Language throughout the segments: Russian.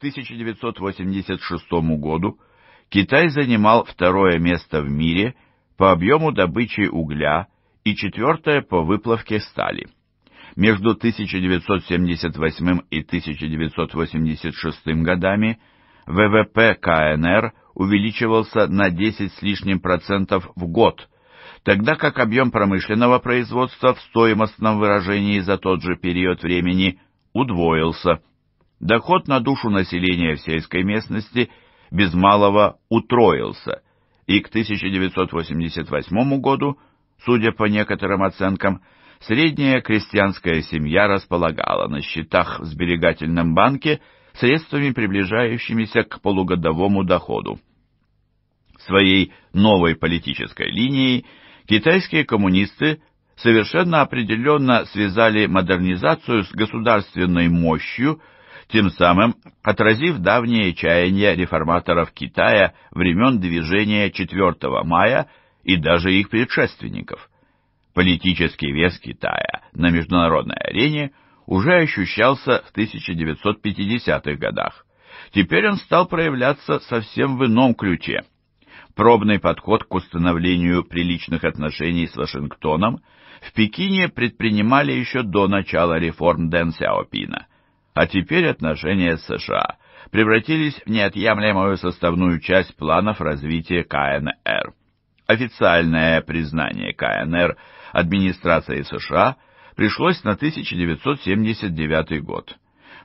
1986 году Китай занимал второе место в мире по объему добычи угля и четвертое по выплавке стали. Между 1978 и 1986 годами ВВП КНР увеличивался на 10 с лишним процентов в год, тогда как объем промышленного производства в стоимостном выражении за тот же период времени удвоился. Доход на душу населения в сельской местности без малого утроился, и к 1988 году, судя по некоторым оценкам, средняя крестьянская семья располагала на счетах в сберегательном банке средствами, приближающимися к полугодовому доходу. Своей новой политической линией китайские коммунисты совершенно определенно связали модернизацию с государственной мощью, тем самым отразив давние чаяния реформаторов Китая времен движения 4 мая и даже их предшественников. Политический вес Китая на международной арене уже ощущался в 1950-х годах. Теперь он стал проявляться совсем в ином ключе. Пробный подход к установлению приличных отношений с Вашингтоном в Пекине предпринимали еще до начала реформ Дэн Сяопина. А теперь отношения с США превратились в неотъемлемую составную часть планов развития КНР. Официальное признание КНР администрацией США пришлось на 1979 год.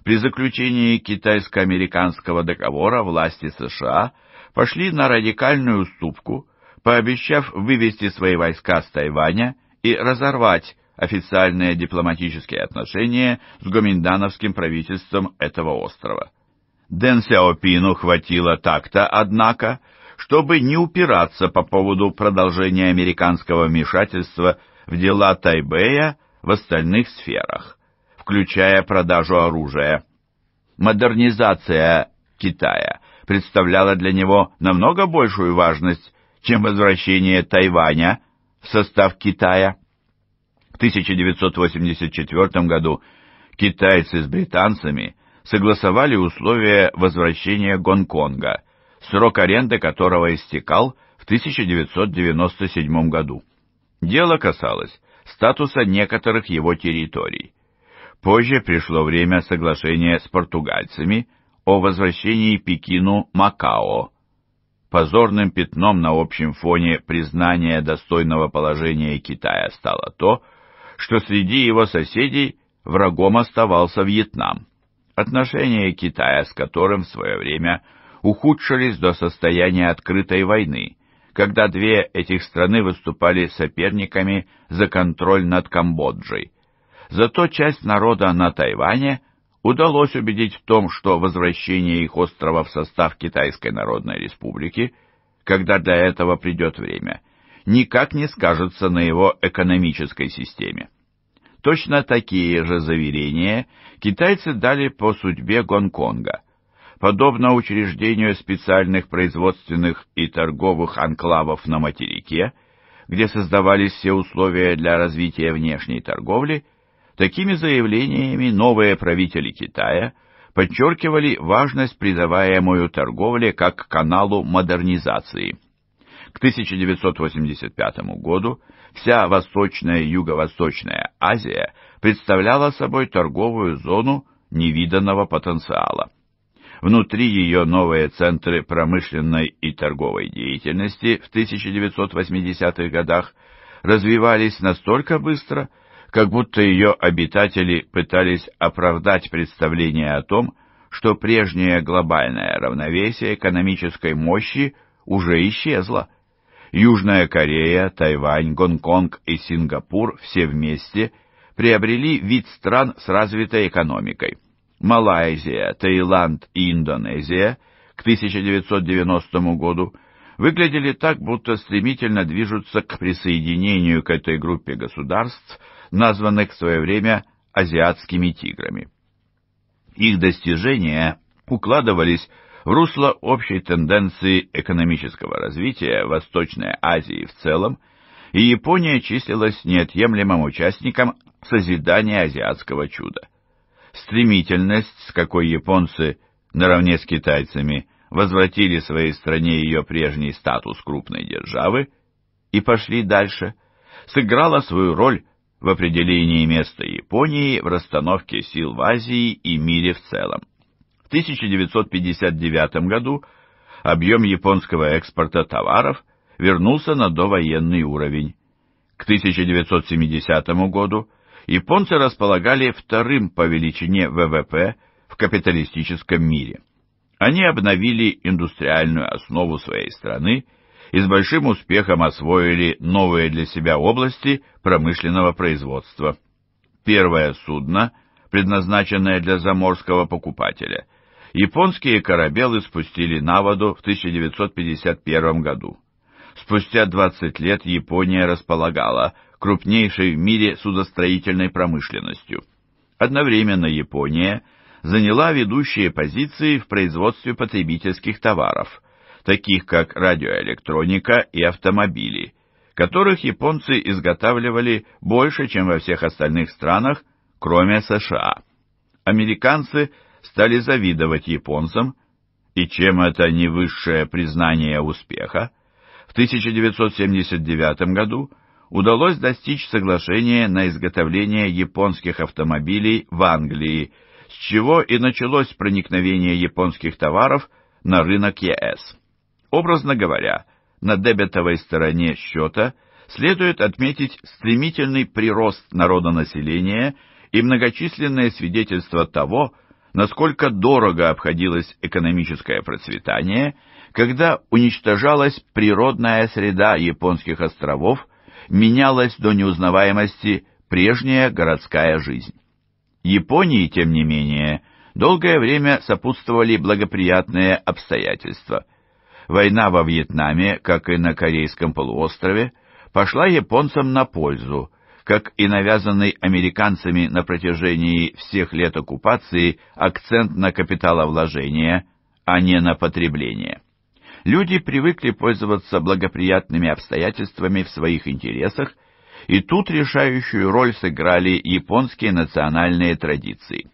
При заключении китайско-американского договора власти США пошли на радикальную уступку, пообещав вывести свои войска с Тайваня и разорвать официальные дипломатические отношения с гоминдановским правительством этого острова. Дэн Сяопину хватило так-то, однако, чтобы не упираться по поводу продолжения американского вмешательства в дела Тайбэя в остальных сферах, включая продажу оружия. Модернизация Китая представляла для него намного большую важность, чем возвращение Тайваня в состав Китая. В 1984 году китайцы с британцами согласовали условия возвращения Гонконга, срок аренды которого истекал в 1997 году. Дело касалось статуса некоторых его территорий. Позже пришло время соглашения с португальцами о возвращении Пекину Макао. Позорным пятном на общем фоне признания достойного положения Китая стало то, что что среди его соседей врагом оставался Вьетнам, отношения Китая с которым в свое время ухудшились до состояния открытой войны, когда две этих страны выступали соперниками за контроль над Камбоджей. Зато часть народа на Тайване удалось убедить в том, что возвращение их острова в состав Китайской Народной Республики, когда для этого придет время, никак не скажется на его экономической системе. Точно такие же заверения китайцы дали по судьбе Гонконга. Подобно учреждению специальных производственных и торговых анклавов на материке, где создавались все условия для развития внешней торговли, такими заявлениями новые правители Китая подчеркивали важность, придаваемую торговле как каналу модернизации. К 1985 году Вся Восточная и Юго-Восточная Азия представляла собой торговую зону невиданного потенциала. Внутри ее новые центры промышленной и торговой деятельности в 1980-х годах развивались настолько быстро, как будто ее обитатели пытались оправдать представление о том, что прежнее глобальное равновесие экономической мощи уже исчезло. Южная Корея, Тайвань, Гонконг и Сингапур все вместе приобрели вид стран с развитой экономикой. Малайзия, Таиланд и Индонезия к 1990 году выглядели так, будто стремительно движутся к присоединению к этой группе государств, названных в свое время азиатскими тиграми. Их достижения укладывались в русло общей тенденции экономического развития Восточной Азии в целом, и Япония числилась неотъемлемым участником созидания азиатского чуда. Стремительность, с какой японцы, наравне с китайцами, возвратили своей стране ее прежний статус крупной державы и пошли дальше, сыграла свою роль в определении места Японии в расстановке сил в Азии и мире в целом. В 1959 году объем японского экспорта товаров вернулся на довоенный уровень. К 1970 году японцы располагали вторым по величине ВВП в капиталистическом мире. Они обновили индустриальную основу своей страны и с большим успехом освоили новые для себя области промышленного производства. Первое судно, предназначенное для заморского покупателя, Японские корабелы спустили на воду в 1951 году. Спустя 20 лет Япония располагала крупнейшей в мире судостроительной промышленностью. Одновременно Япония заняла ведущие позиции в производстве потребительских товаров, таких как радиоэлектроника и автомобили, которых японцы изготавливали больше, чем во всех остальных странах, кроме США. Американцы – стали завидовать японцам, и чем это не высшее признание успеха, в 1979 году удалось достичь соглашения на изготовление японских автомобилей в Англии, с чего и началось проникновение японских товаров на рынок ЕС. Образно говоря, на дебетовой стороне счета следует отметить стремительный прирост народонаселения и многочисленные свидетельства того, что насколько дорого обходилось экономическое процветание, когда уничтожалась природная среда японских островов, менялась до неузнаваемости прежняя городская жизнь. Японии, тем не менее, долгое время сопутствовали благоприятные обстоятельства. Война во Вьетнаме, как и на Корейском полуострове, пошла японцам на пользу, как и навязанный американцами на протяжении всех лет оккупации акцент на капиталовложение, а не на потребление. Люди привыкли пользоваться благоприятными обстоятельствами в своих интересах, и тут решающую роль сыграли японские национальные традиции.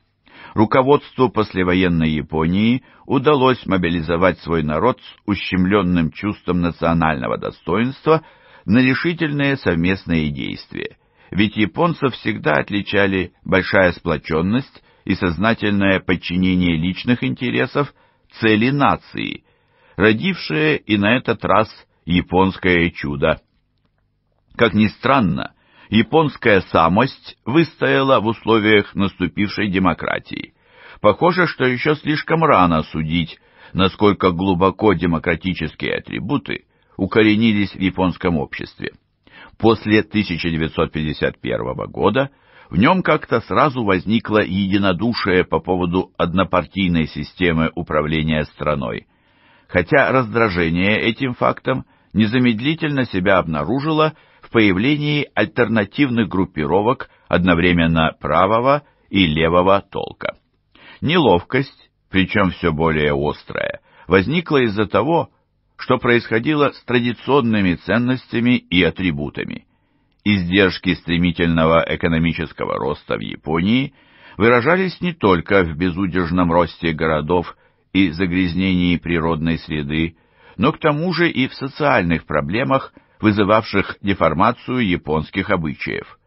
Руководству послевоенной Японии удалось мобилизовать свой народ с ущемленным чувством национального достоинства на решительные совместные действия ведь японцев всегда отличали большая сплоченность и сознательное подчинение личных интересов цели нации, родившее и на этот раз японское чудо. Как ни странно, японская самость выстояла в условиях наступившей демократии. Похоже, что еще слишком рано судить, насколько глубоко демократические атрибуты укоренились в японском обществе. После 1951 года в нем как-то сразу возникло единодушие по поводу однопартийной системы управления страной. Хотя раздражение этим фактом незамедлительно себя обнаружило в появлении альтернативных группировок одновременно правого и левого толка. Неловкость, причем все более острая, возникла из-за того, что происходило с традиционными ценностями и атрибутами. Издержки стремительного экономического роста в Японии выражались не только в безудержном росте городов и загрязнении природной среды, но к тому же и в социальных проблемах, вызывавших деформацию японских обычаев.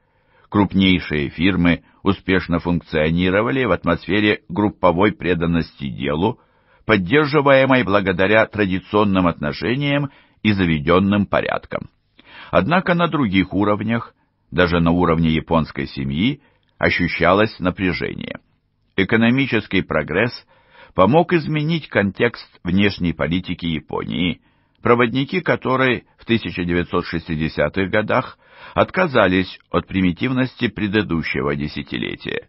Крупнейшие фирмы успешно функционировали в атмосфере групповой преданности делу, поддерживаемой благодаря традиционным отношениям и заведенным порядкам. Однако на других уровнях, даже на уровне японской семьи, ощущалось напряжение. Экономический прогресс помог изменить контекст внешней политики Японии, проводники которой в 1960-х годах отказались от примитивности предыдущего десятилетия.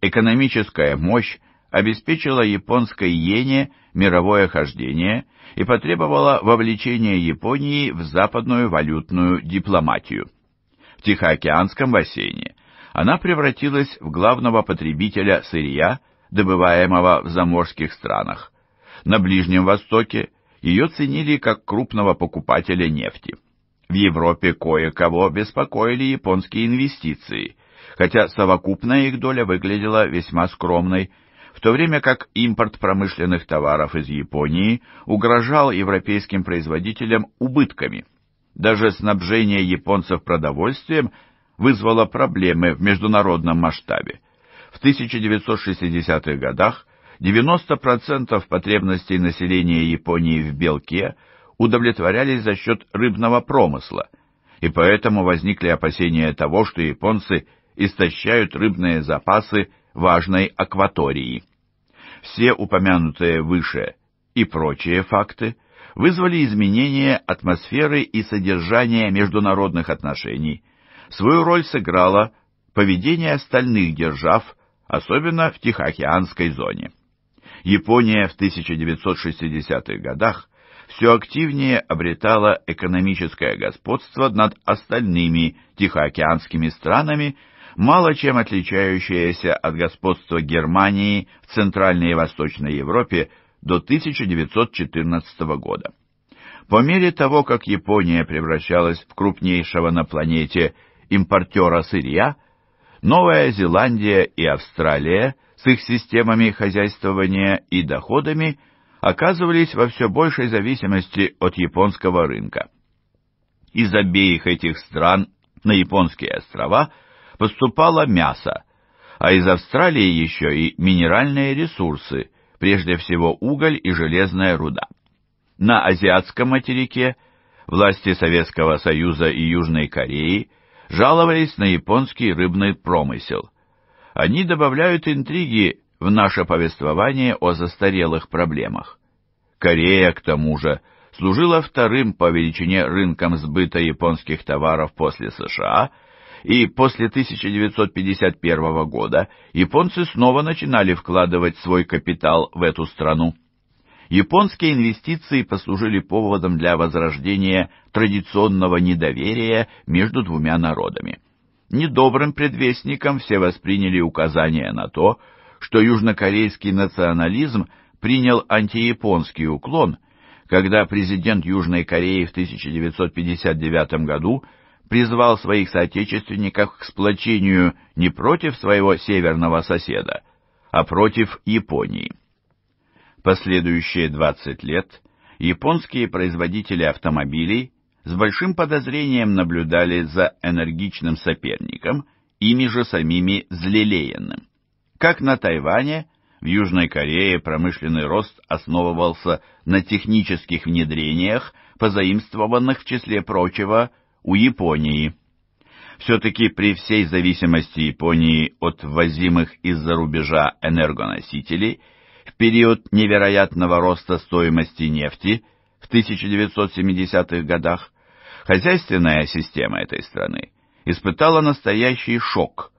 Экономическая мощь обеспечила японской иене мировое хождение и потребовала вовлечения Японии в западную валютную дипломатию. В Тихоокеанском бассейне она превратилась в главного потребителя сырья, добываемого в заморских странах. На Ближнем Востоке ее ценили как крупного покупателя нефти. В Европе кое-кого беспокоили японские инвестиции, хотя совокупная их доля выглядела весьма скромной – то время как импорт промышленных товаров из Японии угрожал европейским производителям убытками. Даже снабжение японцев продовольствием вызвало проблемы в международном масштабе. В 1960-х годах 90% потребностей населения Японии в белке удовлетворялись за счет рыбного промысла, и поэтому возникли опасения того, что японцы истощают рыбные запасы важной акватории. Все упомянутые выше и прочие факты вызвали изменения атмосферы и содержания международных отношений. Свою роль сыграло поведение остальных держав, особенно в Тихоокеанской зоне. Япония в 1960-х годах все активнее обретала экономическое господство над остальными тихоокеанскими странами мало чем отличающаяся от господства Германии в Центральной и Восточной Европе до 1914 года. По мере того, как Япония превращалась в крупнейшего на планете импортера сырья, Новая Зеландия и Австралия с их системами хозяйствования и доходами оказывались во все большей зависимости от японского рынка. Из обеих этих стран на японские острова – поступало мясо, а из Австралии еще и минеральные ресурсы, прежде всего уголь и железная руда. На азиатском материке власти Советского Союза и Южной Кореи жаловались на японский рыбный промысел. Они добавляют интриги в наше повествование о застарелых проблемах. Корея, к тому же, служила вторым по величине рынком сбыта японских товаров после США – и после 1951 года японцы снова начинали вкладывать свой капитал в эту страну. Японские инвестиции послужили поводом для возрождения традиционного недоверия между двумя народами. Недобрым предвестником все восприняли указание на то, что южнокорейский национализм принял антияпонский уклон, когда президент Южной Кореи в 1959 году призвал своих соотечественников к сплочению не против своего северного соседа, а против Японии. Последующие 20 лет японские производители автомобилей с большим подозрением наблюдали за энергичным соперником, ими же самими взлелеянным. Как на Тайване, в Южной Корее промышленный рост основывался на технических внедрениях, позаимствованных, в числе прочего, у Японии. Все-таки при всей зависимости Японии от ввозимых из-за рубежа энергоносителей в период невероятного роста стоимости нефти в 1970-х годах хозяйственная система этой страны испытала настоящий шок,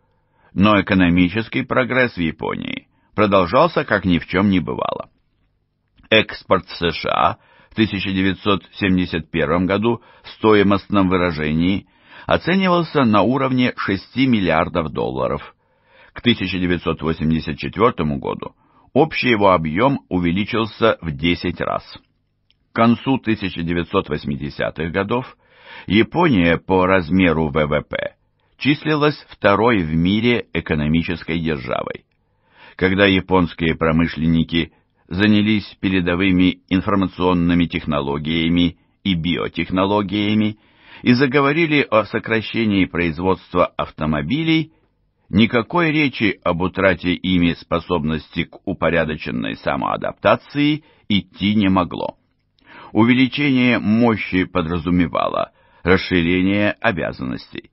но экономический прогресс в Японии продолжался как ни в чем не бывало. Экспорт в США – в 1971 году в стоимостном выражении оценивался на уровне 6 миллиардов долларов. К 1984 году общий его объем увеличился в 10 раз. К концу 1980-х годов Япония по размеру ВВП числилась второй в мире экономической державой. Когда японские промышленники – занялись передовыми информационными технологиями и биотехнологиями и заговорили о сокращении производства автомобилей, никакой речи об утрате ими способности к упорядоченной самоадаптации идти не могло. Увеличение мощи подразумевало расширение обязанностей.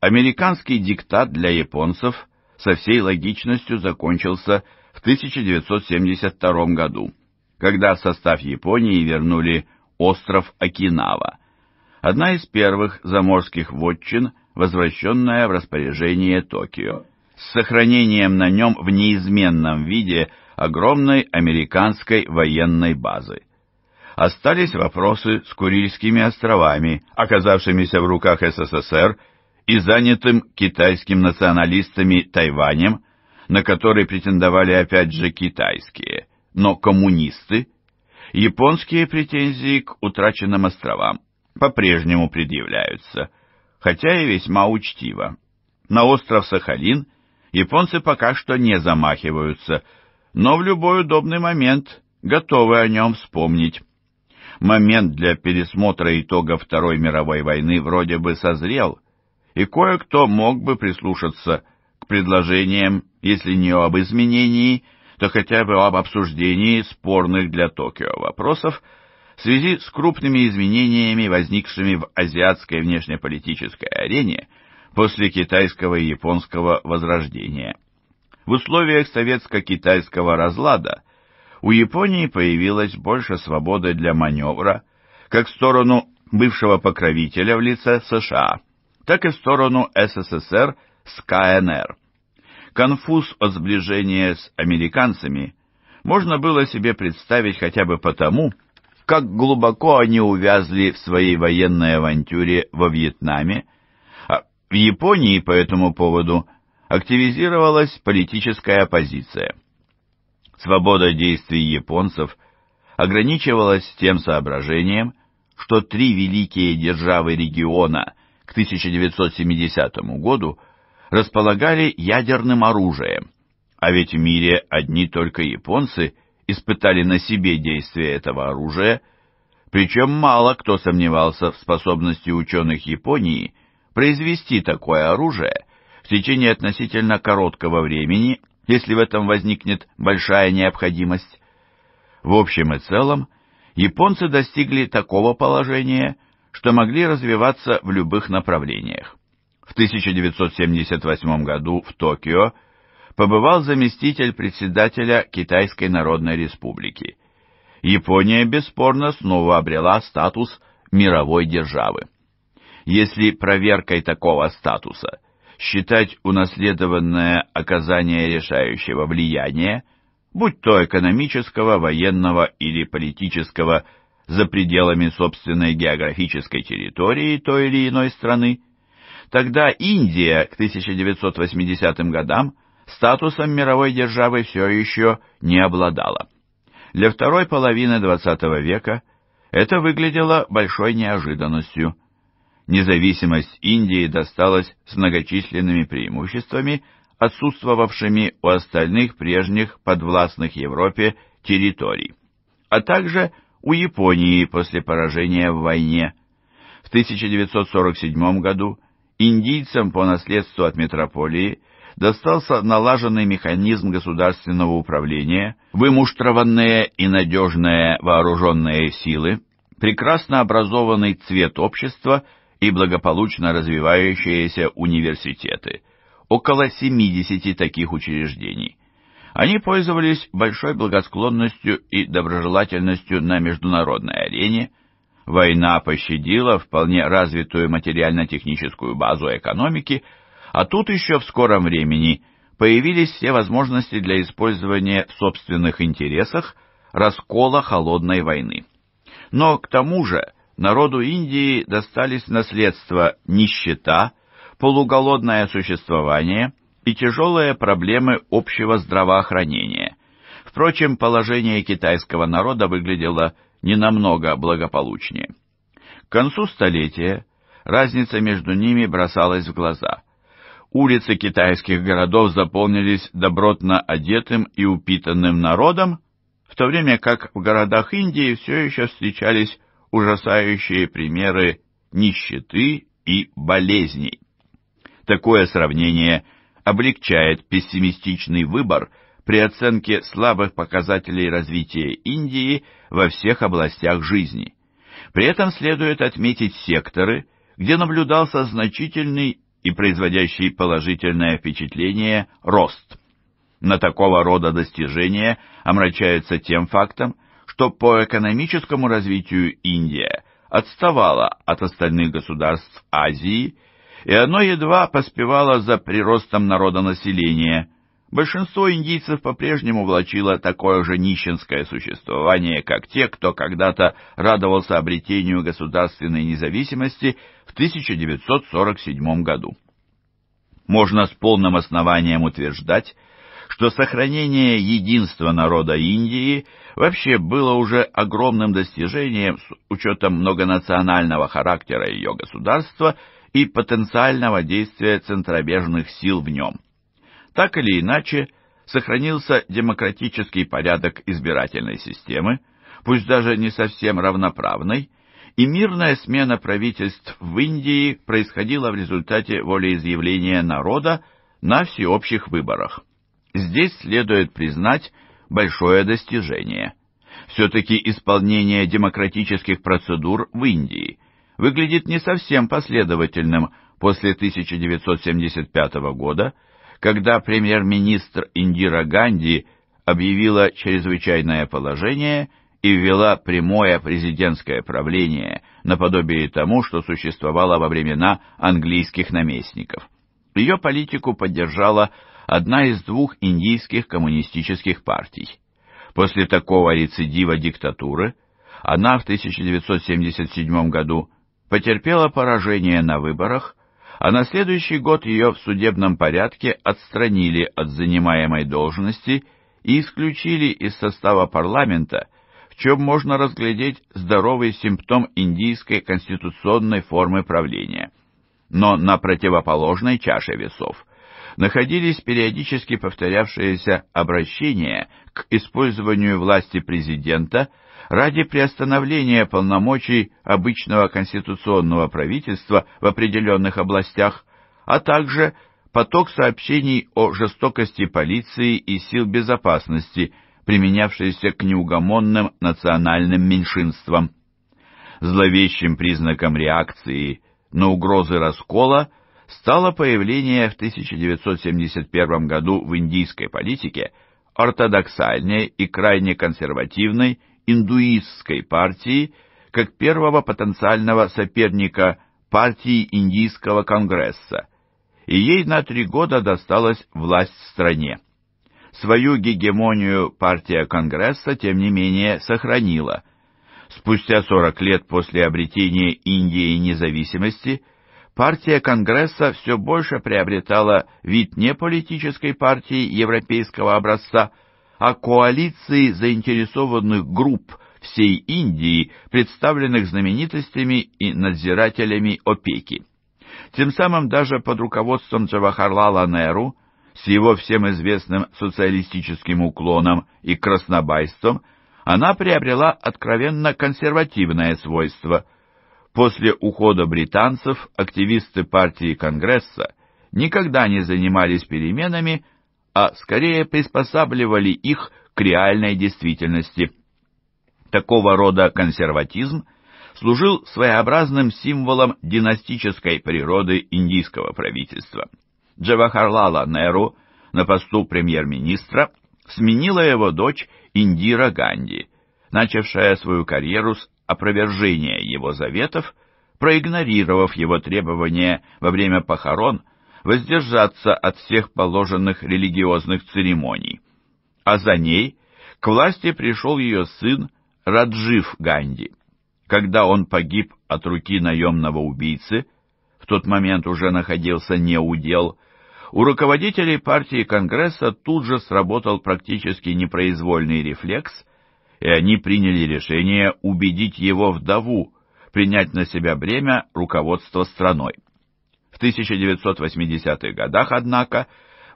Американский диктат для японцев со всей логичностью закончился в 1972 году, когда в состав Японии вернули остров Окинава, одна из первых заморских вотчин, возвращенная в распоряжение Токио, с сохранением на нем в неизменном виде огромной американской военной базы. Остались вопросы с Курильскими островами, оказавшимися в руках СССР и занятым китайским националистами Тайванем, на который претендовали опять же китайские, но коммунисты, японские претензии к утраченным островам по-прежнему предъявляются, хотя и весьма учтиво. На остров Сахалин японцы пока что не замахиваются, но в любой удобный момент готовы о нем вспомнить. Момент для пересмотра итога Второй мировой войны вроде бы созрел, и кое-кто мог бы прислушаться предложением, если не об изменении, то хотя бы об обсуждении спорных для Токио вопросов в связи с крупными изменениями, возникшими в азиатской внешнеполитической арене после китайского и японского возрождения. В условиях советско-китайского разлада у Японии появилась больше свободы для маневра как в сторону бывшего покровителя в лице США, так и в сторону СССР с КНР. Конфуз от сближения с американцами можно было себе представить хотя бы потому, как глубоко они увязли в своей военной авантюре во Вьетнаме, а в Японии по этому поводу активизировалась политическая оппозиция. Свобода действий японцев ограничивалась тем соображением, что три великие державы региона к 1970 году – располагали ядерным оружием, а ведь в мире одни только японцы испытали на себе действие этого оружия, причем мало кто сомневался в способности ученых Японии произвести такое оружие в течение относительно короткого времени, если в этом возникнет большая необходимость. В общем и целом, японцы достигли такого положения, что могли развиваться в любых направлениях в 1978 году в Токио побывал заместитель председателя Китайской Народной Республики. Япония бесспорно снова обрела статус мировой державы. Если проверкой такого статуса считать унаследованное оказание решающего влияния, будь то экономического, военного или политического, за пределами собственной географической территории той или иной страны, Тогда Индия к 1980 годам статусом мировой державы все еще не обладала. Для второй половины XX века это выглядело большой неожиданностью. Независимость Индии досталась с многочисленными преимуществами, отсутствовавшими у остальных прежних подвластных Европе территорий, а также у Японии после поражения в войне. В 1947 году Индийцам по наследству от метрополии достался налаженный механизм государственного управления, вымуштрованные и надежные вооруженные силы, прекрасно образованный цвет общества и благополучно развивающиеся университеты. Около 70 таких учреждений. Они пользовались большой благосклонностью и доброжелательностью на международной арене, Война пощадила вполне развитую материально-техническую базу экономики, а тут еще в скором времени появились все возможности для использования в собственных интересах раскола холодной войны. Но к тому же народу Индии достались наследства нищета, полуголодное существование и тяжелые проблемы общего здравоохранения. Впрочем, положение китайского народа выглядело не намного благополучнее. К концу столетия разница между ними бросалась в глаза. Улицы китайских городов заполнились добротно одетым и упитанным народом, в то время как в городах Индии все еще встречались ужасающие примеры нищеты и болезней. Такое сравнение облегчает пессимистичный выбор – при оценке слабых показателей развития Индии во всех областях жизни. При этом следует отметить секторы, где наблюдался значительный и производящий положительное впечатление рост. На такого рода достижения омрачаются тем фактом, что по экономическому развитию Индия отставала от остальных государств Азии, и оно едва поспевало за приростом народонаселения – Большинство индийцев по-прежнему влачило такое же нищенское существование, как те, кто когда-то радовался обретению государственной независимости в 1947 году. Можно с полным основанием утверждать, что сохранение единства народа Индии вообще было уже огромным достижением с учетом многонационального характера ее государства и потенциального действия центробежных сил в нем – так или иначе, сохранился демократический порядок избирательной системы, пусть даже не совсем равноправной, и мирная смена правительств в Индии происходила в результате волеизъявления народа на всеобщих выборах. Здесь следует признать большое достижение. Все-таки исполнение демократических процедур в Индии выглядит не совсем последовательным после 1975 года, когда премьер-министр Индира Ганди объявила чрезвычайное положение и ввела прямое президентское правление, наподобие тому, что существовало во времена английских наместников. Ее политику поддержала одна из двух индийских коммунистических партий. После такого рецидива диктатуры она в 1977 году потерпела поражение на выборах а на следующий год ее в судебном порядке отстранили от занимаемой должности и исключили из состава парламента, в чем можно разглядеть здоровый симптом индийской конституционной формы правления. Но на противоположной чаше весов находились периодически повторявшиеся обращения к использованию власти президента – ради приостановления полномочий обычного конституционного правительства в определенных областях, а также поток сообщений о жестокости полиции и сил безопасности, применявшейся к неугомонным национальным меньшинствам. Зловещим признаком реакции на угрозы раскола стало появление в 1971 году в индийской политике ортодоксальной и крайне консервативной индуистской партии как первого потенциального соперника партии Индийского конгресса, и ей на три года досталась власть в стране. Свою гегемонию партия Конгресса, тем не менее, сохранила. Спустя 40 лет после обретения Индии независимости – партия Конгресса все больше приобретала вид не политической партии европейского образца, о коалиции заинтересованных групп всей Индии, представленных знаменитостями и надзирателями опеки. Тем самым даже под руководством Джавахарлала Неру с его всем известным социалистическим уклоном и краснобайством она приобрела откровенно консервативное свойство. После ухода британцев активисты партии Конгресса никогда не занимались переменами, а скорее приспосабливали их к реальной действительности. Такого рода консерватизм служил своеобразным символом династической природы индийского правительства. Джавахарлала Неру на посту премьер-министра сменила его дочь Индира Ганди, начавшая свою карьеру с опровержения его заветов, проигнорировав его требования во время похорон воздержаться от всех положенных религиозных церемоний. А за ней к власти пришел ее сын Раджив Ганди. Когда он погиб от руки наемного убийцы, в тот момент уже находился не у дел, у руководителей партии Конгресса тут же сработал практически непроизвольный рефлекс, и они приняли решение убедить его вдову принять на себя бремя руководства страной. В 1980-х годах, однако,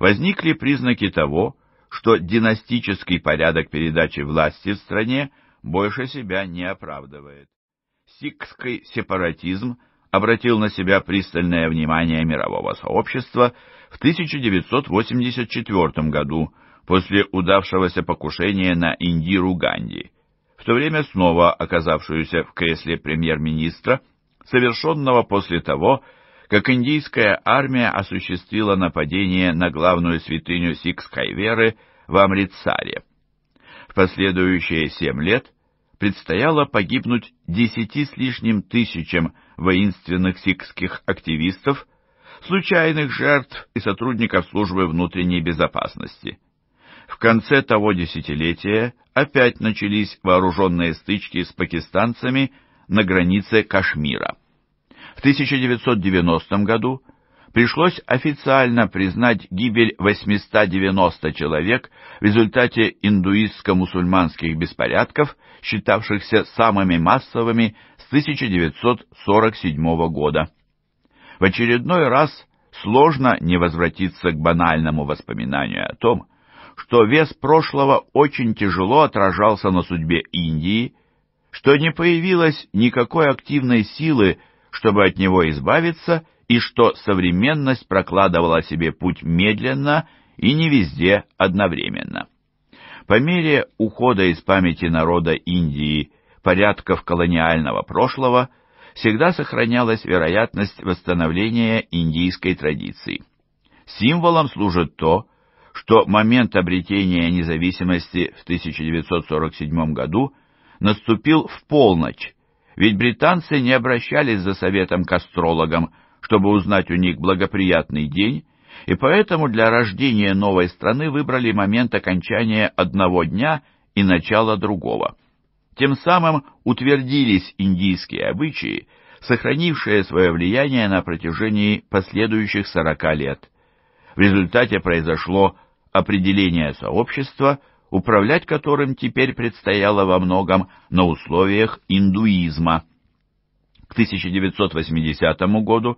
возникли признаки того, что династический порядок передачи власти в стране больше себя не оправдывает. Сикхский сепаратизм обратил на себя пристальное внимание мирового сообщества в 1984 году после удавшегося покушения на Индиру Ганди, в то время снова оказавшуюся в кресле премьер-министра, совершенного после того, как индийская армия осуществила нападение на главную святыню сикхской веры в Амритсаре. В последующие семь лет предстояло погибнуть десяти с лишним тысячам воинственных сикхских активистов, случайных жертв и сотрудников службы внутренней безопасности. В конце того десятилетия опять начались вооруженные стычки с пакистанцами на границе Кашмира. В 1990 году пришлось официально признать гибель 890 человек в результате индуистско-мусульманских беспорядков, считавшихся самыми массовыми с 1947 года. В очередной раз сложно не возвратиться к банальному воспоминанию о том, что вес прошлого очень тяжело отражался на судьбе Индии, что не появилось никакой активной силы, чтобы от него избавиться, и что современность прокладывала себе путь медленно и не везде одновременно. По мере ухода из памяти народа Индии порядков колониального прошлого всегда сохранялась вероятность восстановления индийской традиции. Символом служит то, что момент обретения независимости в 1947 году наступил в полночь, ведь британцы не обращались за советом к астрологам, чтобы узнать у них благоприятный день, и поэтому для рождения новой страны выбрали момент окончания одного дня и начала другого. Тем самым утвердились индийские обычаи, сохранившие свое влияние на протяжении последующих сорока лет. В результате произошло определение сообщества – управлять которым теперь предстояло во многом на условиях индуизма. К 1980 году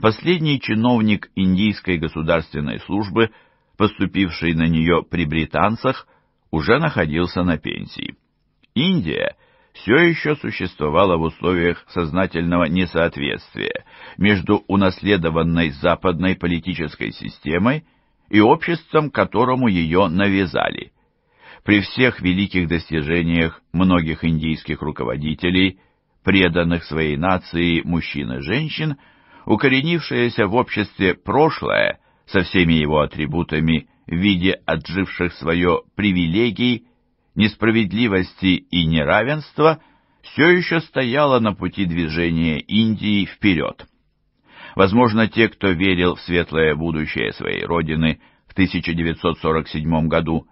последний чиновник индийской государственной службы, поступивший на нее при британцах, уже находился на пенсии. Индия все еще существовала в условиях сознательного несоответствия между унаследованной западной политической системой и обществом, которому ее навязали при всех великих достижениях многих индийских руководителей, преданных своей нации мужчин и женщин, укоренившееся в обществе прошлое со всеми его атрибутами в виде отживших свое привилегий, несправедливости и неравенства, все еще стояло на пути движения Индии вперед. Возможно, те, кто верил в светлое будущее своей родины в 1947 году,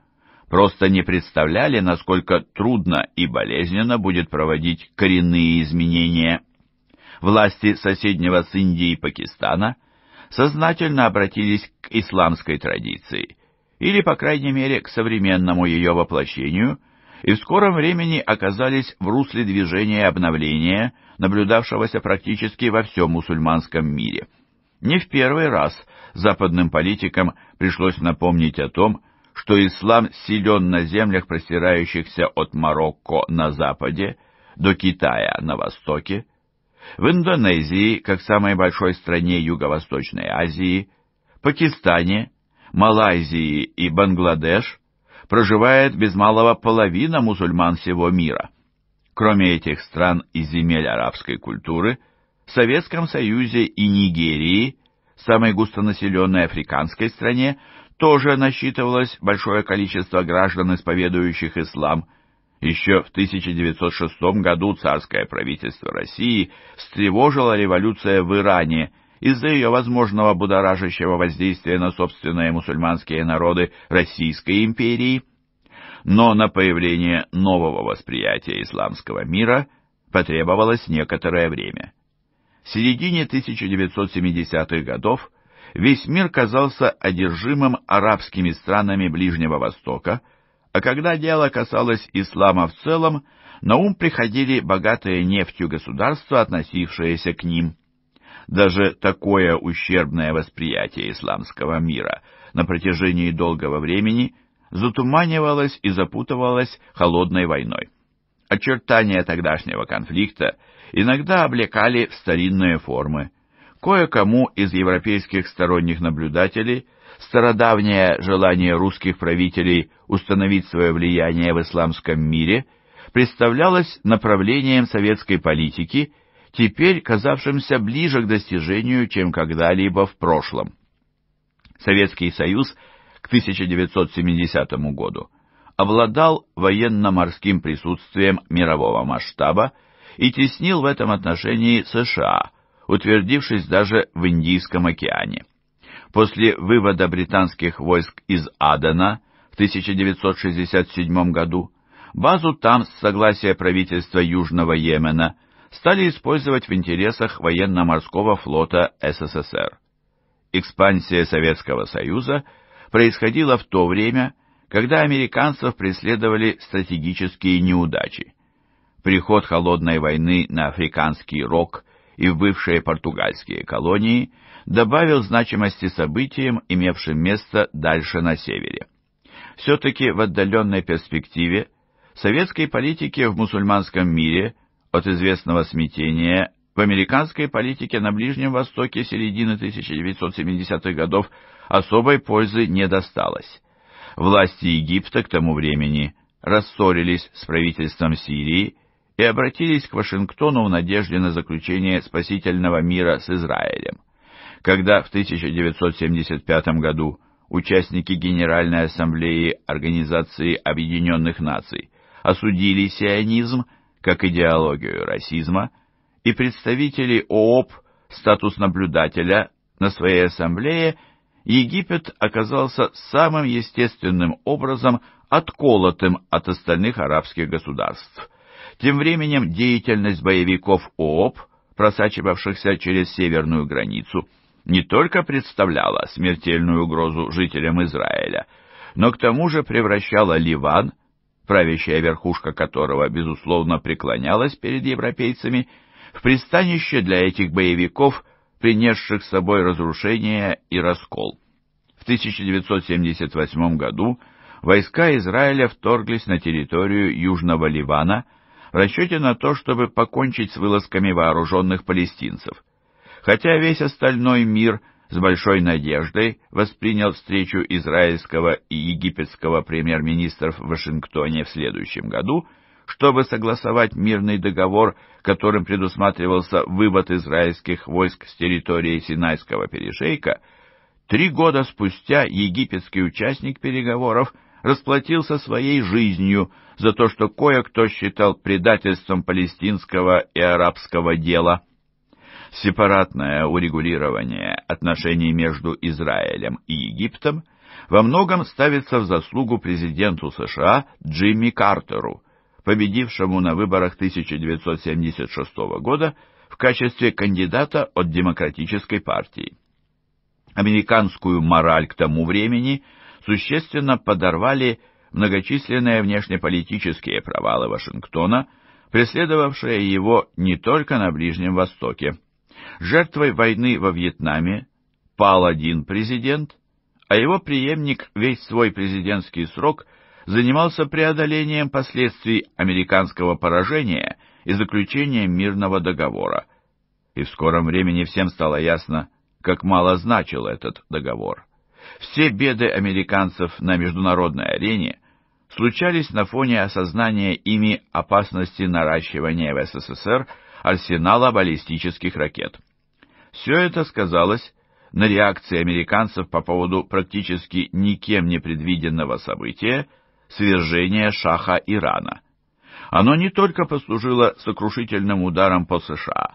просто не представляли, насколько трудно и болезненно будет проводить коренные изменения. Власти соседнего с Индией Пакистана сознательно обратились к исламской традиции, или, по крайней мере, к современному ее воплощению, и в скором времени оказались в русле движения обновления, наблюдавшегося практически во всем мусульманском мире. Не в первый раз западным политикам пришлось напомнить о том, что ислам силен на землях, простирающихся от Марокко на западе до Китая на востоке, в Индонезии, как самой большой стране Юго-Восточной Азии, Пакистане, Малайзии и Бангладеш проживает без малого половина мусульман всего мира. Кроме этих стран и земель арабской культуры, в Советском Союзе и Нигерии, самой густонаселенной африканской стране, тоже насчитывалось большое количество граждан, исповедующих ислам. Еще в 1906 году царское правительство России встревожило революция в Иране из-за ее возможного будоражащего воздействия на собственные мусульманские народы Российской империи. Но на появление нового восприятия исламского мира потребовалось некоторое время. В середине 1970-х годов весь мир казался одержимым арабскими странами Ближнего Востока, а когда дело касалось ислама в целом, на ум приходили богатые нефтью государства, относившиеся к ним. Даже такое ущербное восприятие исламского мира на протяжении долгого времени затуманивалось и запутывалось холодной войной. Очертания тогдашнего конфликта иногда облекали в старинные формы – Кое-кому из европейских сторонних наблюдателей стародавнее желание русских правителей установить свое влияние в исламском мире представлялось направлением советской политики, теперь казавшимся ближе к достижению, чем когда-либо в прошлом. Советский Союз к 1970 году обладал военно-морским присутствием мирового масштаба и теснил в этом отношении США – утвердившись даже в Индийском океане. После вывода британских войск из Адена в 1967 году базу там с согласия правительства Южного Йемена стали использовать в интересах военно-морского флота СССР. Экспансия Советского Союза происходила в то время, когда американцев преследовали стратегические неудачи. Приход холодной войны на африканский рок и в бывшие португальские колонии, добавил значимости событиям, имевшим место дальше на севере. Все-таки в отдаленной перспективе советской политике в мусульманском мире от известного смятения в американской политике на Ближнем Востоке середины 1970-х годов особой пользы не досталось. Власти Египта к тому времени рассорились с правительством Сирии и обратились к Вашингтону в надежде на заключение спасительного мира с Израилем. Когда в 1975 году участники Генеральной Ассамблеи Организации Объединенных Наций осудили сионизм как идеологию расизма, и представители ООП статус наблюдателя на своей ассамблее Египет оказался самым естественным образом отколотым от остальных арабских государств. Тем временем деятельность боевиков ООП, просачивавшихся через северную границу, не только представляла смертельную угрозу жителям Израиля, но к тому же превращала Ливан, правящая верхушка которого, безусловно, преклонялась перед европейцами, в пристанище для этих боевиков, принесших с собой разрушение и раскол. В 1978 году войска Израиля вторглись на территорию Южного Ливана – в расчете на то, чтобы покончить с вылазками вооруженных палестинцев. Хотя весь остальной мир с большой надеждой воспринял встречу израильского и египетского премьер-министров в Вашингтоне в следующем году, чтобы согласовать мирный договор, которым предусматривался вывод израильских войск с территории Синайского перешейка, три года спустя египетский участник переговоров расплатился своей жизнью за то, что кое-кто считал предательством палестинского и арабского дела. Сепаратное урегулирование отношений между Израилем и Египтом во многом ставится в заслугу президенту США Джимми Картеру, победившему на выборах 1976 года в качестве кандидата от Демократической партии. Американскую мораль к тому времени существенно подорвали многочисленные внешнеполитические провалы Вашингтона, преследовавшие его не только на Ближнем Востоке. Жертвой войны во Вьетнаме пал один президент, а его преемник весь свой президентский срок занимался преодолением последствий американского поражения и заключением мирного договора. И в скором времени всем стало ясно, как мало значил этот договор. Все беды американцев на международной арене случались на фоне осознания ими опасности наращивания в СССР арсенала баллистических ракет. Все это сказалось на реакции американцев по поводу практически никем не предвиденного события свержения шаха Ирана. Оно не только послужило сокрушительным ударом по США,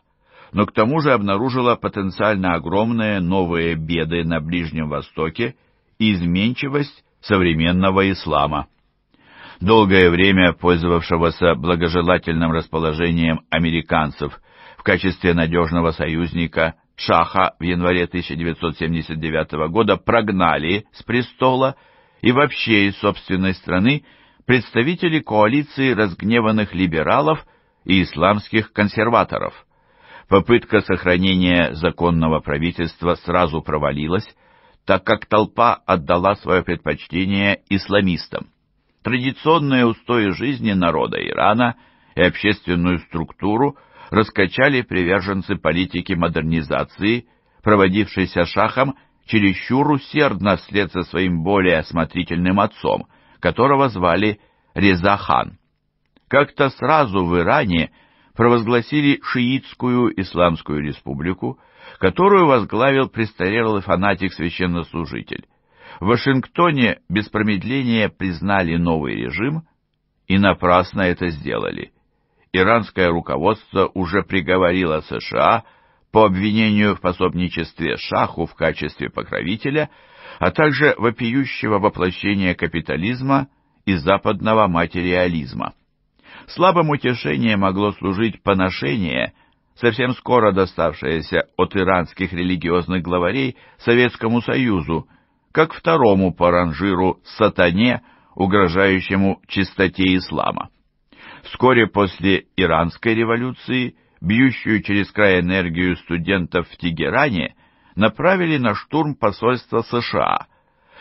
но к тому же обнаружило потенциально огромные новые беды на Ближнем Востоке и изменчивость современного ислама долгое время пользовавшегося благожелательным расположением американцев в качестве надежного союзника Шаха в январе 1979 года прогнали с престола и вообще из собственной страны представители коалиции разгневанных либералов и исламских консерваторов. Попытка сохранения законного правительства сразу провалилась, так как толпа отдала свое предпочтение исламистам традиционные устои жизни народа Ирана и общественную структуру раскачали приверженцы политики модернизации, проводившейся Шахом чересчур усердно вслед за своим более осмотрительным отцом, которого звали Резахан. Как-то сразу в Иране провозгласили шиитскую исламскую республику, которую возглавил престарелый фанатик-священнослужитель. В Вашингтоне без промедления признали новый режим и напрасно это сделали. Иранское руководство уже приговорило США по обвинению в пособничестве Шаху в качестве покровителя, а также вопиющего воплощения капитализма и западного материализма. Слабым утешением могло служить поношение, совсем скоро доставшееся от иранских религиозных главарей Советскому Союзу, как второму по ранжиру сатане, угрожающему чистоте ислама. Вскоре после Иранской революции, бьющую через край энергию студентов в Тегеране, направили на штурм посольства США,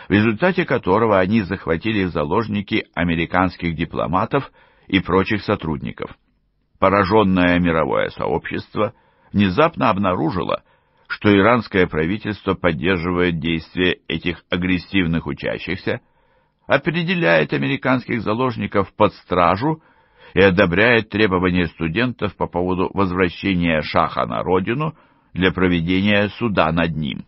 в результате которого они захватили в заложники американских дипломатов и прочих сотрудников. Пораженное мировое сообщество внезапно обнаружило, что иранское правительство поддерживает действия этих агрессивных учащихся, определяет американских заложников под стражу и одобряет требования студентов по поводу возвращения Шаха на родину для проведения суда над ним.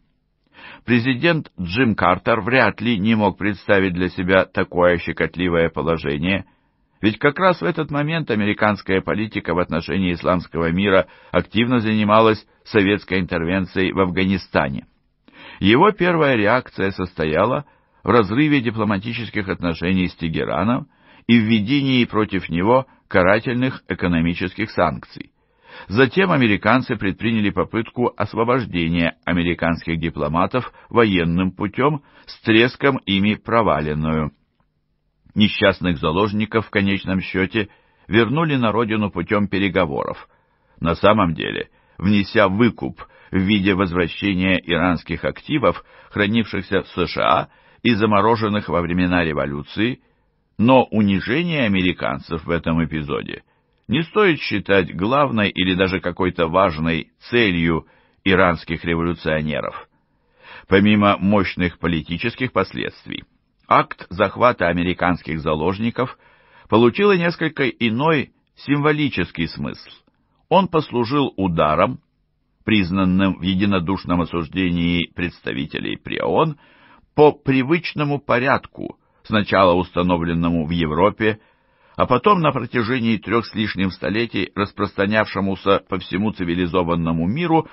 Президент Джим Картер вряд ли не мог представить для себя такое щекотливое положение – ведь как раз в этот момент американская политика в отношении исламского мира активно занималась советской интервенцией в Афганистане. Его первая реакция состояла в разрыве дипломатических отношений с Тегераном и введении против него карательных экономических санкций. Затем американцы предприняли попытку освобождения американских дипломатов военным путем с треском ими проваленную. Несчастных заложников в конечном счете вернули на родину путем переговоров. На самом деле, внеся выкуп в виде возвращения иранских активов, хранившихся в США и замороженных во времена революции, но унижение американцев в этом эпизоде не стоит считать главной или даже какой-то важной целью иранских революционеров, помимо мощных политических последствий. Акт захвата американских заложников получил несколько иной символический смысл. Он послужил ударом, признанным в единодушном осуждении представителей ПРИОН, по привычному порядку, сначала установленному в Европе, а потом на протяжении трех с лишним столетий распространявшемуся по всему цивилизованному миру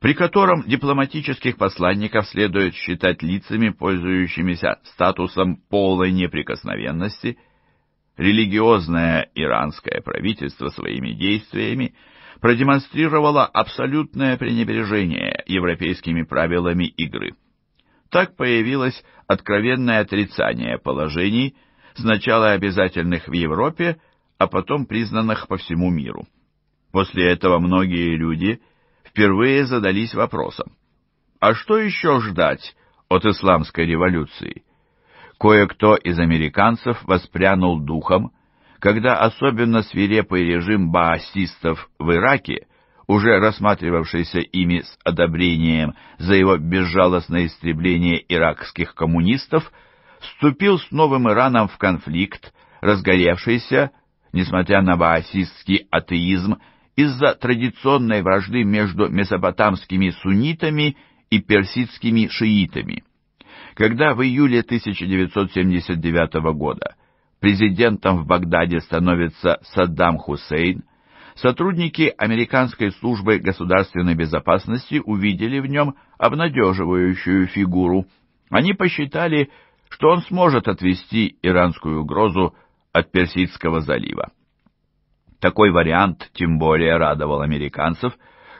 при котором дипломатических посланников следует считать лицами, пользующимися статусом полной неприкосновенности, религиозное иранское правительство своими действиями продемонстрировало абсолютное пренебрежение европейскими правилами игры. Так появилось откровенное отрицание положений, сначала обязательных в Европе, а потом признанных по всему миру. После этого многие люди – впервые задались вопросом, а что еще ждать от исламской революции? Кое-кто из американцев воспрянул духом, когда особенно свирепый режим баасистов в Ираке, уже рассматривавшийся ими с одобрением за его безжалостное истребление иракских коммунистов, вступил с новым Ираном в конфликт, разгоревшийся, несмотря на баасистский атеизм из-за традиционной вражды между месопотамскими суннитами и персидскими шиитами. Когда в июле 1979 года президентом в Багдаде становится Саддам Хусейн, сотрудники американской службы государственной безопасности увидели в нем обнадеживающую фигуру. Они посчитали, что он сможет отвести иранскую угрозу от Персидского залива. Такой вариант тем более радовал американцев,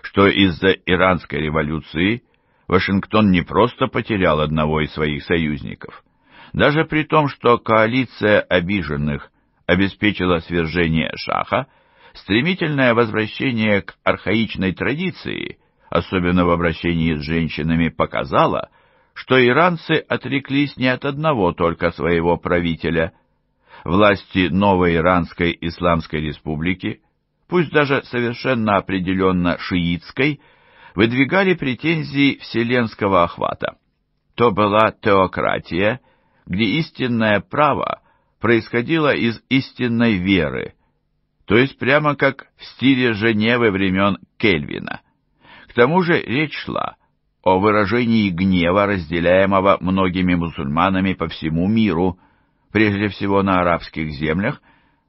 что из-за иранской революции Вашингтон не просто потерял одного из своих союзников. Даже при том, что коалиция обиженных обеспечила свержение шаха, стремительное возвращение к архаичной традиции, особенно в обращении с женщинами, показало, что иранцы отреклись не от одного только своего правителя – власти новой Иранской Исламской Республики, пусть даже совершенно определенно шиитской, выдвигали претензии вселенского охвата. То была теократия, где истинное право происходило из истинной веры, то есть прямо как в стиле Женевы времен Кельвина. К тому же речь шла о выражении гнева, разделяемого многими мусульманами по всему миру – прежде всего на арабских землях,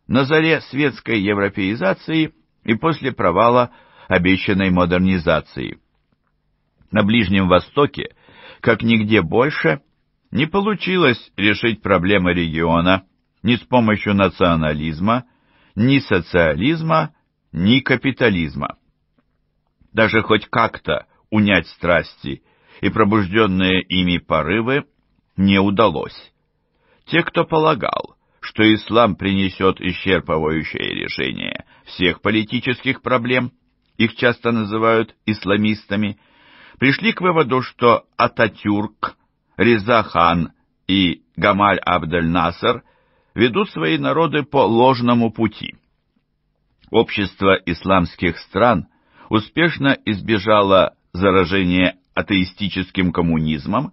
на заре светской европеизации и после провала обещанной модернизации. На Ближнем Востоке, как нигде больше, не получилось решить проблемы региона ни с помощью национализма, ни социализма, ни капитализма. Даже хоть как-то унять страсти и пробужденные ими порывы не удалось. Те, кто полагал, что ислам принесет исчерпывающее решение всех политических проблем, их часто называют исламистами, пришли к выводу, что Ататюрк, Резахан и Гамаль Абдель Насер ведут свои народы по ложному пути. Общество исламских стран успешно избежало заражения атеистическим коммунизмом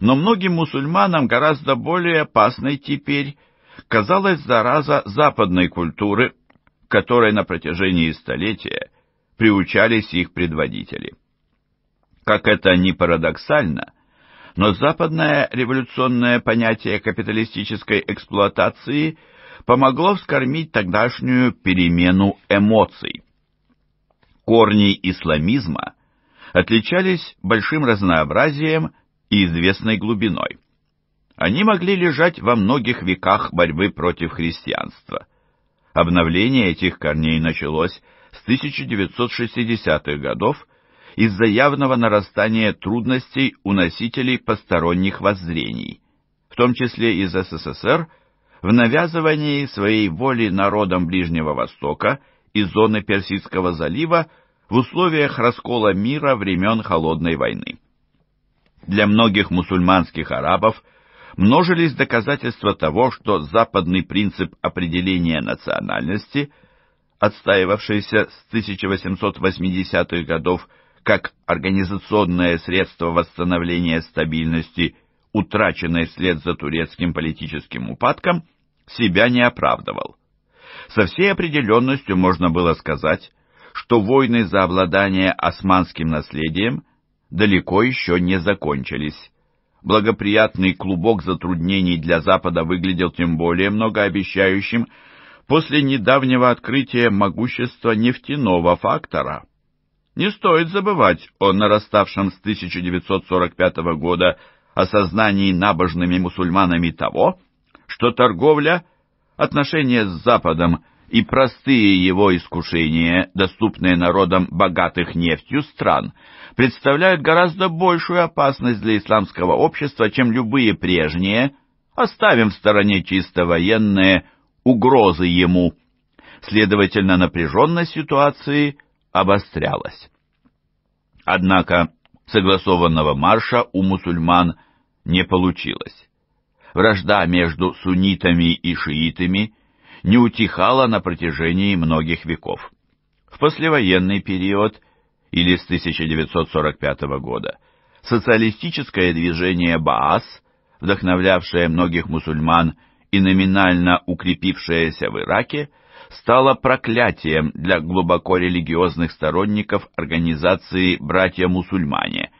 но многим мусульманам гораздо более опасной теперь казалась зараза западной культуры, которой на протяжении столетия приучались их предводители. Как это ни парадоксально, но западное революционное понятие капиталистической эксплуатации помогло вскормить тогдашнюю перемену эмоций. Корни исламизма отличались большим разнообразием и известной глубиной. Они могли лежать во многих веках борьбы против христианства. Обновление этих корней началось с 1960-х годов из-за явного нарастания трудностей у носителей посторонних воззрений, в том числе из СССР, в навязывании своей воли народам Ближнего Востока и зоны Персидского залива в условиях раскола мира времен Холодной войны для многих мусульманских арабов множились доказательства того, что западный принцип определения национальности, отстаивавшийся с 1880-х годов как организационное средство восстановления стабильности, утраченной вслед за турецким политическим упадком, себя не оправдывал. Со всей определенностью можно было сказать, что войны за обладание османским наследием – далеко еще не закончились. Благоприятный клубок затруднений для Запада выглядел тем более многообещающим после недавнего открытия могущества нефтяного фактора. Не стоит забывать о нараставшем с 1945 года осознании набожными мусульманами того, что торговля, отношения с Западом и простые его искушения, доступные народам богатых нефтью стран – представляют гораздо большую опасность для исламского общества, чем любые прежние, оставим в стороне чисто военные угрозы ему. Следовательно, напряженность ситуации обострялась. Однако согласованного марша у мусульман не получилось. Вражда между суннитами и шиитами не утихала на протяжении многих веков. В послевоенный период – или с 1945 года, социалистическое движение Баас, вдохновлявшее многих мусульман и номинально укрепившееся в Ираке, стало проклятием для глубоко религиозных сторонников организации «Братья-мусульмане»,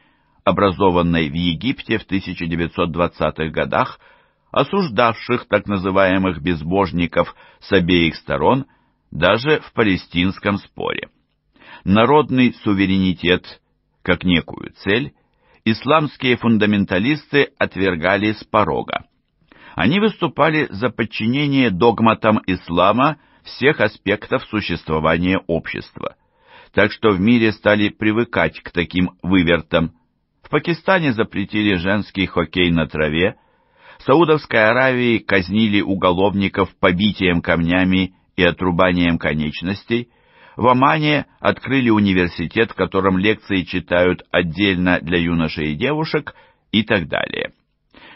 образованной в Египте в 1920-х годах, осуждавших так называемых безбожников с обеих сторон даже в палестинском споре народный суверенитет как некую цель, исламские фундаменталисты отвергали с порога. Они выступали за подчинение догматам ислама всех аспектов существования общества. Так что в мире стали привыкать к таким вывертам. В Пакистане запретили женский хоккей на траве, в Саудовской Аравии казнили уголовников побитием камнями и отрубанием конечностей – в Омане открыли университет, в котором лекции читают отдельно для юношей и девушек и так далее.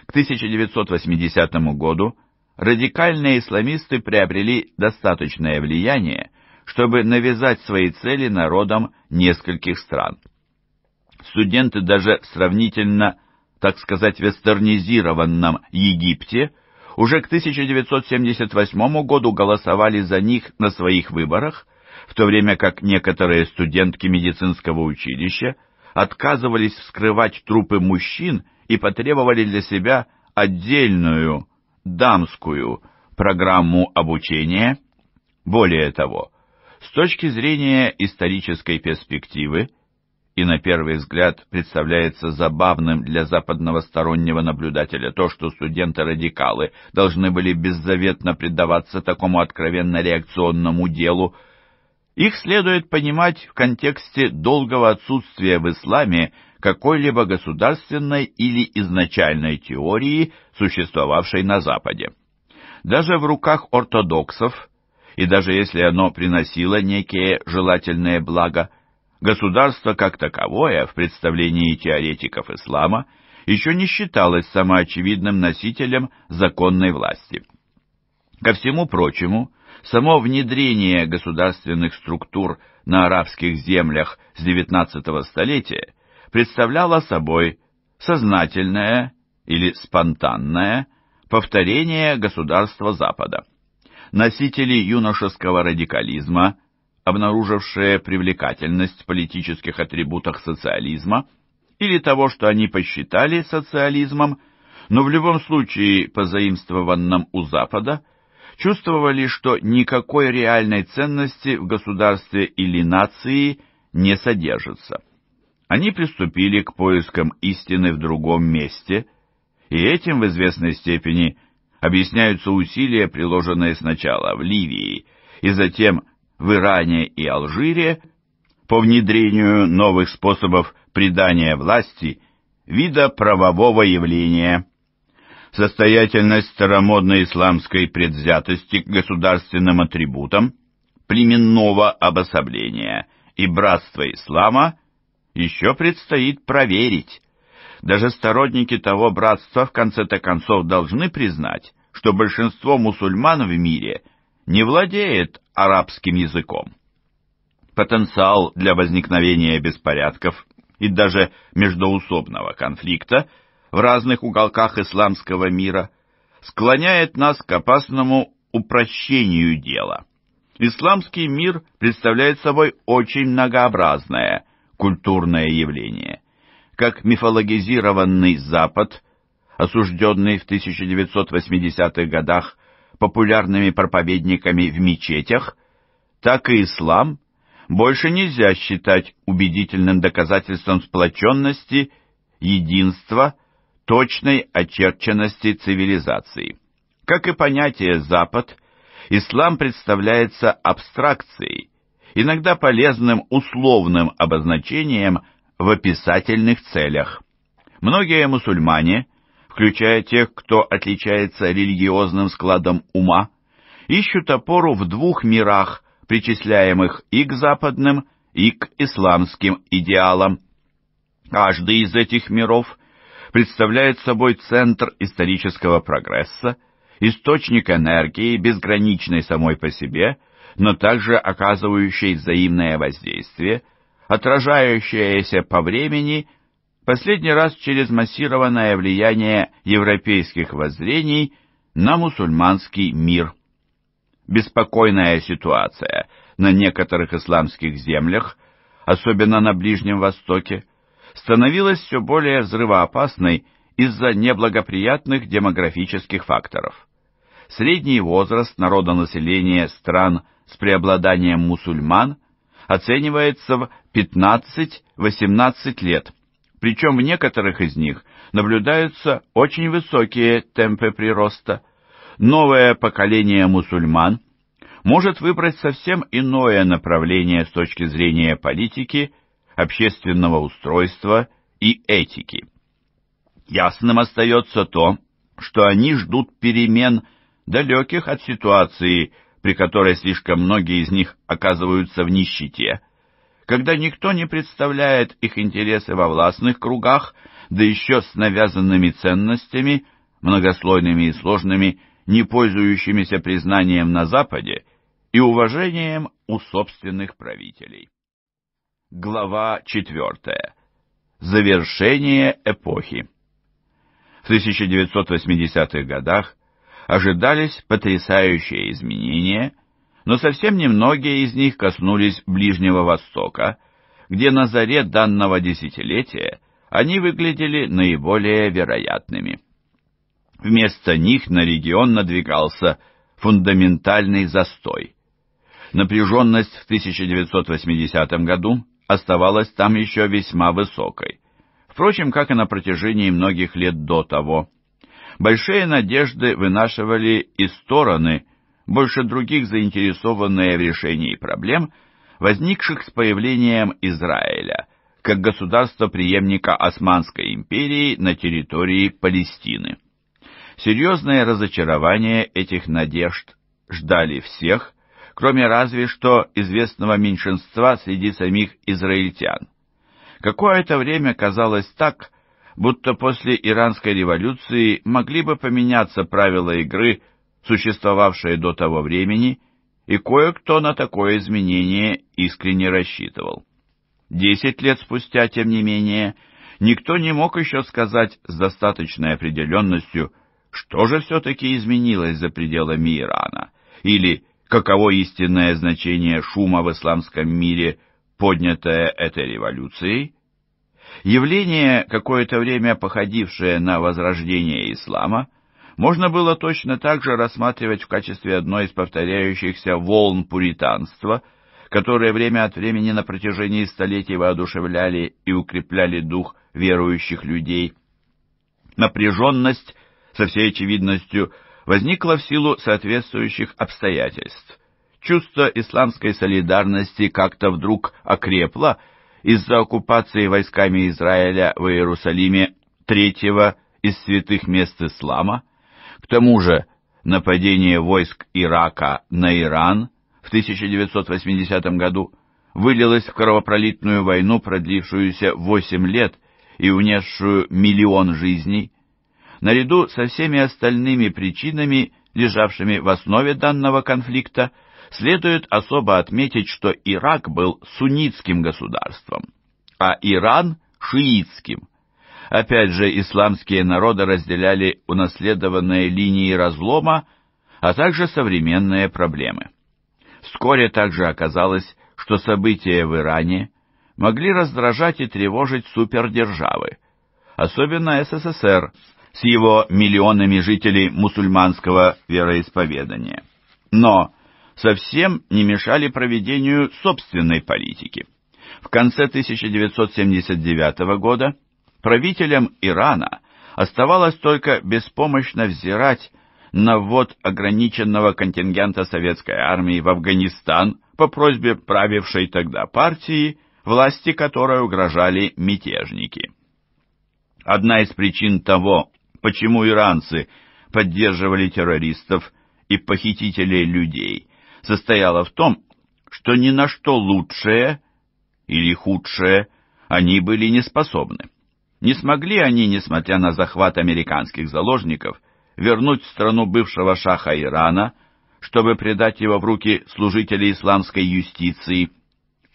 К 1980 году радикальные исламисты приобрели достаточное влияние, чтобы навязать свои цели народам нескольких стран. Студенты даже в сравнительно, так сказать, вестернизированном Египте уже к 1978 году голосовали за них на своих выборах – в то время как некоторые студентки медицинского училища отказывались вскрывать трупы мужчин и потребовали для себя отдельную, дамскую, программу обучения. Более того, с точки зрения исторической перспективы, и на первый взгляд представляется забавным для западного стороннего наблюдателя то, что студенты-радикалы должны были беззаветно предаваться такому откровенно реакционному делу, их следует понимать в контексте долгого отсутствия в исламе какой-либо государственной или изначальной теории, существовавшей на Западе. Даже в руках ортодоксов, и даже если оно приносило некие желательные блага, государство как таковое в представлении теоретиков ислама еще не считалось самоочевидным носителем законной власти. Ко всему прочему, Само внедрение государственных структур на арабских землях с XIX столетия представляло собой сознательное или спонтанное повторение государства Запада. Носители юношеского радикализма, обнаружившие привлекательность в политических атрибутах социализма или того, что они посчитали социализмом, но в любом случае позаимствованном у Запада – чувствовали, что никакой реальной ценности в государстве или нации не содержится. Они приступили к поискам истины в другом месте, и этим в известной степени объясняются усилия, приложенные сначала в Ливии и затем в Иране и Алжире по внедрению новых способов придания власти вида правового явления – состоятельность старомодной исламской предвзятости к государственным атрибутам, племенного обособления и братства ислама еще предстоит проверить. Даже сторонники того братства в конце-то концов должны признать, что большинство мусульман в мире не владеет арабским языком. Потенциал для возникновения беспорядков и даже междоусобного конфликта – в разных уголках исламского мира, склоняет нас к опасному упрощению дела. Исламский мир представляет собой очень многообразное культурное явление. Как мифологизированный Запад, осужденный в 1980-х годах популярными проповедниками в мечетях, так и ислам больше нельзя считать убедительным доказательством сплоченности, единства точной очерченности цивилизации. Как и понятие «Запад», ислам представляется абстракцией, иногда полезным условным обозначением в описательных целях. Многие мусульмане, включая тех, кто отличается религиозным складом ума, ищут опору в двух мирах, причисляемых и к западным, и к исламским идеалам. Каждый из этих миров – представляет собой центр исторического прогресса, источник энергии, безграничной самой по себе, но также оказывающей взаимное воздействие, отражающееся по времени, последний раз через массированное влияние европейских воззрений на мусульманский мир. Беспокойная ситуация на некоторых исламских землях, особенно на Ближнем Востоке, становилась все более взрывоопасной из-за неблагоприятных демографических факторов. Средний возраст народонаселения стран с преобладанием мусульман оценивается в 15-18 лет, причем в некоторых из них наблюдаются очень высокие темпы прироста. Новое поколение мусульман может выбрать совсем иное направление с точки зрения политики – общественного устройства и этики. Ясным остается то, что они ждут перемен, далеких от ситуации, при которой слишком многие из них оказываются в нищете, когда никто не представляет их интересы во властных кругах, да еще с навязанными ценностями, многослойными и сложными, не пользующимися признанием на Западе и уважением у собственных правителей. Глава 4. Завершение эпохи. В 1980-х годах ожидались потрясающие изменения, но совсем немногие из них коснулись Ближнего Востока, где на заре данного десятилетия они выглядели наиболее вероятными. Вместо них на регион надвигался фундаментальный застой. Напряженность в 1980 году оставалась там еще весьма высокой. Впрочем, как и на протяжении многих лет до того. Большие надежды вынашивали и стороны, больше других заинтересованные в решении проблем, возникших с появлением Израиля, как государства-преемника Османской империи на территории Палестины. Серьезное разочарование этих надежд ждали всех, кроме разве что известного меньшинства среди самих израильтян. Какое-то время казалось так, будто после Иранской революции могли бы поменяться правила игры, существовавшие до того времени, и кое-кто на такое изменение искренне рассчитывал. Десять лет спустя, тем не менее, никто не мог еще сказать с достаточной определенностью, что же все-таки изменилось за пределами Ирана, или каково истинное значение шума в исламском мире, поднятое этой революцией, явление, какое-то время походившее на возрождение ислама, можно было точно так же рассматривать в качестве одной из повторяющихся волн пуританства, которые время от времени на протяжении столетий воодушевляли и укрепляли дух верующих людей. Напряженность со всей очевидностью возникла в силу соответствующих обстоятельств. Чувство исламской солидарности как-то вдруг окрепло из-за оккупации войсками Израиля в Иерусалиме третьего из святых мест ислама. К тому же нападение войск Ирака на Иран в 1980 году вылилось в кровопролитную войну, продлившуюся 8 лет и унесшую миллион жизней, наряду со всеми остальными причинами, лежавшими в основе данного конфликта, следует особо отметить, что Ирак был суннитским государством, а Иран – шиитским. Опять же, исламские народы разделяли унаследованные линии разлома, а также современные проблемы. Вскоре также оказалось, что события в Иране могли раздражать и тревожить супердержавы, особенно СССР – с его миллионами жителей мусульманского вероисповедания, но совсем не мешали проведению собственной политики. В конце 1979 года правителям Ирана оставалось только беспомощно взирать на ввод ограниченного контингента советской армии в Афганистан по просьбе правившей тогда партии, власти которой угрожали мятежники. Одна из причин того, почему иранцы поддерживали террористов и похитителей людей, состояла в том, что ни на что лучшее или худшее они были не способны. Не смогли они, несмотря на захват американских заложников, вернуть страну бывшего шаха Ирана, чтобы предать его в руки служителей исламской юстиции.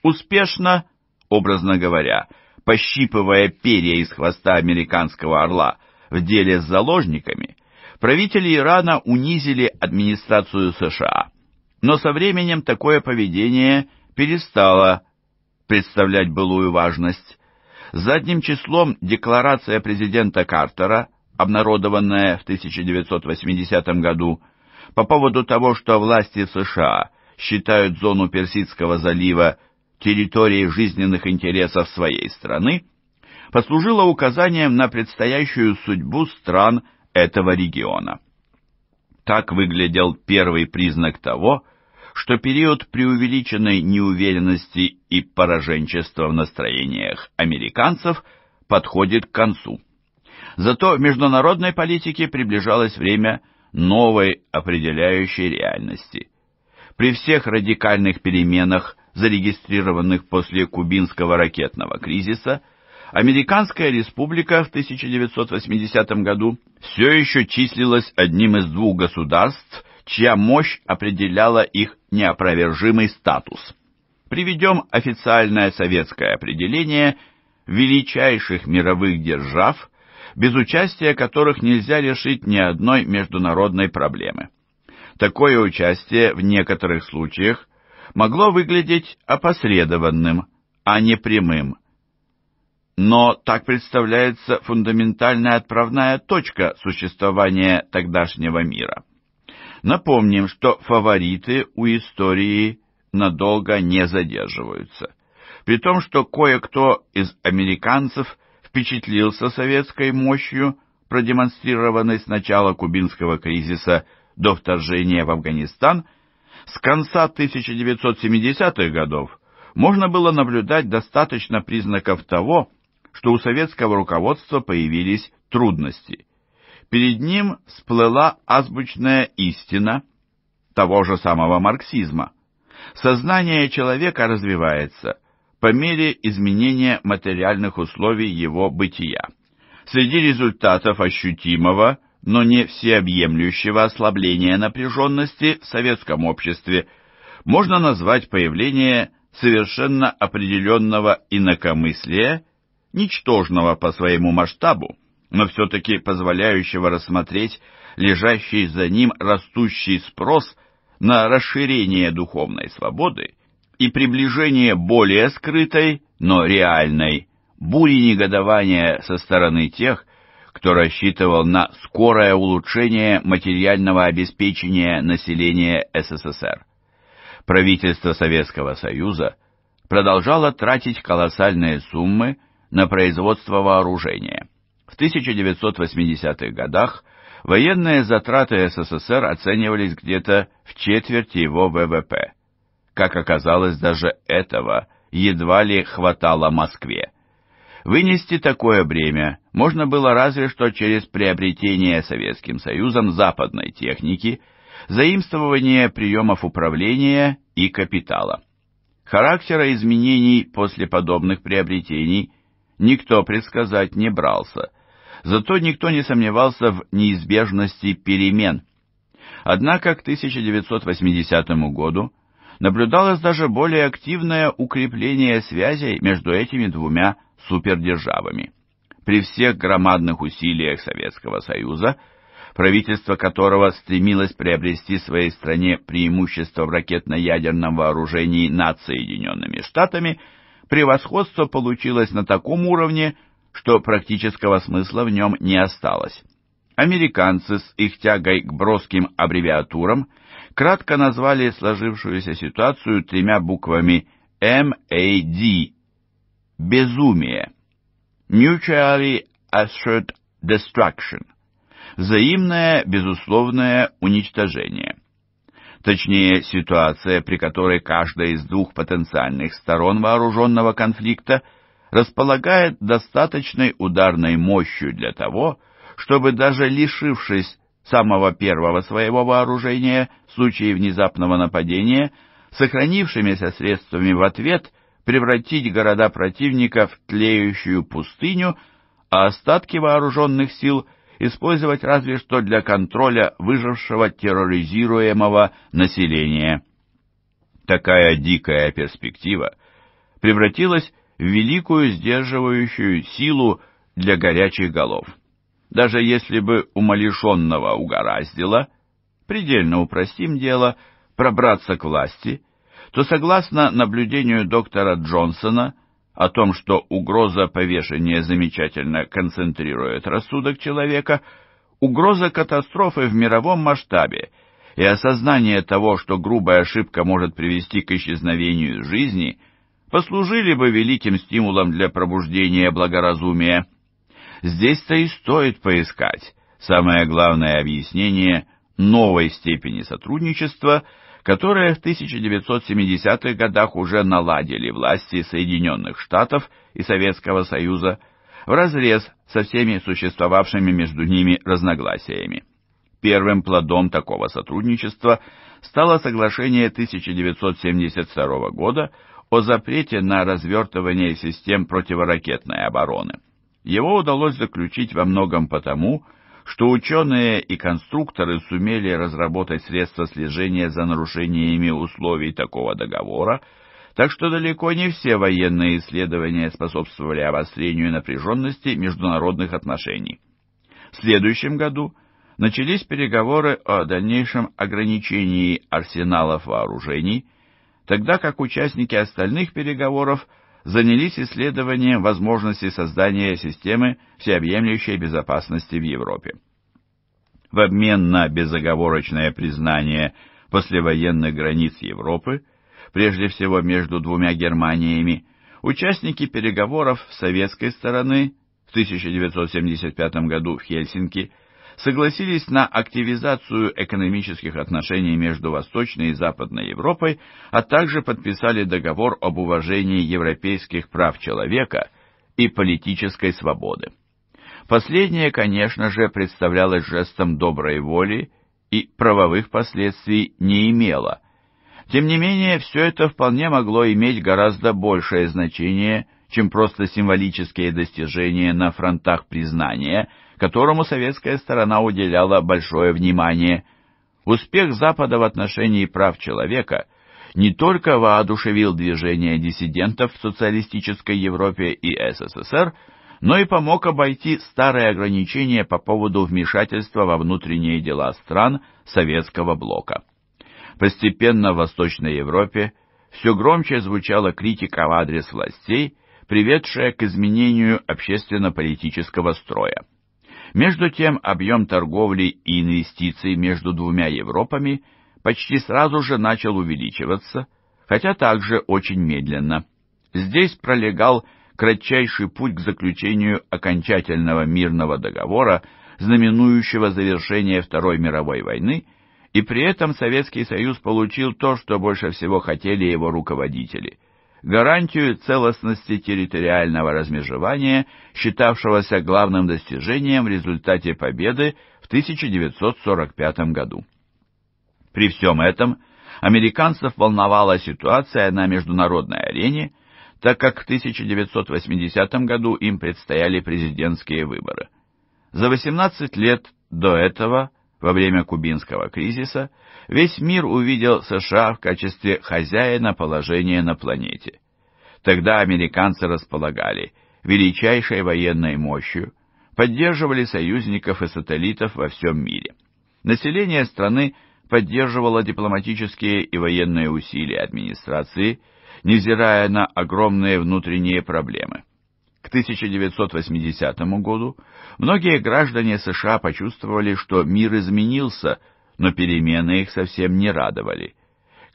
Успешно, образно говоря, пощипывая перья из хвоста американского орла – в деле с заложниками, правители Ирана унизили администрацию США. Но со временем такое поведение перестало представлять былую важность. Задним числом декларация президента Картера, обнародованная в 1980 году, по поводу того, что власти США считают зону Персидского залива территорией жизненных интересов своей страны, послужило указанием на предстоящую судьбу стран этого региона. Так выглядел первый признак того, что период преувеличенной неуверенности и пораженчества в настроениях американцев подходит к концу. Зато в международной политике приближалось время новой определяющей реальности. При всех радикальных переменах, зарегистрированных после кубинского ракетного кризиса – Американская республика в 1980 году все еще числилась одним из двух государств, чья мощь определяла их неопровержимый статус. Приведем официальное советское определение величайших мировых держав, без участия которых нельзя решить ни одной международной проблемы. Такое участие в некоторых случаях могло выглядеть опосредованным, а не прямым, но так представляется фундаментальная отправная точка существования тогдашнего мира. Напомним, что фавориты у истории надолго не задерживаются, при том, что кое-кто из американцев впечатлился советской мощью, продемонстрированной с начала кубинского кризиса до вторжения в Афганистан, с конца 1970-х годов можно было наблюдать достаточно признаков того, что у советского руководства появились трудности. Перед ним всплыла азбучная истина того же самого марксизма. Сознание человека развивается по мере изменения материальных условий его бытия. Среди результатов ощутимого, но не всеобъемлющего ослабления напряженности в советском обществе можно назвать появление совершенно определенного инакомыслия ничтожного по своему масштабу, но все-таки позволяющего рассмотреть лежащий за ним растущий спрос на расширение духовной свободы и приближение более скрытой, но реальной бури негодования со стороны тех, кто рассчитывал на скорое улучшение материального обеспечения населения СССР. Правительство Советского Союза продолжало тратить колоссальные суммы – на производство вооружения. В 1980-х годах военные затраты СССР оценивались где-то в четверть его ВВП. Как оказалось, даже этого едва ли хватало Москве. Вынести такое бремя можно было разве что через приобретение Советским Союзом западной техники, заимствование приемов управления и капитала. Характера изменений после подобных приобретений – никто предсказать не брался, зато никто не сомневался в неизбежности перемен. Однако к 1980 году наблюдалось даже более активное укрепление связей между этими двумя супердержавами. При всех громадных усилиях Советского Союза, правительство которого стремилось приобрести в своей стране преимущество в ракетно-ядерном вооружении над Соединенными Штатами – превосходство получилось на таком уровне, что практического смысла в нем не осталось. Американцы с их тягой к броским аббревиатурам кратко назвали сложившуюся ситуацию тремя буквами MAD «А» – безумие, Mutually Assured Destruction – взаимное безусловное уничтожение точнее ситуация, при которой каждая из двух потенциальных сторон вооруженного конфликта располагает достаточной ударной мощью для того, чтобы даже лишившись самого первого своего вооружения в случае внезапного нападения, сохранившимися средствами в ответ превратить города противника в тлеющую пустыню, а остатки вооруженных сил – использовать разве что для контроля выжившего терроризируемого населения. Такая дикая перспектива превратилась в великую сдерживающую силу для горячих голов. Даже если бы умалишенного угораздило, предельно упростим дело, пробраться к власти, то, согласно наблюдению доктора Джонсона, о том, что угроза повешения замечательно концентрирует рассудок человека, угроза катастрофы в мировом масштабе и осознание того, что грубая ошибка может привести к исчезновению жизни, послужили бы великим стимулом для пробуждения благоразумия. Здесь-то и стоит поискать самое главное объяснение новой степени сотрудничества – которые в 1970-х годах уже наладили власти Соединенных Штатов и Советского Союза в разрез со всеми существовавшими между ними разногласиями. Первым плодом такого сотрудничества стало соглашение 1972 года о запрете на развертывание систем противоракетной обороны. Его удалось заключить во многом потому, что что ученые и конструкторы сумели разработать средства слежения за нарушениями условий такого договора, так что далеко не все военные исследования способствовали обострению напряженности международных отношений. В следующем году начались переговоры о дальнейшем ограничении арсеналов вооружений, тогда как участники остальных переговоров занялись исследованием возможности создания системы всеобъемлющей безопасности в Европе. В обмен на безоговорочное признание послевоенных границ Европы, прежде всего между двумя Германиями, участники переговоров с советской стороны в 1975 году в Хельсинки – согласились на активизацию экономических отношений между Восточной и Западной Европой, а также подписали договор об уважении европейских прав человека и политической свободы. Последнее, конечно же, представлялось жестом доброй воли и правовых последствий не имело. Тем не менее, все это вполне могло иметь гораздо большее значение, чем просто символические достижения на фронтах признания – которому советская сторона уделяла большое внимание. Успех Запада в отношении прав человека не только воодушевил движение диссидентов в социалистической Европе и СССР, но и помог обойти старые ограничения по поводу вмешательства во внутренние дела стран советского блока. Постепенно в Восточной Европе все громче звучала критика в адрес властей, приведшая к изменению общественно-политического строя. Между тем, объем торговли и инвестиций между двумя Европами почти сразу же начал увеличиваться, хотя также очень медленно. Здесь пролегал кратчайший путь к заключению окончательного мирного договора, знаменующего завершение Второй мировой войны, и при этом Советский Союз получил то, что больше всего хотели его руководители – гарантию целостности территориального размежевания, считавшегося главным достижением в результате победы в 1945 году. При всем этом американцев волновала ситуация на международной арене, так как в 1980 году им предстояли президентские выборы. За 18 лет до этого – во время кубинского кризиса весь мир увидел США в качестве хозяина положения на планете. Тогда американцы располагали величайшей военной мощью, поддерживали союзников и сателлитов во всем мире. Население страны поддерживало дипломатические и военные усилия администрации, невзирая на огромные внутренние проблемы. 1980 году многие граждане США почувствовали, что мир изменился, но перемены их совсем не радовали.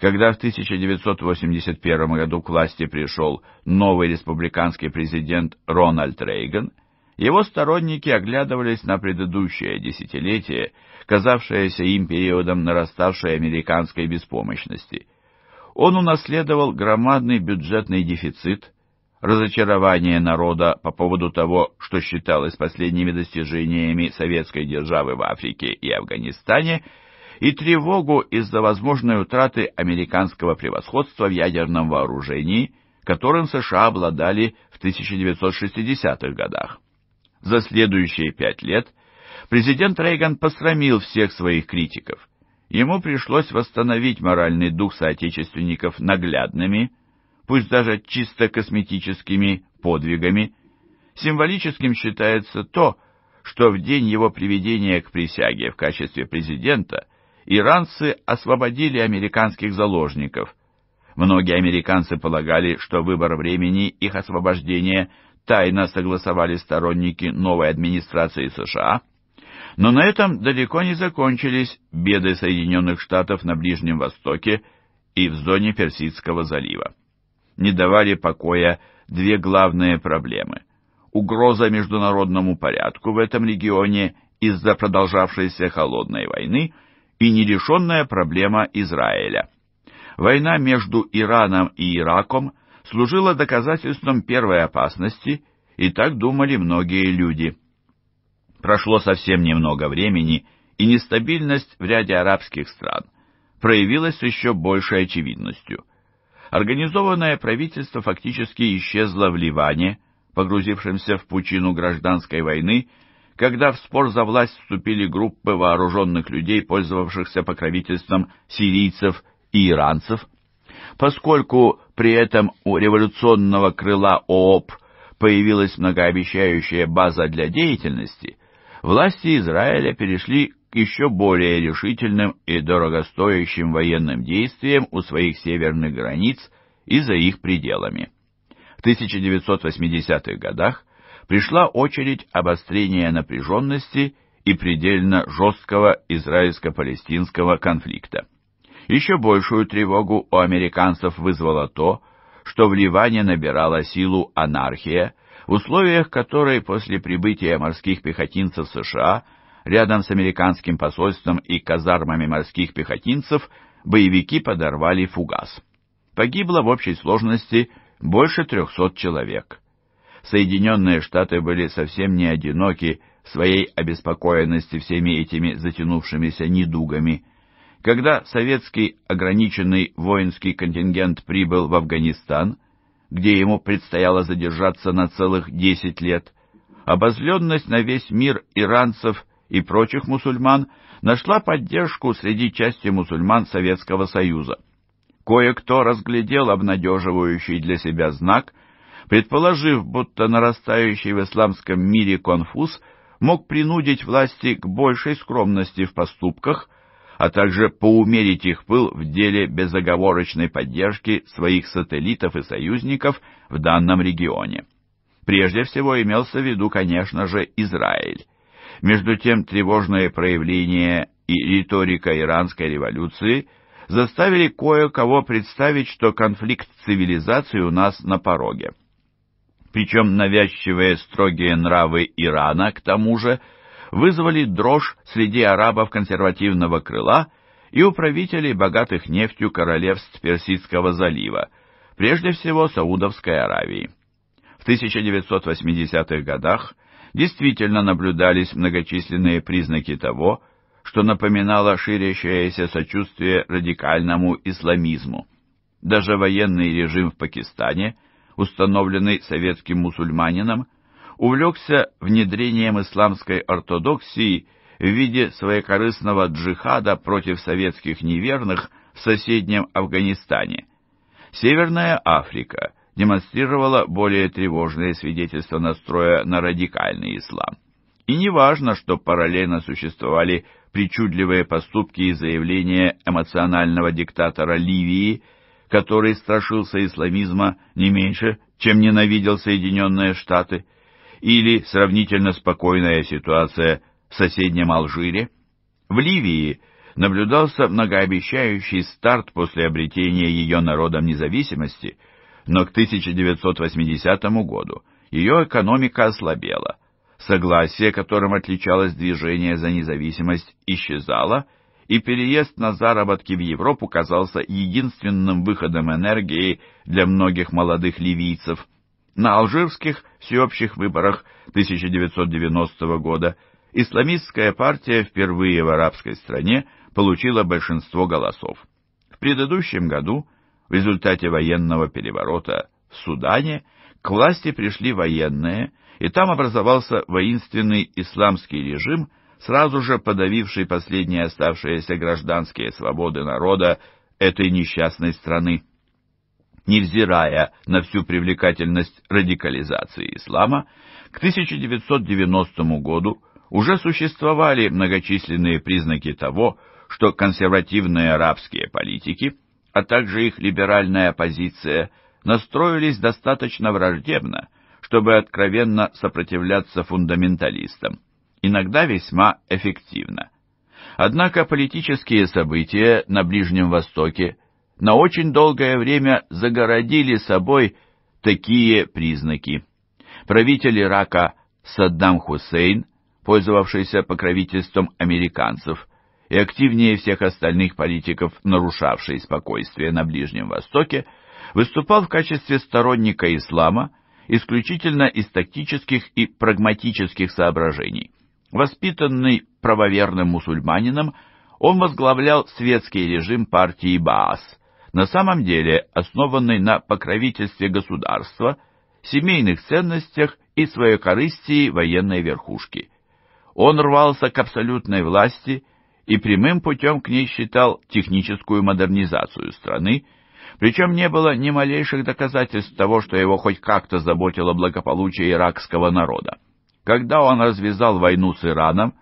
Когда в 1981 году к власти пришел новый республиканский президент Рональд Рейган, его сторонники оглядывались на предыдущее десятилетие, казавшееся им периодом нараставшей американской беспомощности. Он унаследовал громадный бюджетный дефицит – разочарование народа по поводу того, что считалось последними достижениями советской державы в Африке и Афганистане, и тревогу из-за возможной утраты американского превосходства в ядерном вооружении, которым США обладали в 1960-х годах. За следующие пять лет президент Рейган посрамил всех своих критиков. Ему пришлось восстановить моральный дух соотечественников наглядными, пусть даже чисто косметическими подвигами, символическим считается то, что в день его приведения к присяге в качестве президента иранцы освободили американских заложников. Многие американцы полагали, что выбор времени их освобождения тайно согласовали сторонники новой администрации США, но на этом далеко не закончились беды Соединенных Штатов на Ближнем Востоке и в зоне Персидского залива не давали покоя две главные проблемы. Угроза международному порядку в этом регионе из-за продолжавшейся холодной войны и нерешенная проблема Израиля. Война между Ираном и Ираком служила доказательством первой опасности, и так думали многие люди. Прошло совсем немного времени, и нестабильность в ряде арабских стран проявилась еще большей очевидностью – Организованное правительство фактически исчезло в Ливане, погрузившемся в пучину гражданской войны, когда в спор за власть вступили группы вооруженных людей, пользовавшихся покровительством сирийцев и иранцев. Поскольку при этом у революционного крыла ООП появилась многообещающая база для деятельности, власти Израиля перешли еще более решительным и дорогостоящим военным действиям у своих северных границ и за их пределами. В 1980-х годах пришла очередь обострения напряженности и предельно жесткого израильско-палестинского конфликта. Еще большую тревогу у американцев вызвало то, что в Ливане набирала силу анархия, в условиях которой после прибытия морских пехотинцев США – рядом с американским посольством и казармами морских пехотинцев боевики подорвали фугас. Погибло в общей сложности больше 300 человек. Соединенные Штаты были совсем не одиноки в своей обеспокоенности всеми этими затянувшимися недугами. Когда советский ограниченный воинский контингент прибыл в Афганистан, где ему предстояло задержаться на целых 10 лет, обозленность на весь мир иранцев и прочих мусульман нашла поддержку среди части мусульман Советского Союза. Кое-кто разглядел обнадеживающий для себя знак, предположив, будто нарастающий в исламском мире конфуз мог принудить власти к большей скромности в поступках, а также поумерить их пыл в деле безоговорочной поддержки своих сателлитов и союзников в данном регионе. Прежде всего имелся в виду, конечно же, Израиль. Между тем тревожное проявление и риторика иранской революции заставили кое-кого представить, что конфликт цивилизации у нас на пороге. Причем навязчивые строгие нравы Ирана, к тому же, вызвали дрожь среди арабов консервативного крыла и у правителей богатых нефтью королевств Персидского залива, прежде всего Саудовской Аравии. В 1980-х годах действительно наблюдались многочисленные признаки того, что напоминало ширящееся сочувствие радикальному исламизму. Даже военный режим в Пакистане, установленный советским мусульманином, увлекся внедрением исламской ортодоксии в виде своекорыстного джихада против советских неверных в соседнем Афганистане. Северная Африка демонстрировала более тревожные свидетельства настроя на радикальный ислам. И неважно, что параллельно существовали причудливые поступки и заявления эмоционального диктатора Ливии, который страшился исламизма не меньше, чем ненавидел Соединенные Штаты, или сравнительно спокойная ситуация в соседнем Алжире. В Ливии наблюдался многообещающий старт после обретения ее народом независимости – но к 1980 году ее экономика ослабела, согласие, которым отличалось движение за независимость, исчезало, и переезд на заработки в Европу казался единственным выходом энергии для многих молодых ливийцев. На алжирских всеобщих выборах 1990 года исламистская партия впервые в арабской стране получила большинство голосов. В предыдущем году в результате военного переворота в Судане к власти пришли военные, и там образовался воинственный исламский режим, сразу же подавивший последние оставшиеся гражданские свободы народа этой несчастной страны. Невзирая на всю привлекательность радикализации ислама, к 1990 году уже существовали многочисленные признаки того, что консервативные арабские политики – а также их либеральная оппозиция, настроились достаточно враждебно, чтобы откровенно сопротивляться фундаменталистам, иногда весьма эффективно. Однако политические события на Ближнем Востоке на очень долгое время загородили собой такие признаки. Правитель Ирака Саддам Хусейн, пользовавшийся покровительством американцев, и активнее всех остальных политиков, нарушавший спокойствие на Ближнем Востоке, выступал в качестве сторонника ислама исключительно из тактических и прагматических соображений. Воспитанный правоверным мусульманином, он возглавлял светский режим партии Баас, на самом деле основанный на покровительстве государства, семейных ценностях и своекорыстии военной верхушки. Он рвался к абсолютной власти – и прямым путем к ней считал техническую модернизацию страны, причем не было ни малейших доказательств того, что его хоть как-то заботило благополучие иракского народа. Когда он развязал войну с Ираном,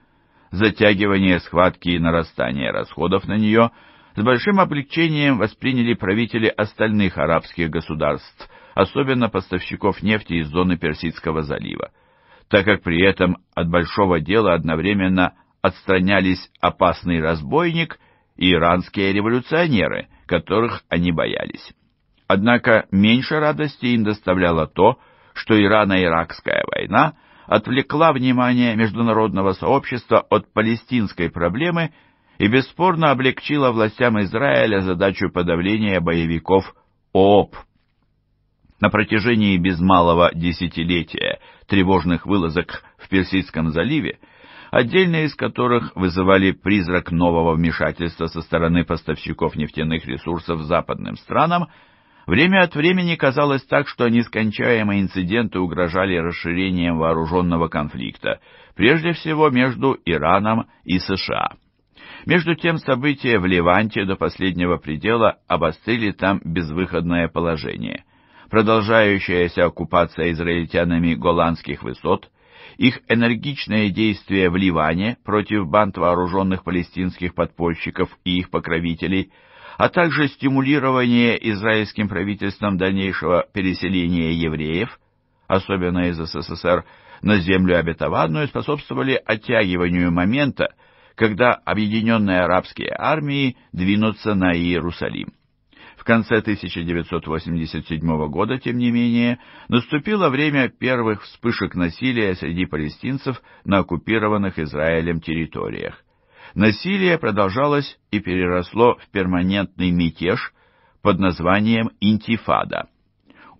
затягивание схватки и нарастание расходов на нее с большим облегчением восприняли правители остальных арабских государств, особенно поставщиков нефти из зоны Персидского залива, так как при этом от большого дела одновременно отстранялись опасный разбойник и иранские революционеры, которых они боялись. Однако меньше радости им доставляло то, что Ирано-Иракская война отвлекла внимание международного сообщества от палестинской проблемы и бесспорно облегчила властям Израиля задачу подавления боевиков ООП. На протяжении без малого десятилетия тревожных вылазок в Персидском заливе – отдельные из которых вызывали призрак нового вмешательства со стороны поставщиков нефтяных ресурсов западным странам, время от времени казалось так, что нескончаемые инциденты угрожали расширением вооруженного конфликта, прежде всего между Ираном и США. Между тем события в Леванте до последнего предела обострили там безвыходное положение. Продолжающаяся оккупация израильтянами голландских высот, их энергичное действие в Ливане против банд вооруженных палестинских подпольщиков и их покровителей, а также стимулирование израильским правительством дальнейшего переселения евреев, особенно из СССР, на землю обетованную, способствовали оттягиванию момента, когда объединенные арабские армии двинутся на Иерусалим. В конце 1987 года, тем не менее, наступило время первых вспышек насилия среди палестинцев на оккупированных Израилем территориях. Насилие продолжалось и переросло в перманентный мятеж под названием «Интифада».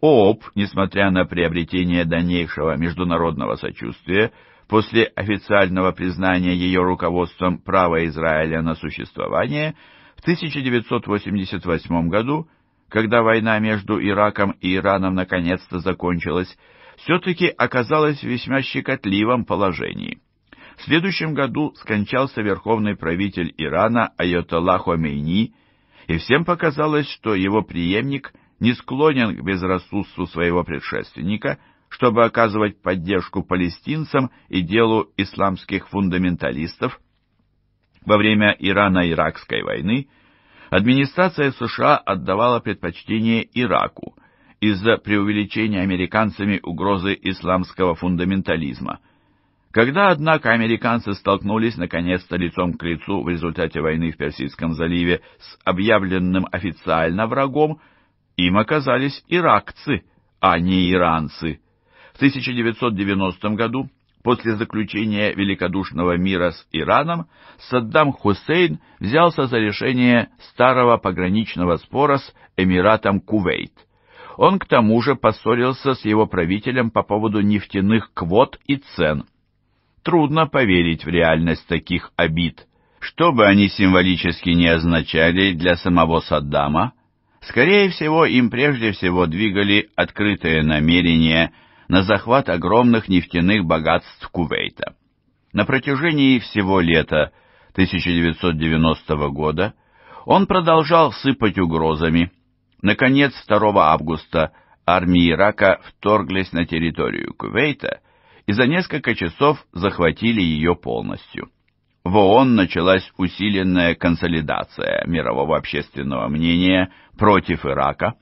ООП, несмотря на приобретение дальнейшего международного сочувствия, после официального признания ее руководством права Израиля на существование – 1988 году, когда война между Ираком и Ираном наконец-то закончилась, все-таки оказалась в весьма щекотливом положении. В следующем году скончался верховный правитель Ирана Айотолла Хомейни, и всем показалось, что его преемник не склонен к безрассудству своего предшественника, чтобы оказывать поддержку палестинцам и делу исламских фундаменталистов – во время Ирано-Иракской войны администрация США отдавала предпочтение Ираку из-за преувеличения американцами угрозы исламского фундаментализма. Когда, однако, американцы столкнулись наконец-то лицом к лицу в результате войны в Персидском заливе с объявленным официально врагом, им оказались иракцы, а не иранцы. В 1990 году После заключения великодушного мира с Ираном Саддам Хусейн взялся за решение старого пограничного спора с Эмиратом Кувейт. Он к тому же поссорился с его правителем по поводу нефтяных квот и цен. Трудно поверить в реальность таких обид. Что бы они символически не означали для самого Саддама, скорее всего, им прежде всего двигали открытое намерение – на захват огромных нефтяных богатств Кувейта. На протяжении всего лета 1990 года он продолжал сыпать угрозами. Наконец, 2 августа армии Ирака вторглись на территорию Кувейта и за несколько часов захватили ее полностью. В ООН началась усиленная консолидация мирового общественного мнения против Ирака.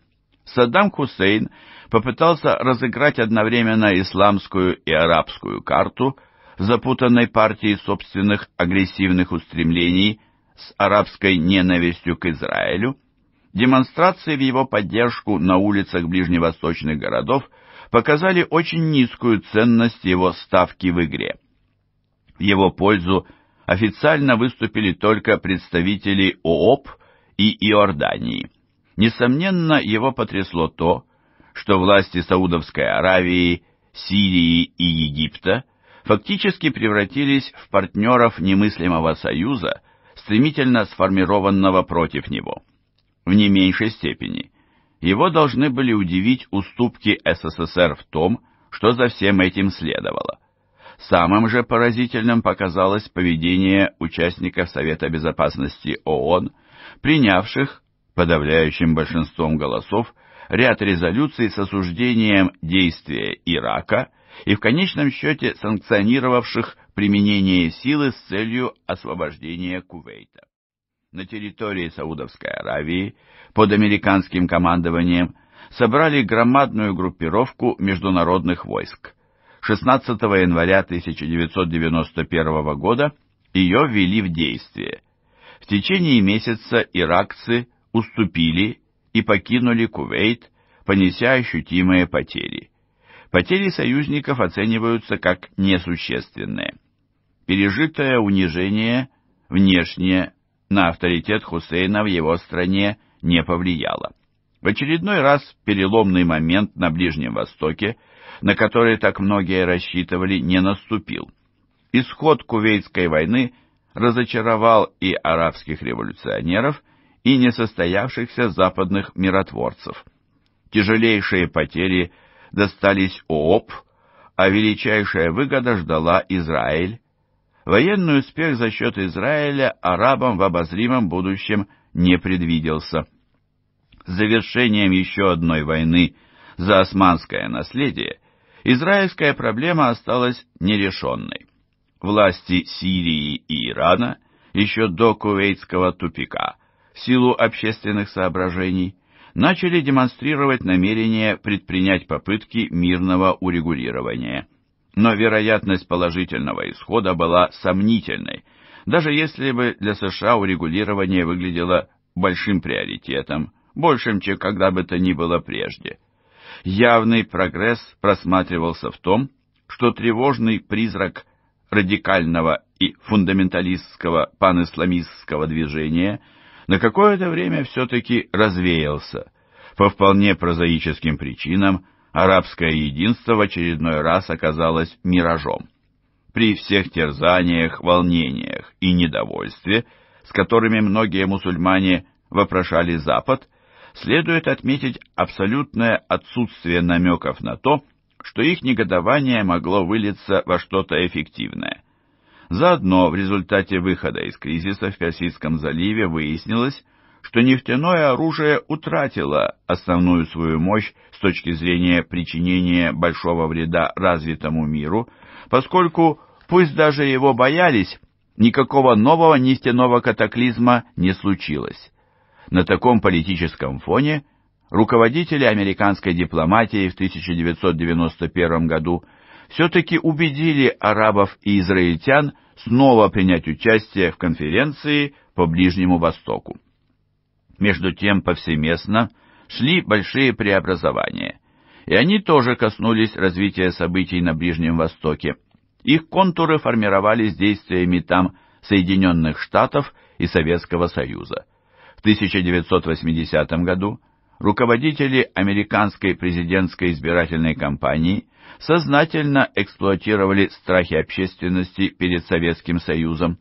Саддам Хусейн попытался разыграть одновременно исламскую и арабскую карту в запутанной партии собственных агрессивных устремлений с арабской ненавистью к Израилю, демонстрации в его поддержку на улицах ближневосточных городов показали очень низкую ценность его ставки в игре. В его пользу официально выступили только представители ООП и Иордании. Несомненно, его потрясло то, что власти Саудовской Аравии, Сирии и Египта фактически превратились в партнеров немыслимого союза, стремительно сформированного против него. В не меньшей степени его должны были удивить уступки СССР в том, что за всем этим следовало. Самым же поразительным показалось поведение участников Совета Безопасности ООН, принявших подавляющим большинством голосов ряд резолюций с осуждением действия Ирака и в конечном счете санкционировавших применение силы с целью освобождения Кувейта. На территории Саудовской Аравии под американским командованием собрали громадную группировку международных войск. 16 января 1991 года ее ввели в действие. В течение месяца иракцы уступили и покинули Кувейт, понеся ощутимые потери. Потери союзников оцениваются как несущественные. Пережитое унижение внешне на авторитет Хусейна в его стране не повлияло. В очередной раз переломный момент на Ближнем Востоке, на который так многие рассчитывали, не наступил. Исход Кувейтской войны разочаровал и арабских революционеров, и несостоявшихся западных миротворцев. Тяжелейшие потери достались ООП, а величайшая выгода ждала Израиль. Военный успех за счет Израиля арабам в обозримом будущем не предвиделся. С завершением еще одной войны за османское наследие израильская проблема осталась нерешенной. Власти Сирии и Ирана еще до кувейтского тупика в силу общественных соображений, начали демонстрировать намерение предпринять попытки мирного урегулирования. Но вероятность положительного исхода была сомнительной, даже если бы для США урегулирование выглядело большим приоритетом, большим, чем когда бы то ни было прежде. Явный прогресс просматривался в том, что тревожный призрак радикального и фундаменталистского панисламистского движения – на какое-то время все-таки развеялся. По вполне прозаическим причинам арабское единство в очередной раз оказалось миражом. При всех терзаниях, волнениях и недовольстве, с которыми многие мусульмане вопрошали Запад, следует отметить абсолютное отсутствие намеков на то, что их негодование могло вылиться во что-то эффективное. Заодно в результате выхода из кризиса в Персидском заливе выяснилось, что нефтяное оружие утратило основную свою мощь с точки зрения причинения большого вреда развитому миру, поскольку, пусть даже его боялись, никакого нового нефтяного катаклизма не случилось. На таком политическом фоне руководители американской дипломатии в 1991 году – все-таки убедили арабов и израильтян снова принять участие в конференции по Ближнему Востоку. Между тем повсеместно шли большие преобразования, и они тоже коснулись развития событий на Ближнем Востоке. Их контуры формировались действиями там Соединенных Штатов и Советского Союза. В 1980 году руководители американской президентской избирательной кампании сознательно эксплуатировали страхи общественности перед Советским Союзом.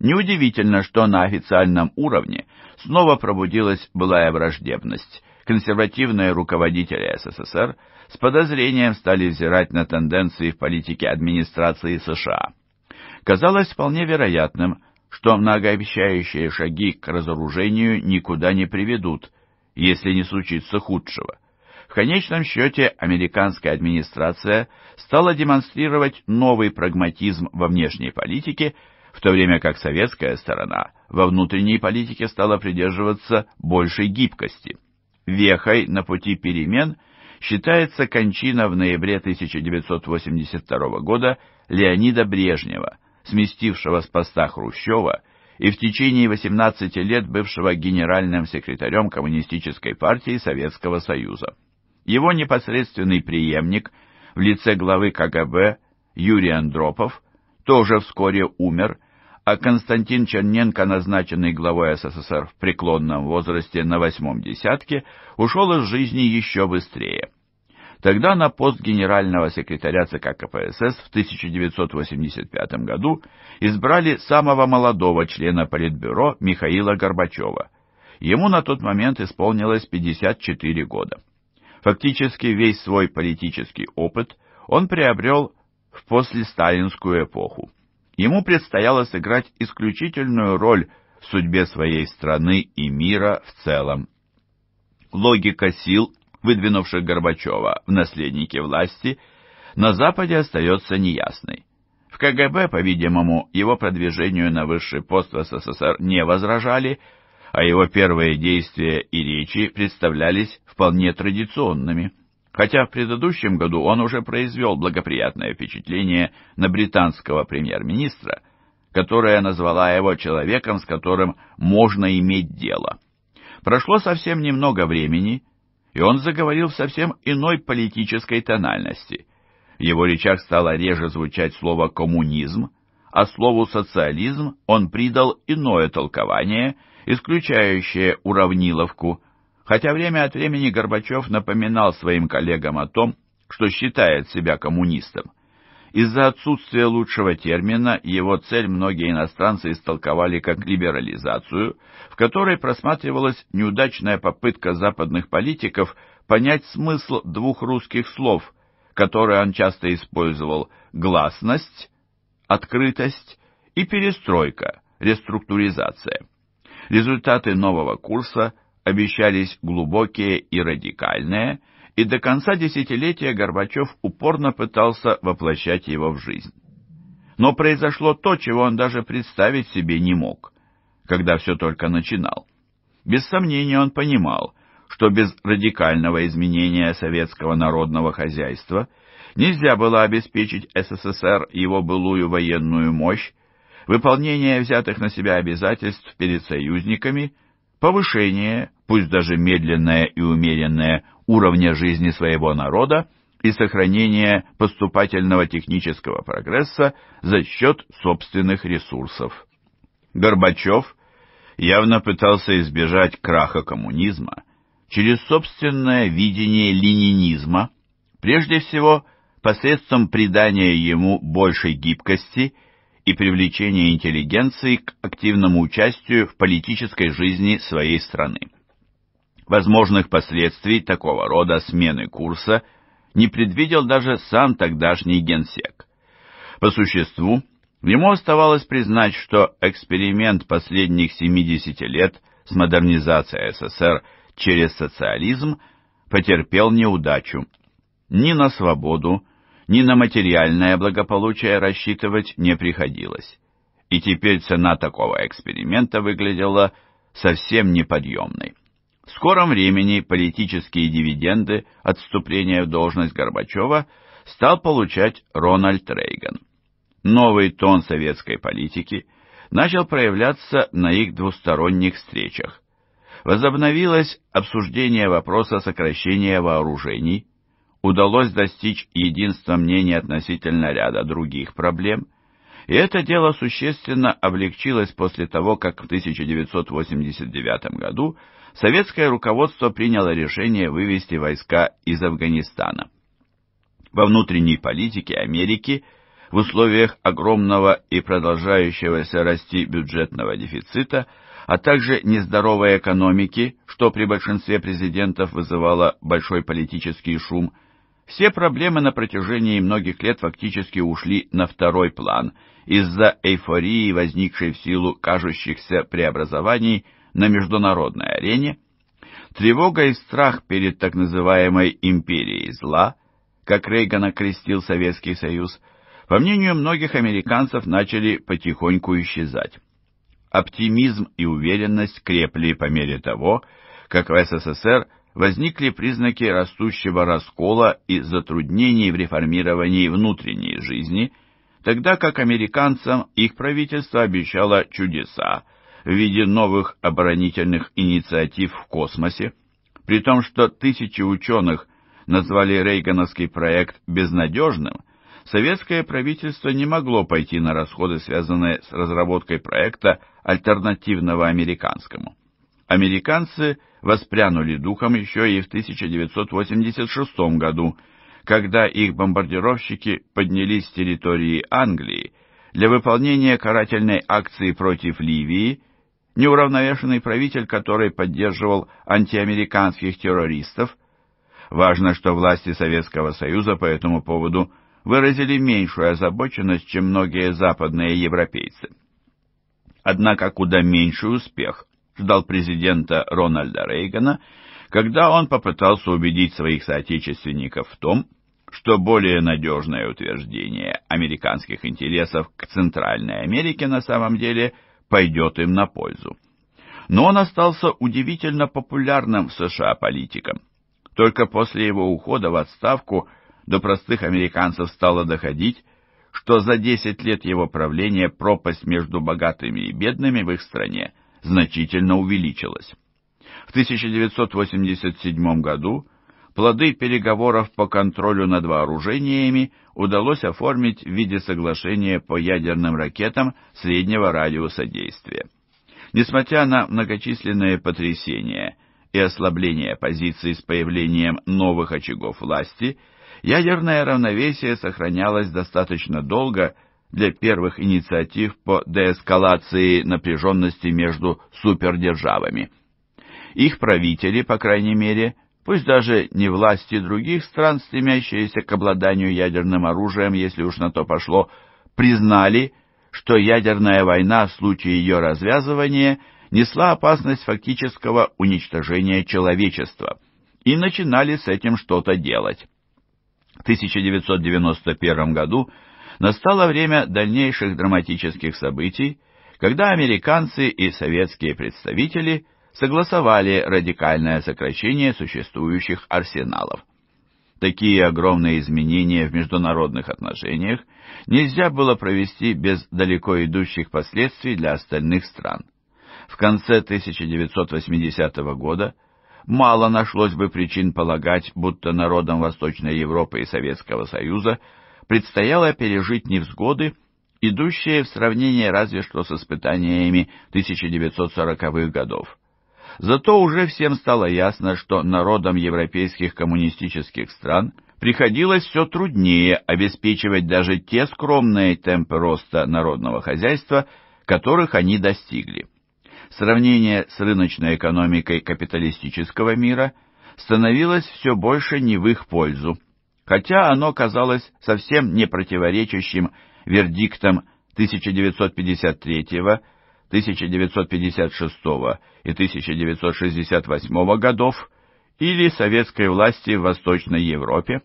Неудивительно, что на официальном уровне снова пробудилась былая враждебность. Консервативные руководители СССР с подозрением стали взирать на тенденции в политике администрации США. Казалось вполне вероятным, что многообещающие шаги к разоружению никуда не приведут, если не случится худшего. В конечном счете американская администрация стала демонстрировать новый прагматизм во внешней политике, в то время как советская сторона во внутренней политике стала придерживаться большей гибкости. Вехой на пути перемен считается кончина в ноябре 1982 года Леонида Брежнева, сместившего с поста Хрущева и в течение 18 лет бывшего генеральным секретарем Коммунистической партии Советского Союза. Его непосредственный преемник в лице главы КГБ Юрий Андропов тоже вскоре умер, а Константин Черненко, назначенный главой СССР в преклонном возрасте на восьмом десятке, ушел из жизни еще быстрее. Тогда на пост генерального секретаря ЦК КПСС в 1985 году избрали самого молодого члена Политбюро Михаила Горбачева. Ему на тот момент исполнилось 54 года. Фактически весь свой политический опыт он приобрел в послесталинскую эпоху. Ему предстояло сыграть исключительную роль в судьбе своей страны и мира в целом. Логика сил, выдвинувших Горбачева в наследники власти, на Западе остается неясной. В КГБ, по-видимому, его продвижению на высший пост в СССР не возражали, а его первые действия и речи представлялись вполне традиционными, хотя в предыдущем году он уже произвел благоприятное впечатление на британского премьер-министра, которая назвала его человеком, с которым можно иметь дело. Прошло совсем немного времени, и он заговорил в совсем иной политической тональности. В его речах стало реже звучать слово «коммунизм», а слову «социализм» он придал иное толкование, исключающее уравниловку – хотя время от времени Горбачев напоминал своим коллегам о том, что считает себя коммунистом. Из-за отсутствия лучшего термина его цель многие иностранцы истолковали как либерализацию, в которой просматривалась неудачная попытка западных политиков понять смысл двух русских слов, которые он часто использовал «гласность», «открытость» и «перестройка», «реструктуризация». Результаты нового курса – обещались глубокие и радикальные, и до конца десятилетия Горбачев упорно пытался воплощать его в жизнь. Но произошло то, чего он даже представить себе не мог, когда все только начинал. Без сомнения он понимал, что без радикального изменения советского народного хозяйства нельзя было обеспечить СССР его былую военную мощь, выполнение взятых на себя обязательств перед союзниками – повышение, пусть даже медленное и умеренное, уровня жизни своего народа и сохранение поступательного технического прогресса за счет собственных ресурсов. Горбачев явно пытался избежать краха коммунизма через собственное видение ленинизма, прежде всего посредством придания ему большей гибкости и привлечение интеллигенции к активному участию в политической жизни своей страны. Возможных последствий такого рода смены курса не предвидел даже сам тогдашний генсек. По существу, ему оставалось признать, что эксперимент последних 70 лет с модернизацией СССР через социализм потерпел неудачу. Ни на свободу, ни на материальное благополучие рассчитывать не приходилось. И теперь цена такого эксперимента выглядела совсем неподъемной. В скором времени политические дивиденды отступления в должность Горбачева стал получать Рональд Рейган. Новый тон советской политики начал проявляться на их двусторонних встречах. Возобновилось обсуждение вопроса сокращения вооружений – удалось достичь единства мнений относительно ряда других проблем, и это дело существенно облегчилось после того, как в 1989 году советское руководство приняло решение вывести войска из Афганистана. Во внутренней политике Америки в условиях огромного и продолжающегося расти бюджетного дефицита, а также нездоровой экономики, что при большинстве президентов вызывало большой политический шум, все проблемы на протяжении многих лет фактически ушли на второй план из-за эйфории, возникшей в силу кажущихся преобразований на международной арене. Тревога и страх перед так называемой «империей зла», как Рейган окрестил Советский Союз, по мнению многих американцев, начали потихоньку исчезать. Оптимизм и уверенность крепли по мере того, как в СССР – возникли признаки растущего раскола и затруднений в реформировании внутренней жизни, тогда как американцам их правительство обещало чудеса в виде новых оборонительных инициатив в космосе, при том, что тысячи ученых назвали рейгановский проект безнадежным, советское правительство не могло пойти на расходы, связанные с разработкой проекта альтернативного американскому. Американцы – воспрянули духом еще и в 1986 году, когда их бомбардировщики поднялись с территории Англии для выполнения карательной акции против Ливии, неуравновешенный правитель который поддерживал антиамериканских террористов. Важно, что власти Советского Союза по этому поводу выразили меньшую озабоченность, чем многие западные европейцы. Однако куда меньший успех ждал президента Рональда Рейгана, когда он попытался убедить своих соотечественников в том, что более надежное утверждение американских интересов к Центральной Америке на самом деле пойдет им на пользу. Но он остался удивительно популярным в США политиком. Только после его ухода в отставку до простых американцев стало доходить, что за 10 лет его правления пропасть между богатыми и бедными в их стране – значительно увеличилось. В 1987 году плоды переговоров по контролю над вооружениями удалось оформить в виде соглашения по ядерным ракетам среднего радиуса действия. Несмотря на многочисленные потрясения и ослабление позиций с появлением новых очагов власти, ядерное равновесие сохранялось достаточно долго для первых инициатив по деэскалации напряженности между супердержавами. Их правители, по крайней мере, пусть даже не власти других стран, стремящиеся к обладанию ядерным оружием, если уж на то пошло, признали, что ядерная война в случае ее развязывания несла опасность фактического уничтожения человечества и начинали с этим что-то делать. В 1991 году настало время дальнейших драматических событий, когда американцы и советские представители согласовали радикальное сокращение существующих арсеналов. Такие огромные изменения в международных отношениях нельзя было провести без далеко идущих последствий для остальных стран. В конце 1980 года мало нашлось бы причин полагать, будто народам Восточной Европы и Советского Союза – предстояло пережить невзгоды, идущие в сравнение разве что с испытаниями 1940-х годов. Зато уже всем стало ясно, что народам европейских коммунистических стран приходилось все труднее обеспечивать даже те скромные темпы роста народного хозяйства, которых они достигли. Сравнение с рыночной экономикой капиталистического мира становилось все больше не в их пользу, хотя оно казалось совсем не противоречащим вердиктам 1953, 1956 и 1968 годов или советской власти в Восточной Европе.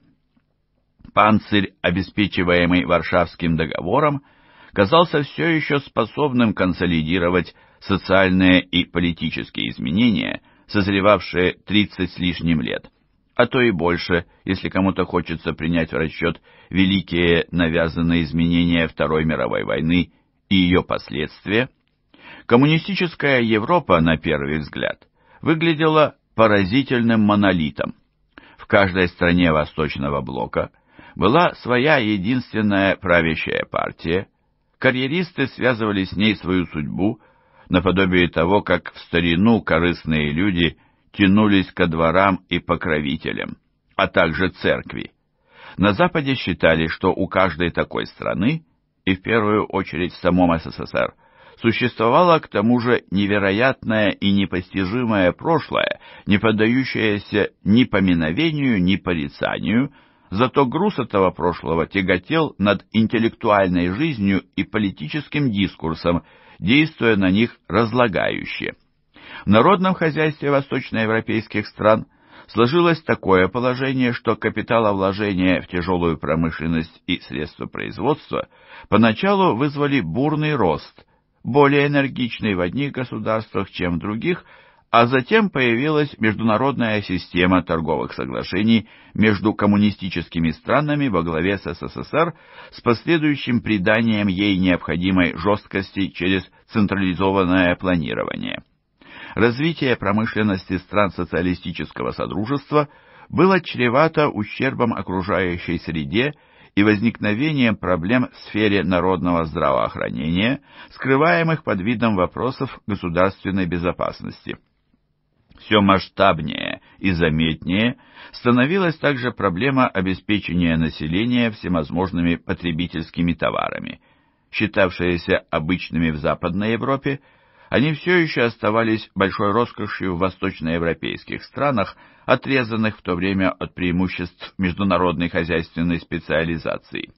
Панцирь, обеспечиваемый Варшавским договором, казался все еще способным консолидировать социальные и политические изменения, созревавшие 30 с лишним лет а то и больше, если кому-то хочется принять в расчет великие навязанные изменения Второй мировой войны и ее последствия, коммунистическая Европа, на первый взгляд, выглядела поразительным монолитом. В каждой стране Восточного Блока была своя единственная правящая партия, карьеристы связывали с ней свою судьбу, наподобие того, как в старину корыстные люди – тянулись ко дворам и покровителям, а также церкви. На Западе считали, что у каждой такой страны, и в первую очередь в самом СССР, существовало к тому же невероятное и непостижимое прошлое, не поддающееся ни поминовению, ни порицанию, зато груз этого прошлого тяготел над интеллектуальной жизнью и политическим дискурсом, действуя на них разлагающе. В народном хозяйстве восточноевропейских стран сложилось такое положение, что капиталовложения в тяжелую промышленность и средства производства поначалу вызвали бурный рост, более энергичный в одних государствах, чем в других, а затем появилась международная система торговых соглашений между коммунистическими странами во главе с СССР с последующим приданием ей необходимой жесткости через централизованное планирование развитие промышленности стран социалистического содружества было чревато ущербом окружающей среде и возникновением проблем в сфере народного здравоохранения, скрываемых под видом вопросов государственной безопасности. Все масштабнее и заметнее становилась также проблема обеспечения населения всевозможными потребительскими товарами, считавшиеся обычными в Западной Европе – они все еще оставались большой роскошью в восточноевропейских странах, отрезанных в то время от преимуществ международной хозяйственной специализации.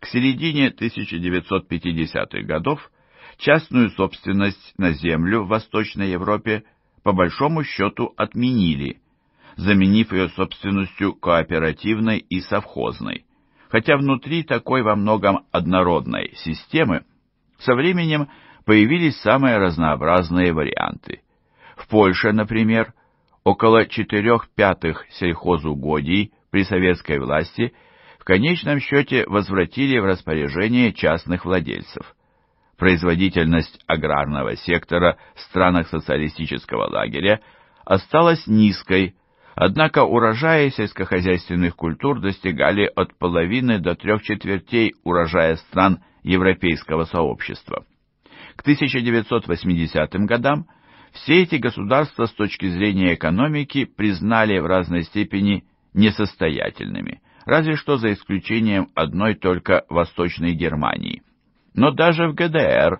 К середине 1950-х годов частную собственность на землю в Восточной Европе по большому счету отменили, заменив ее собственностью кооперативной и совхозной. Хотя внутри такой во многом однородной системы со временем появились самые разнообразные варианты. В Польше, например, около четырех пятых сельхозугодий при советской власти в конечном счете возвратили в распоряжение частных владельцев. Производительность аграрного сектора в странах социалистического лагеря осталась низкой, однако урожаи сельскохозяйственных культур достигали от половины до трех четвертей урожая стран европейского сообщества. К 1980 годам все эти государства с точки зрения экономики признали в разной степени несостоятельными, разве что за исключением одной только Восточной Германии. Но даже в ГДР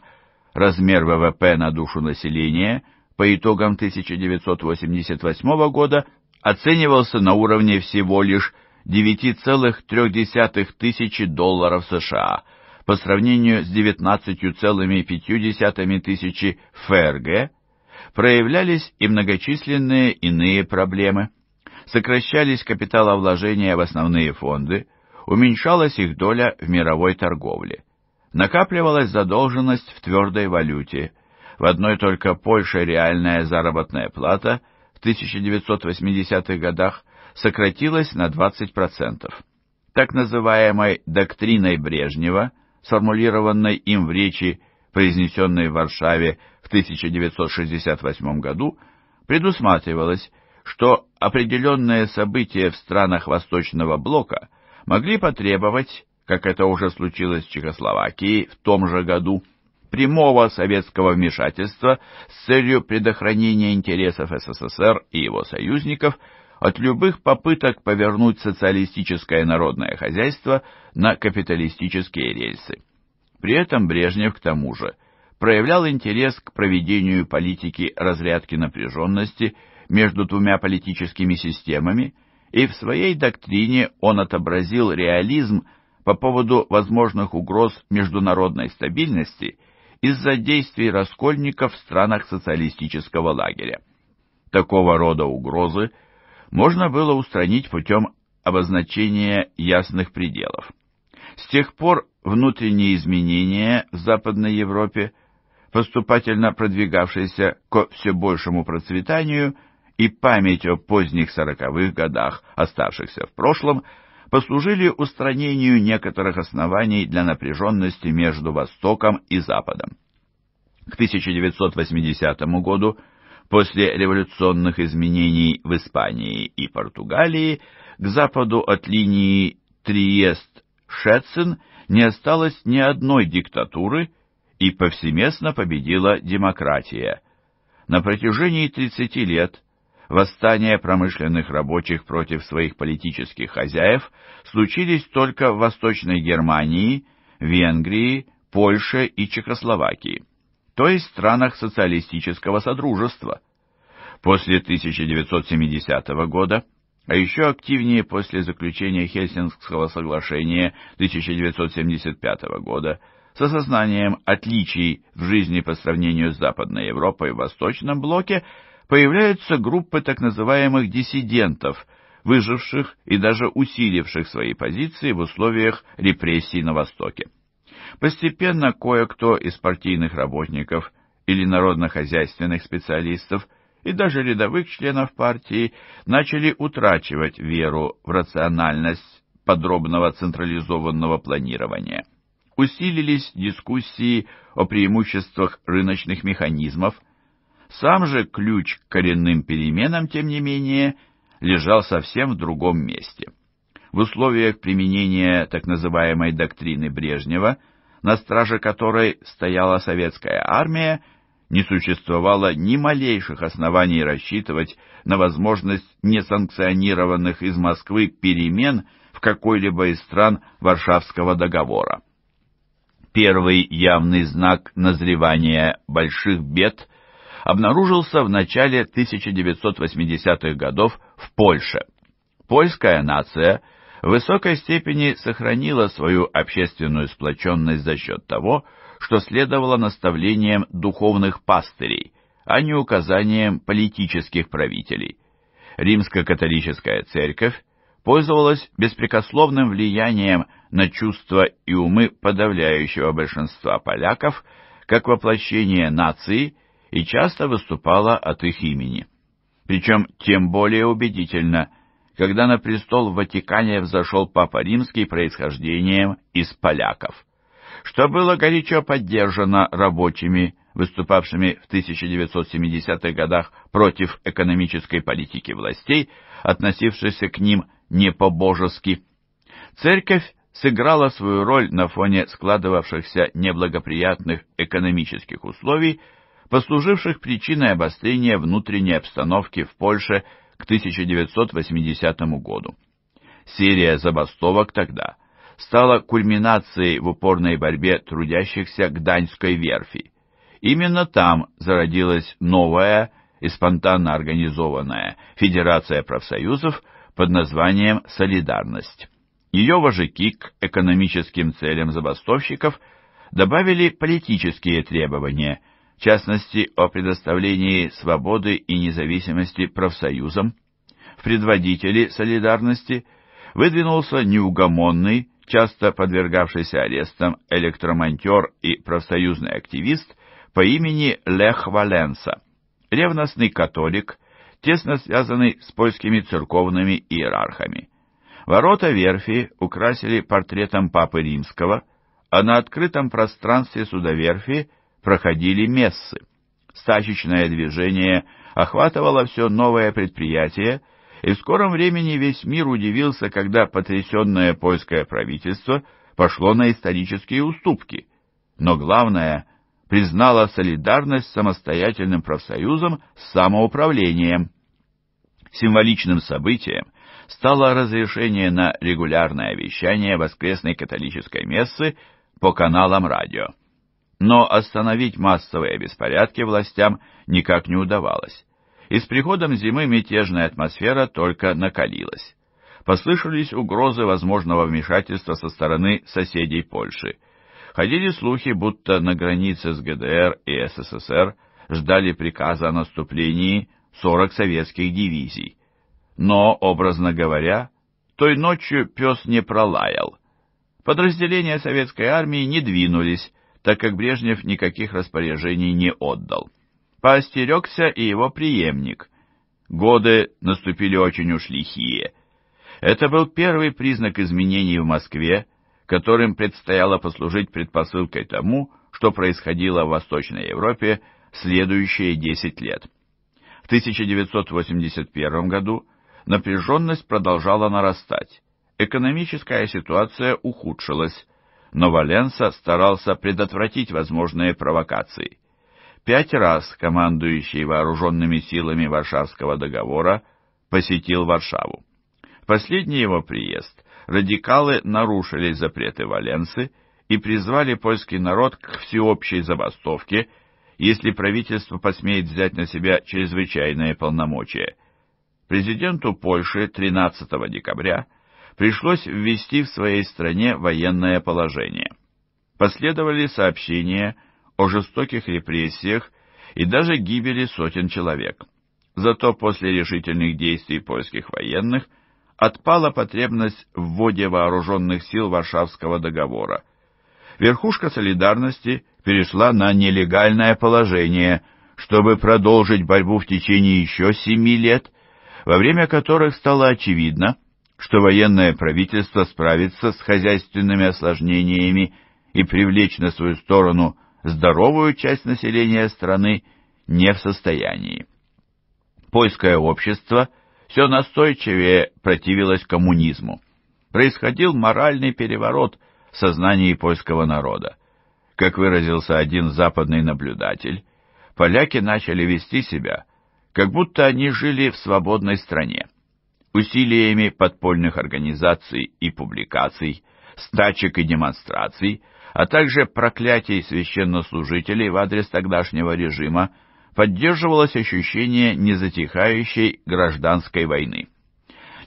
размер ВВП на душу населения по итогам 1988 года оценивался на уровне всего лишь 9,3 тысячи долларов США – по сравнению с 19,5 тысячи ФРГ, проявлялись и многочисленные иные проблемы. Сокращались капиталовложения в основные фонды, уменьшалась их доля в мировой торговле. Накапливалась задолженность в твердой валюте. В одной только Польше реальная заработная плата в 1980-х годах сократилась на 20%. Так называемой «доктриной Брежнева» – сформулированной им в речи, произнесенной в Варшаве в 1968 году, предусматривалось, что определенные события в странах Восточного Блока могли потребовать, как это уже случилось в Чехословакии в том же году, прямого советского вмешательства с целью предохранения интересов СССР и его союзников – от любых попыток повернуть социалистическое народное хозяйство на капиталистические рельсы. При этом Брежнев, к тому же, проявлял интерес к проведению политики разрядки напряженности между двумя политическими системами, и в своей доктрине он отобразил реализм по поводу возможных угроз международной стабильности из-за действий раскольников в странах социалистического лагеря. Такого рода угрозы можно было устранить путем обозначения ясных пределов. С тех пор внутренние изменения в Западной Европе, поступательно продвигавшиеся к все большему процветанию, и память о поздних сороковых годах, оставшихся в прошлом, послужили устранению некоторых оснований для напряженности между Востоком и Западом. К 1980 году – после революционных изменений в Испании и Португалии к западу от линии Триест-Шетцен не осталось ни одной диктатуры и повсеместно победила демократия. На протяжении 30 лет восстания промышленных рабочих против своих политических хозяев случились только в Восточной Германии, Венгрии, Польше и Чехословакии то есть в странах социалистического содружества. После 1970 года, а еще активнее после заключения Хельсинского соглашения 1975 года, с осознанием отличий в жизни по сравнению с Западной Европой в Восточном блоке, появляются группы так называемых диссидентов, выживших и даже усиливших свои позиции в условиях репрессий на Востоке. Постепенно кое-кто из партийных работников или народно-хозяйственных специалистов и даже рядовых членов партии начали утрачивать веру в рациональность подробного централизованного планирования. Усилились дискуссии о преимуществах рыночных механизмов. Сам же ключ к коренным переменам, тем не менее, лежал совсем в другом месте. В условиях применения так называемой доктрины Брежнева – на страже которой стояла советская армия, не существовало ни малейших оснований рассчитывать на возможность несанкционированных из Москвы перемен в какой-либо из стран Варшавского договора. Первый явный знак назревания больших бед обнаружился в начале 1980-х годов в Польше. Польская нация – в высокой степени сохранила свою общественную сплоченность за счет того, что следовало наставлениям духовных пастырей, а не указаниям политических правителей. Римско-католическая церковь пользовалась беспрекословным влиянием на чувства и умы подавляющего большинства поляков как воплощение нации и часто выступала от их имени. Причем тем более убедительно, когда на престол в Ватикане взошел Папа Римский происхождением из поляков, что было горячо поддержано рабочими, выступавшими в 1970-х годах против экономической политики властей, относившейся к ним не по-божески. Церковь сыграла свою роль на фоне складывавшихся неблагоприятных экономических условий, послуживших причиной обострения внутренней обстановки в Польше – к 1980 году. Серия забастовок тогда стала кульминацией в упорной борьбе трудящихся Гданьской верфи. Именно там зародилась новая и спонтанно организованная Федерация профсоюзов под названием «Солидарность». Ее вожаки к экономическим целям забастовщиков добавили политические требования – в частности о предоставлении свободы и независимости профсоюзам. В предводители солидарности выдвинулся неугомонный, часто подвергавшийся арестам электромонтер и профсоюзный активист по имени Лех Валенса, ревностный католик, тесно связанный с польскими церковными иерархами. Ворота верфи украсили портретом Папы Римского, а на открытом пространстве судоверфи проходили мессы. Стачечное движение охватывало все новое предприятие, и в скором времени весь мир удивился, когда потрясенное польское правительство пошло на исторические уступки. Но главное, признало солидарность с самостоятельным профсоюзом с самоуправлением. Символичным событием стало разрешение на регулярное вещание воскресной католической мессы по каналам радио. Но остановить массовые беспорядки властям никак не удавалось, и с приходом зимы мятежная атмосфера только накалилась. Послышались угрозы возможного вмешательства со стороны соседей Польши. Ходили слухи, будто на границе с ГДР и СССР ждали приказа о наступлении 40 советских дивизий. Но, образно говоря, той ночью пес не пролаял. Подразделения советской армии не двинулись, так как Брежнев никаких распоряжений не отдал. Поостерегся и его преемник. Годы наступили очень уж лихие. Это был первый признак изменений в Москве, которым предстояло послужить предпосылкой тому, что происходило в Восточной Европе следующие 10 лет. В 1981 году напряженность продолжала нарастать. Экономическая ситуация ухудшилась, но Валенса старался предотвратить возможные провокации. Пять раз командующий вооруженными силами Варшавского договора посетил Варшаву. последний его приезд радикалы нарушили запреты Валенсы и призвали польский народ к всеобщей забастовке, если правительство посмеет взять на себя чрезвычайные полномочия. Президенту Польши 13 декабря пришлось ввести в своей стране военное положение. Последовали сообщения о жестоких репрессиях и даже гибели сотен человек. Зато после решительных действий польских военных отпала потребность в вводе вооруженных сил Варшавского договора. Верхушка солидарности перешла на нелегальное положение, чтобы продолжить борьбу в течение еще семи лет, во время которых стало очевидно, что военное правительство справится с хозяйственными осложнениями и привлечь на свою сторону здоровую часть населения страны не в состоянии. Польское общество все настойчивее противилось коммунизму. Происходил моральный переворот в сознании польского народа. Как выразился один западный наблюдатель, поляки начали вести себя, как будто они жили в свободной стране. Усилиями подпольных организаций и публикаций, стачек и демонстраций, а также проклятий священнослужителей в адрес тогдашнего режима, поддерживалось ощущение незатихающей гражданской войны.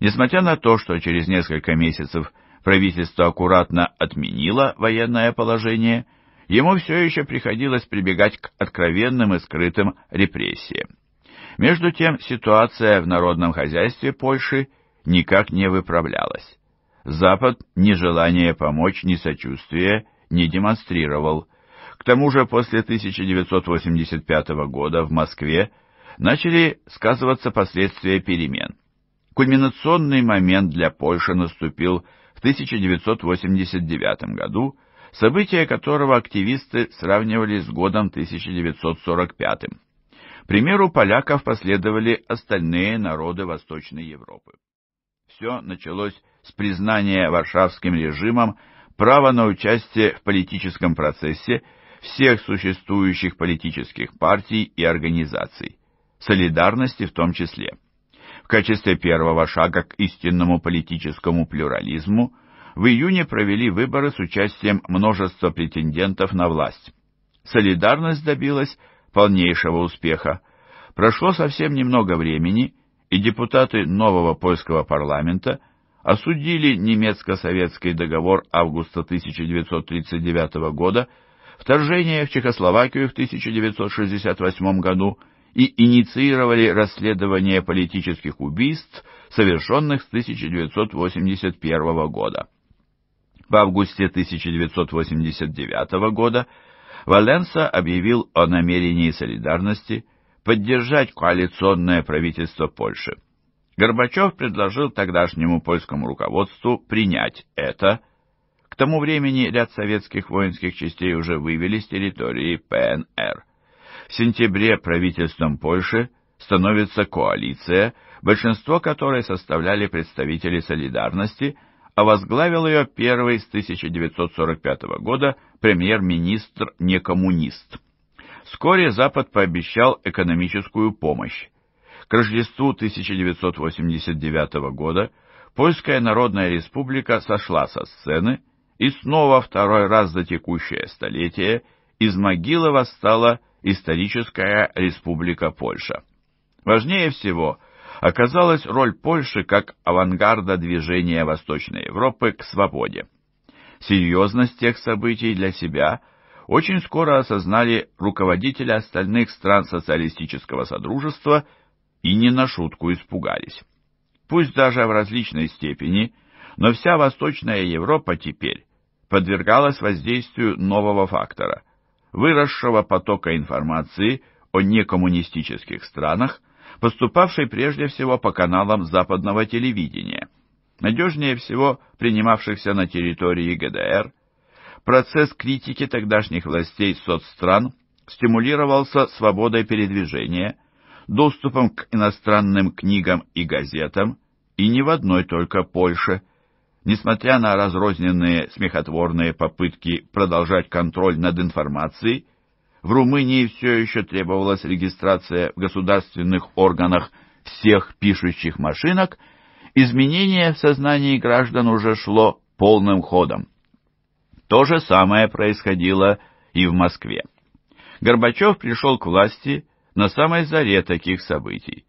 Несмотря на то, что через несколько месяцев правительство аккуратно отменило военное положение, ему все еще приходилось прибегать к откровенным и скрытым репрессиям. Между тем, ситуация в народном хозяйстве Польши никак не выправлялась. Запад ни желания помочь, ни сочувствия не демонстрировал. К тому же после 1985 года в Москве начали сказываться последствия перемен. Кульминационный момент для Польши наступил в 1989 году, события которого активисты сравнивали с годом 1945 примеру поляков последовали остальные народы Восточной Европы. Все началось с признания варшавским режимом права на участие в политическом процессе всех существующих политических партий и организаций, солидарности в том числе. В качестве первого шага к истинному политическому плюрализму в июне провели выборы с участием множества претендентов на власть. Солидарность добилась полнейшего успеха. Прошло совсем немного времени, и депутаты нового польского парламента осудили немецко-советский договор августа 1939 года, вторжение в Чехословакию в 1968 году и инициировали расследование политических убийств, совершенных с 1981 года. В августе 1989 года Валенса объявил о намерении солидарности поддержать коалиционное правительство Польши. Горбачев предложил тогдашнему польскому руководству принять это. К тому времени ряд советских воинских частей уже вывели с территории ПНР. В сентябре правительством Польши становится коалиция, большинство которой составляли представители «Солидарности», а возглавил ее первый с 1945 года премьер-министр-некоммунист. Вскоре Запад пообещал экономическую помощь. К Рождеству 1989 года Польская Народная Республика сошла со сцены, и снова второй раз за текущее столетие из могилы восстала историческая республика Польша. Важнее всего – оказалась роль Польши как авангарда движения Восточной Европы к свободе. Серьезность тех событий для себя очень скоро осознали руководители остальных стран социалистического содружества и не на шутку испугались. Пусть даже в различной степени, но вся Восточная Европа теперь подвергалась воздействию нового фактора – выросшего потока информации о некоммунистических странах, поступавшей прежде всего по каналам западного телевидения, надежнее всего принимавшихся на территории ГДР, процесс критики тогдашних властей соцстран стимулировался свободой передвижения, доступом к иностранным книгам и газетам, и не в одной только Польше. Несмотря на разрозненные смехотворные попытки продолжать контроль над информацией, в Румынии все еще требовалась регистрация в государственных органах всех пишущих машинок, изменение в сознании граждан уже шло полным ходом. То же самое происходило и в Москве. Горбачев пришел к власти на самой заре таких событий.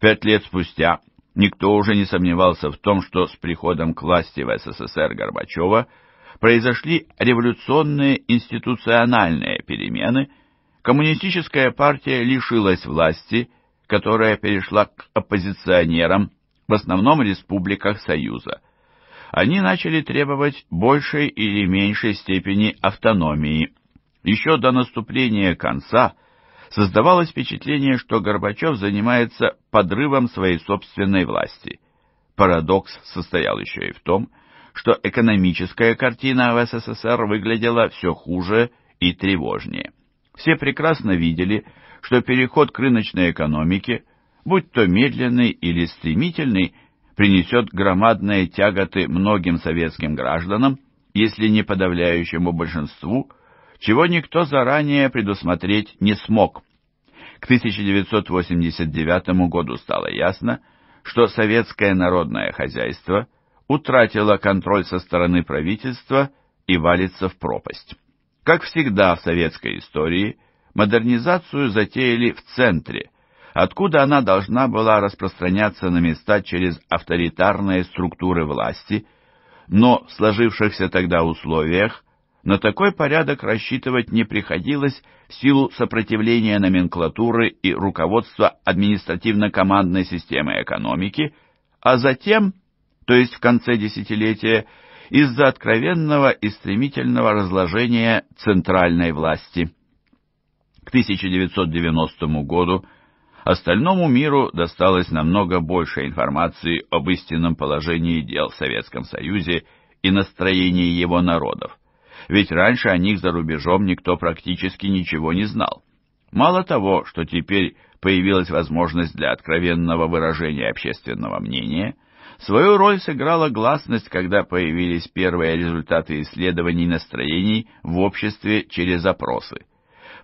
Пять лет спустя никто уже не сомневался в том, что с приходом к власти в СССР Горбачева – произошли революционные институциональные перемены, коммунистическая партия лишилась власти, которая перешла к оппозиционерам, в основном республиках Союза. Они начали требовать большей или меньшей степени автономии. Еще до наступления конца создавалось впечатление, что Горбачев занимается подрывом своей собственной власти. Парадокс состоял еще и в том, что что экономическая картина в СССР выглядела все хуже и тревожнее. Все прекрасно видели, что переход к рыночной экономике, будь то медленный или стремительный, принесет громадные тяготы многим советским гражданам, если не подавляющему большинству, чего никто заранее предусмотреть не смог. К 1989 году стало ясно, что советское народное хозяйство – утратила контроль со стороны правительства и валится в пропасть. Как всегда в советской истории, модернизацию затеяли в центре, откуда она должна была распространяться на места через авторитарные структуры власти, но в сложившихся тогда условиях на такой порядок рассчитывать не приходилось в силу сопротивления номенклатуры и руководства административно-командной системы экономики, а затем то есть в конце десятилетия, из-за откровенного и стремительного разложения центральной власти. К 1990 году остальному миру досталось намного больше информации об истинном положении дел в Советском Союзе и настроении его народов, ведь раньше о них за рубежом никто практически ничего не знал. Мало того, что теперь появилась возможность для откровенного выражения общественного мнения – Свою роль сыграла гласность, когда появились первые результаты исследований настроений в обществе через опросы.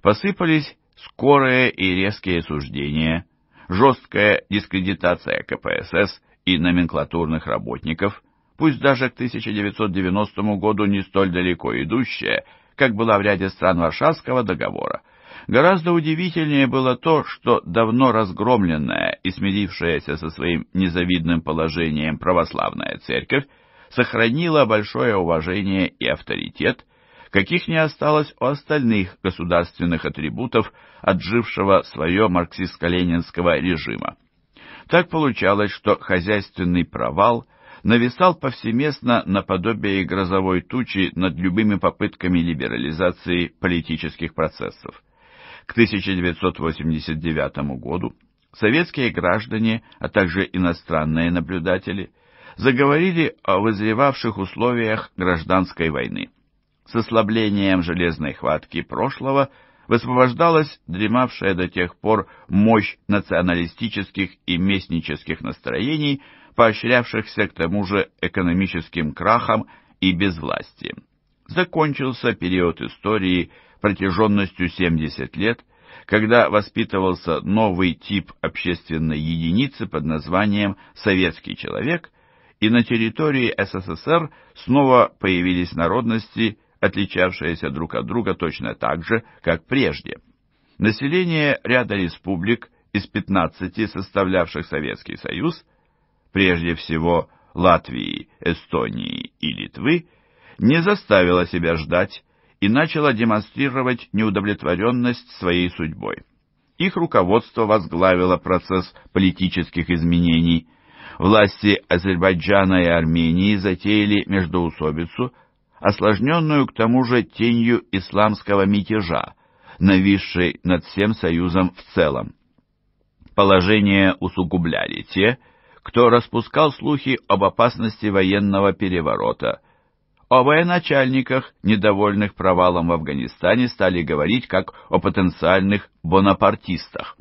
Посыпались скорые и резкие суждения, жесткая дискредитация КПСС и номенклатурных работников, пусть даже к 1990 году не столь далеко идущая, как была в ряде стран Варшавского договора – Гораздо удивительнее было то, что давно разгромленная и смирившаяся со своим незавидным положением православная церковь сохранила большое уважение и авторитет, каких не осталось у остальных государственных атрибутов отжившего свое марксистско-ленинского режима. Так получалось, что хозяйственный провал нависал повсеместно наподобие грозовой тучи над любыми попытками либерализации политических процессов. К 1989 году советские граждане, а также иностранные наблюдатели, заговорили о вызревавших условиях гражданской войны. С ослаблением железной хватки прошлого высвобождалась дремавшая до тех пор мощь националистических и местнических настроений, поощрявшихся к тому же экономическим крахом и безвластием. Закончился период истории – протяженностью 70 лет, когда воспитывался новый тип общественной единицы под названием «советский человек», и на территории СССР снова появились народности, отличавшиеся друг от друга точно так же, как прежде. Население ряда республик из 15 составлявших Советский Союз, прежде всего Латвии, Эстонии и Литвы, не заставило себя ждать, и начала демонстрировать неудовлетворенность своей судьбой. Их руководство возглавило процесс политических изменений. Власти Азербайджана и Армении затеяли междоусобицу, осложненную к тому же тенью исламского мятежа, нависшей над всем Союзом в целом. Положение усугубляли те, кто распускал слухи об опасности военного переворота – о военачальниках, недовольных провалом в Афганистане, стали говорить как о потенциальных бонапартистах.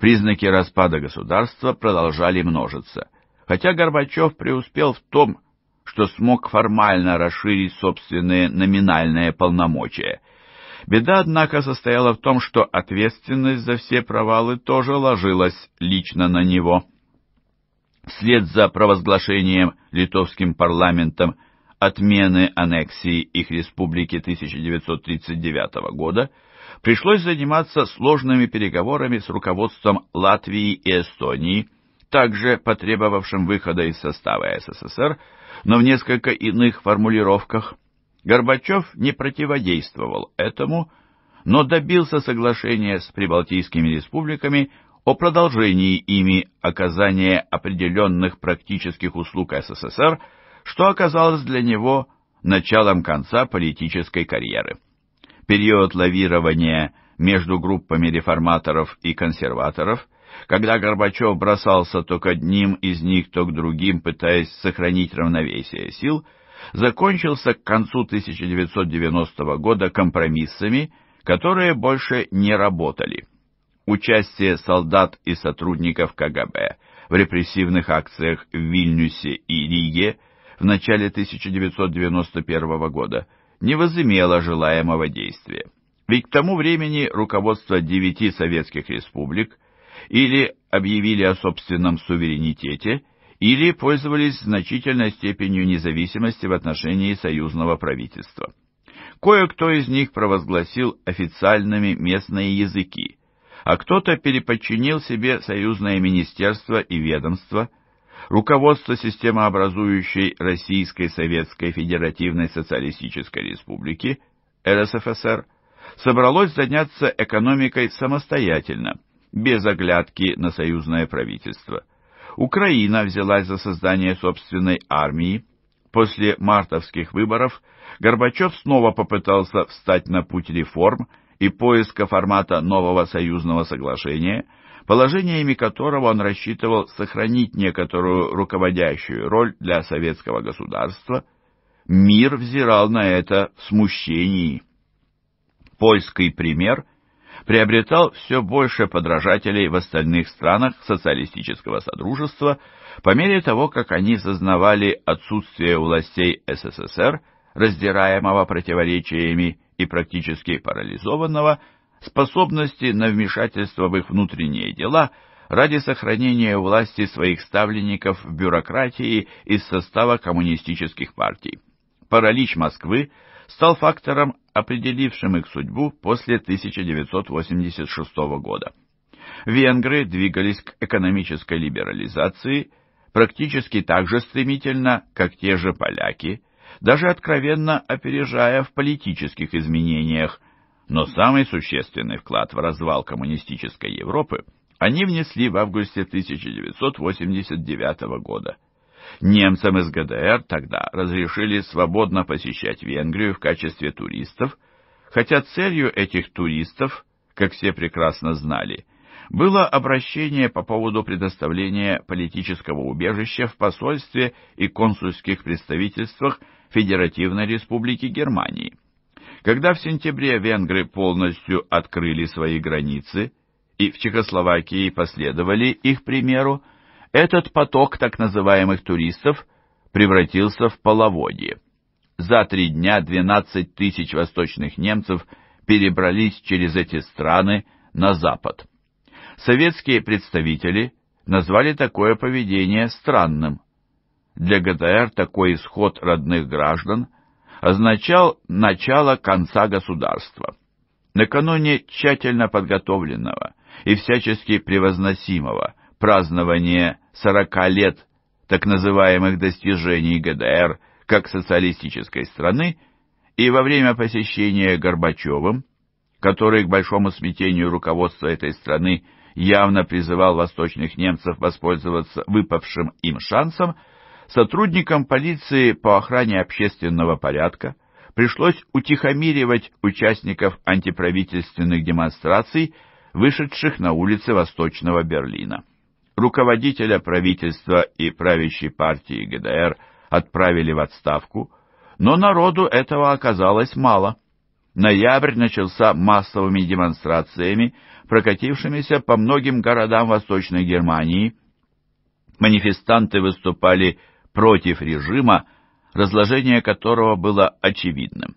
Признаки распада государства продолжали множиться, хотя Горбачев преуспел в том, что смог формально расширить собственные номинальные полномочия. Беда, однако, состояла в том, что ответственность за все провалы тоже ложилась лично на него. Вслед за провозглашением литовским парламентом отмены аннексии их республики 1939 года пришлось заниматься сложными переговорами с руководством Латвии и Эстонии, также потребовавшим выхода из состава СССР, но в несколько иных формулировках. Горбачев не противодействовал этому, но добился соглашения с прибалтийскими республиками о продолжении ими оказания определенных практических услуг СССР – что оказалось для него началом конца политической карьеры. Период лавирования между группами реформаторов и консерваторов, когда Горбачев бросался то к одним из них, то к другим, пытаясь сохранить равновесие сил, закончился к концу 1990 года компромиссами, которые больше не работали. Участие солдат и сотрудников КГБ в репрессивных акциях в Вильнюсе и Риге в начале 1991 года не возымела желаемого действия. Ведь к тому времени руководство девяти советских республик или объявили о собственном суверенитете, или пользовались значительной степенью независимости в отношении союзного правительства. Кое-кто из них провозгласил официальными местные языки, а кто-то переподчинил себе союзное министерство и ведомство – руководство системообразующей Российской Советской Федеративной Социалистической Республики РСФСР собралось заняться экономикой самостоятельно, без оглядки на союзное правительство. Украина взялась за создание собственной армии. После мартовских выборов Горбачев снова попытался встать на путь реформ и поиска формата нового союзного соглашения – положениями которого он рассчитывал сохранить некоторую руководящую роль для советского государства, мир взирал на это в смущении. Польский пример приобретал все больше подражателей в остальных странах социалистического содружества по мере того, как они сознавали отсутствие у властей СССР, раздираемого противоречиями и практически парализованного, способности на вмешательство в их внутренние дела ради сохранения власти своих ставленников в бюрократии из состава коммунистических партий. Паралич Москвы стал фактором, определившим их судьбу после 1986 года. Венгры двигались к экономической либерализации практически так же стремительно, как те же поляки, даже откровенно опережая в политических изменениях – но самый существенный вклад в развал коммунистической Европы они внесли в августе 1989 года. Немцам из ГДР тогда разрешили свободно посещать Венгрию в качестве туристов, хотя целью этих туристов, как все прекрасно знали, было обращение по поводу предоставления политического убежища в посольстве и консульских представительствах Федеративной Республики Германии. Когда в сентябре венгры полностью открыли свои границы, и в Чехословакии последовали их примеру, этот поток так называемых туристов превратился в половодье. За три дня 12 тысяч восточных немцев перебрались через эти страны на запад. Советские представители назвали такое поведение странным. Для ГДР такой исход родных граждан означал начало конца государства. Накануне тщательно подготовленного и всячески превозносимого празднования 40 лет так называемых достижений ГДР как социалистической страны и во время посещения Горбачевым, который к большому смятению руководства этой страны явно призывал восточных немцев воспользоваться выпавшим им шансом, сотрудникам полиции по охране общественного порядка пришлось утихомиривать участников антиправительственных демонстраций, вышедших на улицы Восточного Берлина. Руководителя правительства и правящей партии ГДР отправили в отставку, но народу этого оказалось мало. Ноябрь начался массовыми демонстрациями, прокатившимися по многим городам Восточной Германии. Манифестанты выступали против режима, разложение которого было очевидным.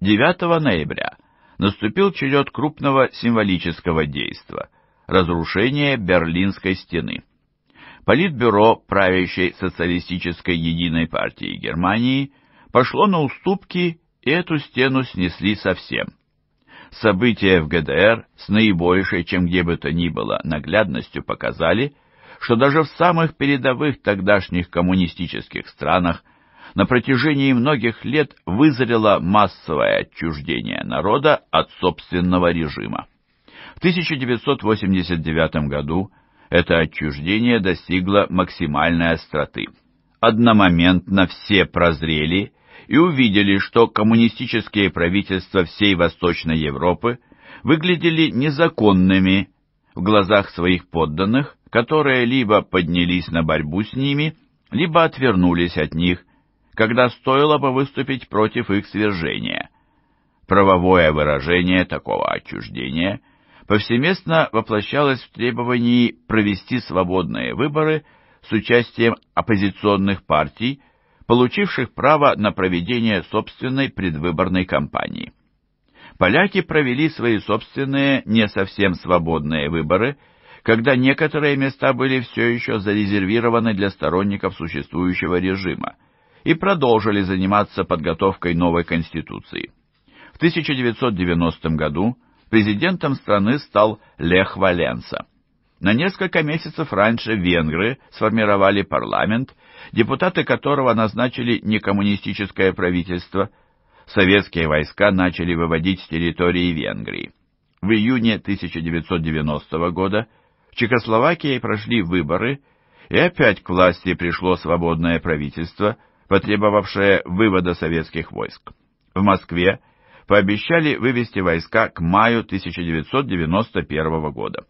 9 ноября наступил черед крупного символического действа – разрушение Берлинской стены. Политбюро правящей социалистической единой партии Германии пошло на уступки, и эту стену снесли совсем. События в ГДР с наибольшей, чем где бы то ни было, наглядностью показали – что даже в самых передовых тогдашних коммунистических странах на протяжении многих лет вызрело массовое отчуждение народа от собственного режима. В 1989 году это отчуждение достигло максимальной остроты. Одномоментно все прозрели и увидели, что коммунистические правительства всей Восточной Европы выглядели незаконными в глазах своих подданных которые либо поднялись на борьбу с ними, либо отвернулись от них, когда стоило бы выступить против их свержения. Правовое выражение такого отчуждения повсеместно воплощалось в требовании провести свободные выборы с участием оппозиционных партий, получивших право на проведение собственной предвыборной кампании. Поляки провели свои собственные не совсем свободные выборы – когда некоторые места были все еще зарезервированы для сторонников существующего режима и продолжили заниматься подготовкой новой конституции. В 1990 году президентом страны стал Лех Валенса. На несколько месяцев раньше венгры сформировали парламент, депутаты которого назначили некоммунистическое правительство. Советские войска начали выводить с территории Венгрии. В июне 1990 года Чехословакии прошли выборы, и опять к власти пришло свободное правительство, потребовавшее вывода советских войск. В Москве пообещали вывести войска к маю 1991 года.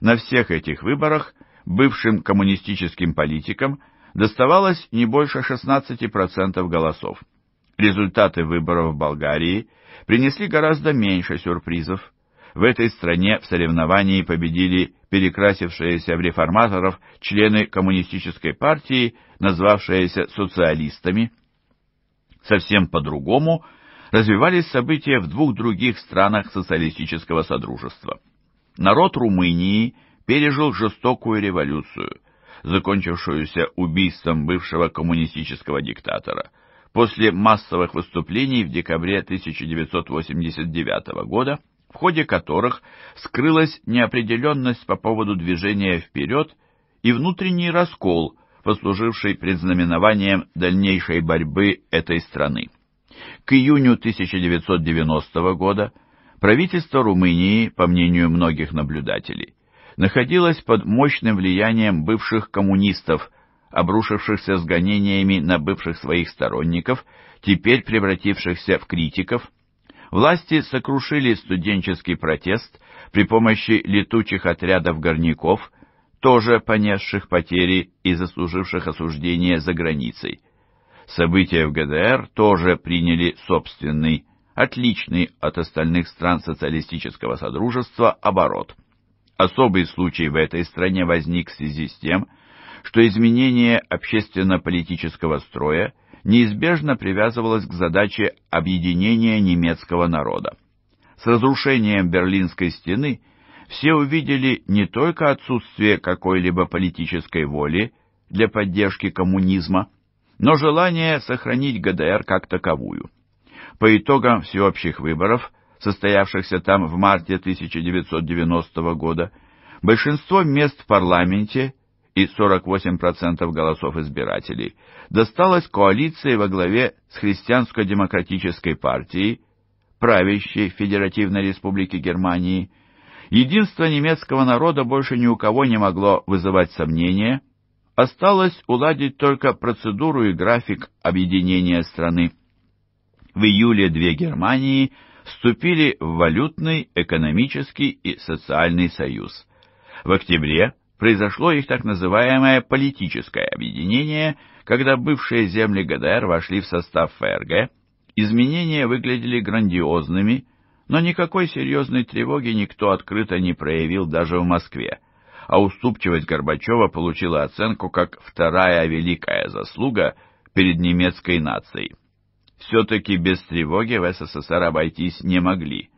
На всех этих выборах бывшим коммунистическим политикам доставалось не больше 16% голосов. Результаты выборов в Болгарии принесли гораздо меньше сюрпризов. В этой стране в соревновании победили перекрасившиеся в реформаторов члены коммунистической партии, назвавшиеся социалистами. Совсем по-другому развивались события в двух других странах социалистического содружества. Народ Румынии пережил жестокую революцию, закончившуюся убийством бывшего коммунистического диктатора. После массовых выступлений в декабре 1989 года в ходе которых скрылась неопределенность по поводу движения вперед и внутренний раскол, послуживший предзнаменованием дальнейшей борьбы этой страны. К июню 1990 года правительство Румынии, по мнению многих наблюдателей, находилось под мощным влиянием бывших коммунистов, обрушившихся с гонениями на бывших своих сторонников, теперь превратившихся в критиков, Власти сокрушили студенческий протест при помощи летучих отрядов горняков, тоже понесших потери и заслуживших осуждения за границей. События в ГДР тоже приняли собственный, отличный от остальных стран социалистического содружества, оборот. Особый случай в этой стране возник в связи с тем, что изменение общественно-политического строя неизбежно привязывалась к задаче объединения немецкого народа. С разрушением Берлинской стены все увидели не только отсутствие какой-либо политической воли для поддержки коммунизма, но желание сохранить ГДР как таковую. По итогам всеобщих выборов, состоявшихся там в марте 1990 года, большинство мест в парламенте и 48% голосов избирателей, досталось коалиции во главе с Христианско-демократической партией, правящей Федеративной Республики Германии. Единство немецкого народа больше ни у кого не могло вызывать сомнения. Осталось уладить только процедуру и график объединения страны. В июле две Германии вступили в валютный, экономический и социальный союз. В октябре произошло их так называемое политическое объединение, когда бывшие земли ГДР вошли в состав ФРГ, изменения выглядели грандиозными, но никакой серьезной тревоги никто открыто не проявил даже в Москве, а уступчивость Горбачева получила оценку как вторая великая заслуга перед немецкой нацией. Все-таки без тревоги в СССР обойтись не могли.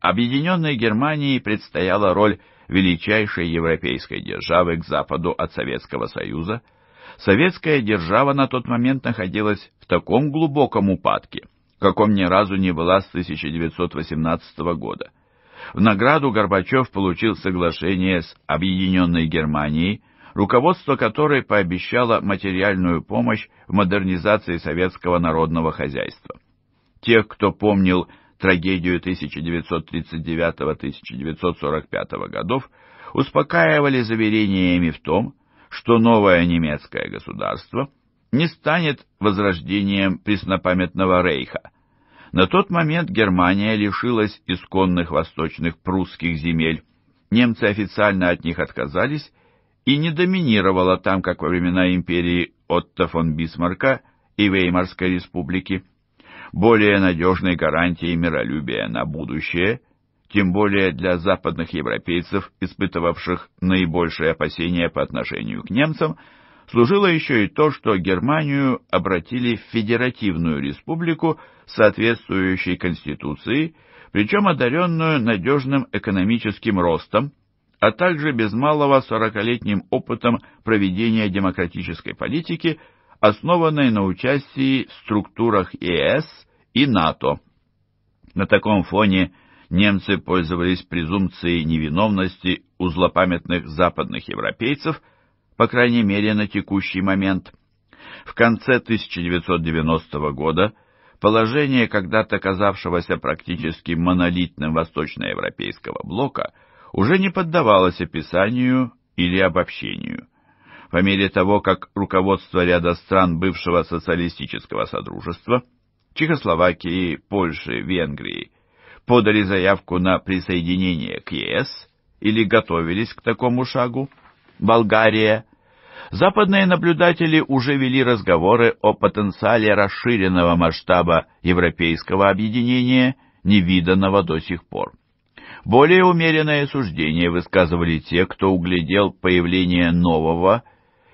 Объединенной Германии предстояла роль величайшей европейской державы к западу от Советского Союза, советская держава на тот момент находилась в таком глубоком упадке, каком ни разу не была с 1918 года. В награду Горбачев получил соглашение с Объединенной Германией, руководство которой пообещало материальную помощь в модернизации советского народного хозяйства. Тех, кто помнил трагедию 1939-1945 годов, успокаивали заверениями в том, что новое немецкое государство не станет возрождением преснопамятного рейха. На тот момент Германия лишилась исконных восточных прусских земель, немцы официально от них отказались и не доминировала там, как во времена империи Отто фон Бисмарка и Веймарской республики более надежной гарантией миролюбия на будущее, тем более для западных европейцев, испытывавших наибольшие опасения по отношению к немцам, служило еще и то, что Германию обратили в федеративную республику соответствующей конституции, причем одаренную надежным экономическим ростом, а также без малого сорокалетним опытом проведения демократической политики, основанной на участии в структурах ЕС и НАТО. На таком фоне немцы пользовались презумпцией невиновности у злопамятных западных европейцев, по крайней мере на текущий момент. В конце 1990 года положение когда-то казавшегося практически монолитным восточноевропейского блока уже не поддавалось описанию или обобщению. По мере того, как руководство ряда стран бывшего социалистического содружества – Чехословакии, Польши, Венгрии подали заявку на присоединение к ЕС или готовились к такому шагу, Болгария, западные наблюдатели уже вели разговоры о потенциале расширенного масштаба европейского объединения, невиданного до сих пор. Более умеренное суждение высказывали те, кто углядел появление нового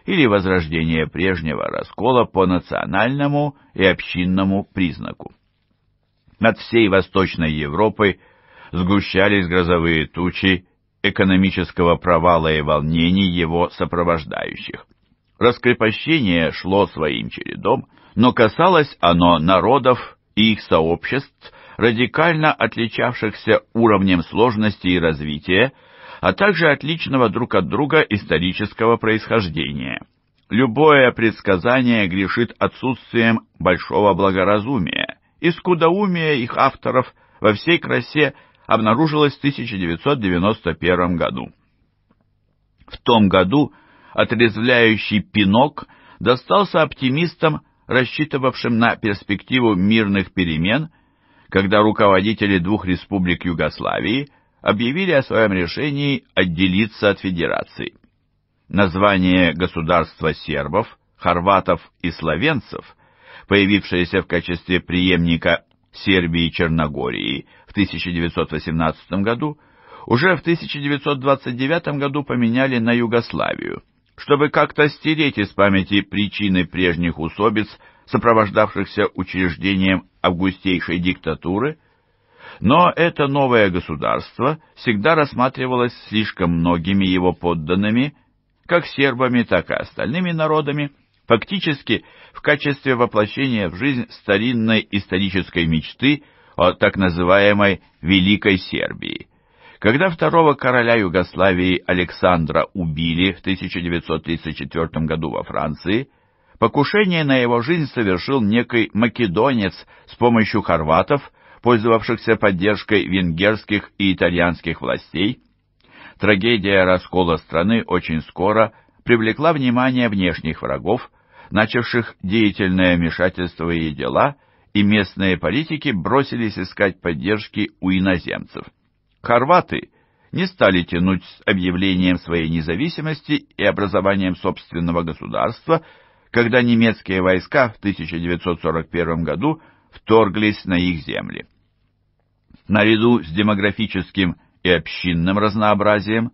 или возрождение прежнего раскола по национальному и общинному признаку. Над всей Восточной Европой сгущались грозовые тучи экономического провала и волнений его сопровождающих. Раскрепощение шло своим чередом, но касалось оно народов и их сообществ, радикально отличавшихся уровнем сложности и развития, а также отличного друг от друга исторического происхождения. Любое предсказание грешит отсутствием большого благоразумия, и скудоумие их авторов во всей красе обнаружилось в 1991 году. В том году отрезвляющий пинок достался оптимистам, рассчитывавшим на перспективу мирных перемен, когда руководители двух республик Югославии – объявили о своем решении отделиться от Федерации. Название государства сербов, хорватов и словенцев, появившееся в качестве преемника Сербии и Черногории в 1918 году, уже в 1929 году поменяли на Югославию, чтобы как-то стереть из памяти причины прежних усобиц, сопровождавшихся учреждением августейшей диктатуры – но это новое государство всегда рассматривалось слишком многими его подданными, как сербами, так и остальными народами, фактически в качестве воплощения в жизнь старинной исторической мечты о так называемой «Великой Сербии». Когда второго короля Югославии Александра убили в 1934 году во Франции, покушение на его жизнь совершил некий македонец с помощью хорватов – пользовавшихся поддержкой венгерских и итальянских властей, трагедия раскола страны очень скоро привлекла внимание внешних врагов, начавших деятельное вмешательство в ее дела, и местные политики бросились искать поддержки у иноземцев. Хорваты не стали тянуть с объявлением своей независимости и образованием собственного государства, когда немецкие войска в 1941 году вторглись на их земли наряду с демографическим и общинным разнообразием,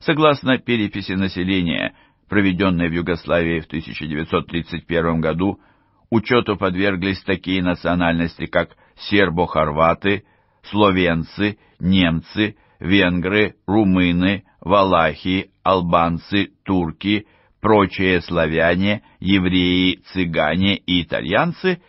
согласно переписи населения, проведенной в Югославии в 1931 году, учету подверглись такие национальности, как сербо-хорваты, словенцы, немцы, венгры, румыны, валахи, албанцы, турки, прочие славяне, евреи, цыгане и итальянцы,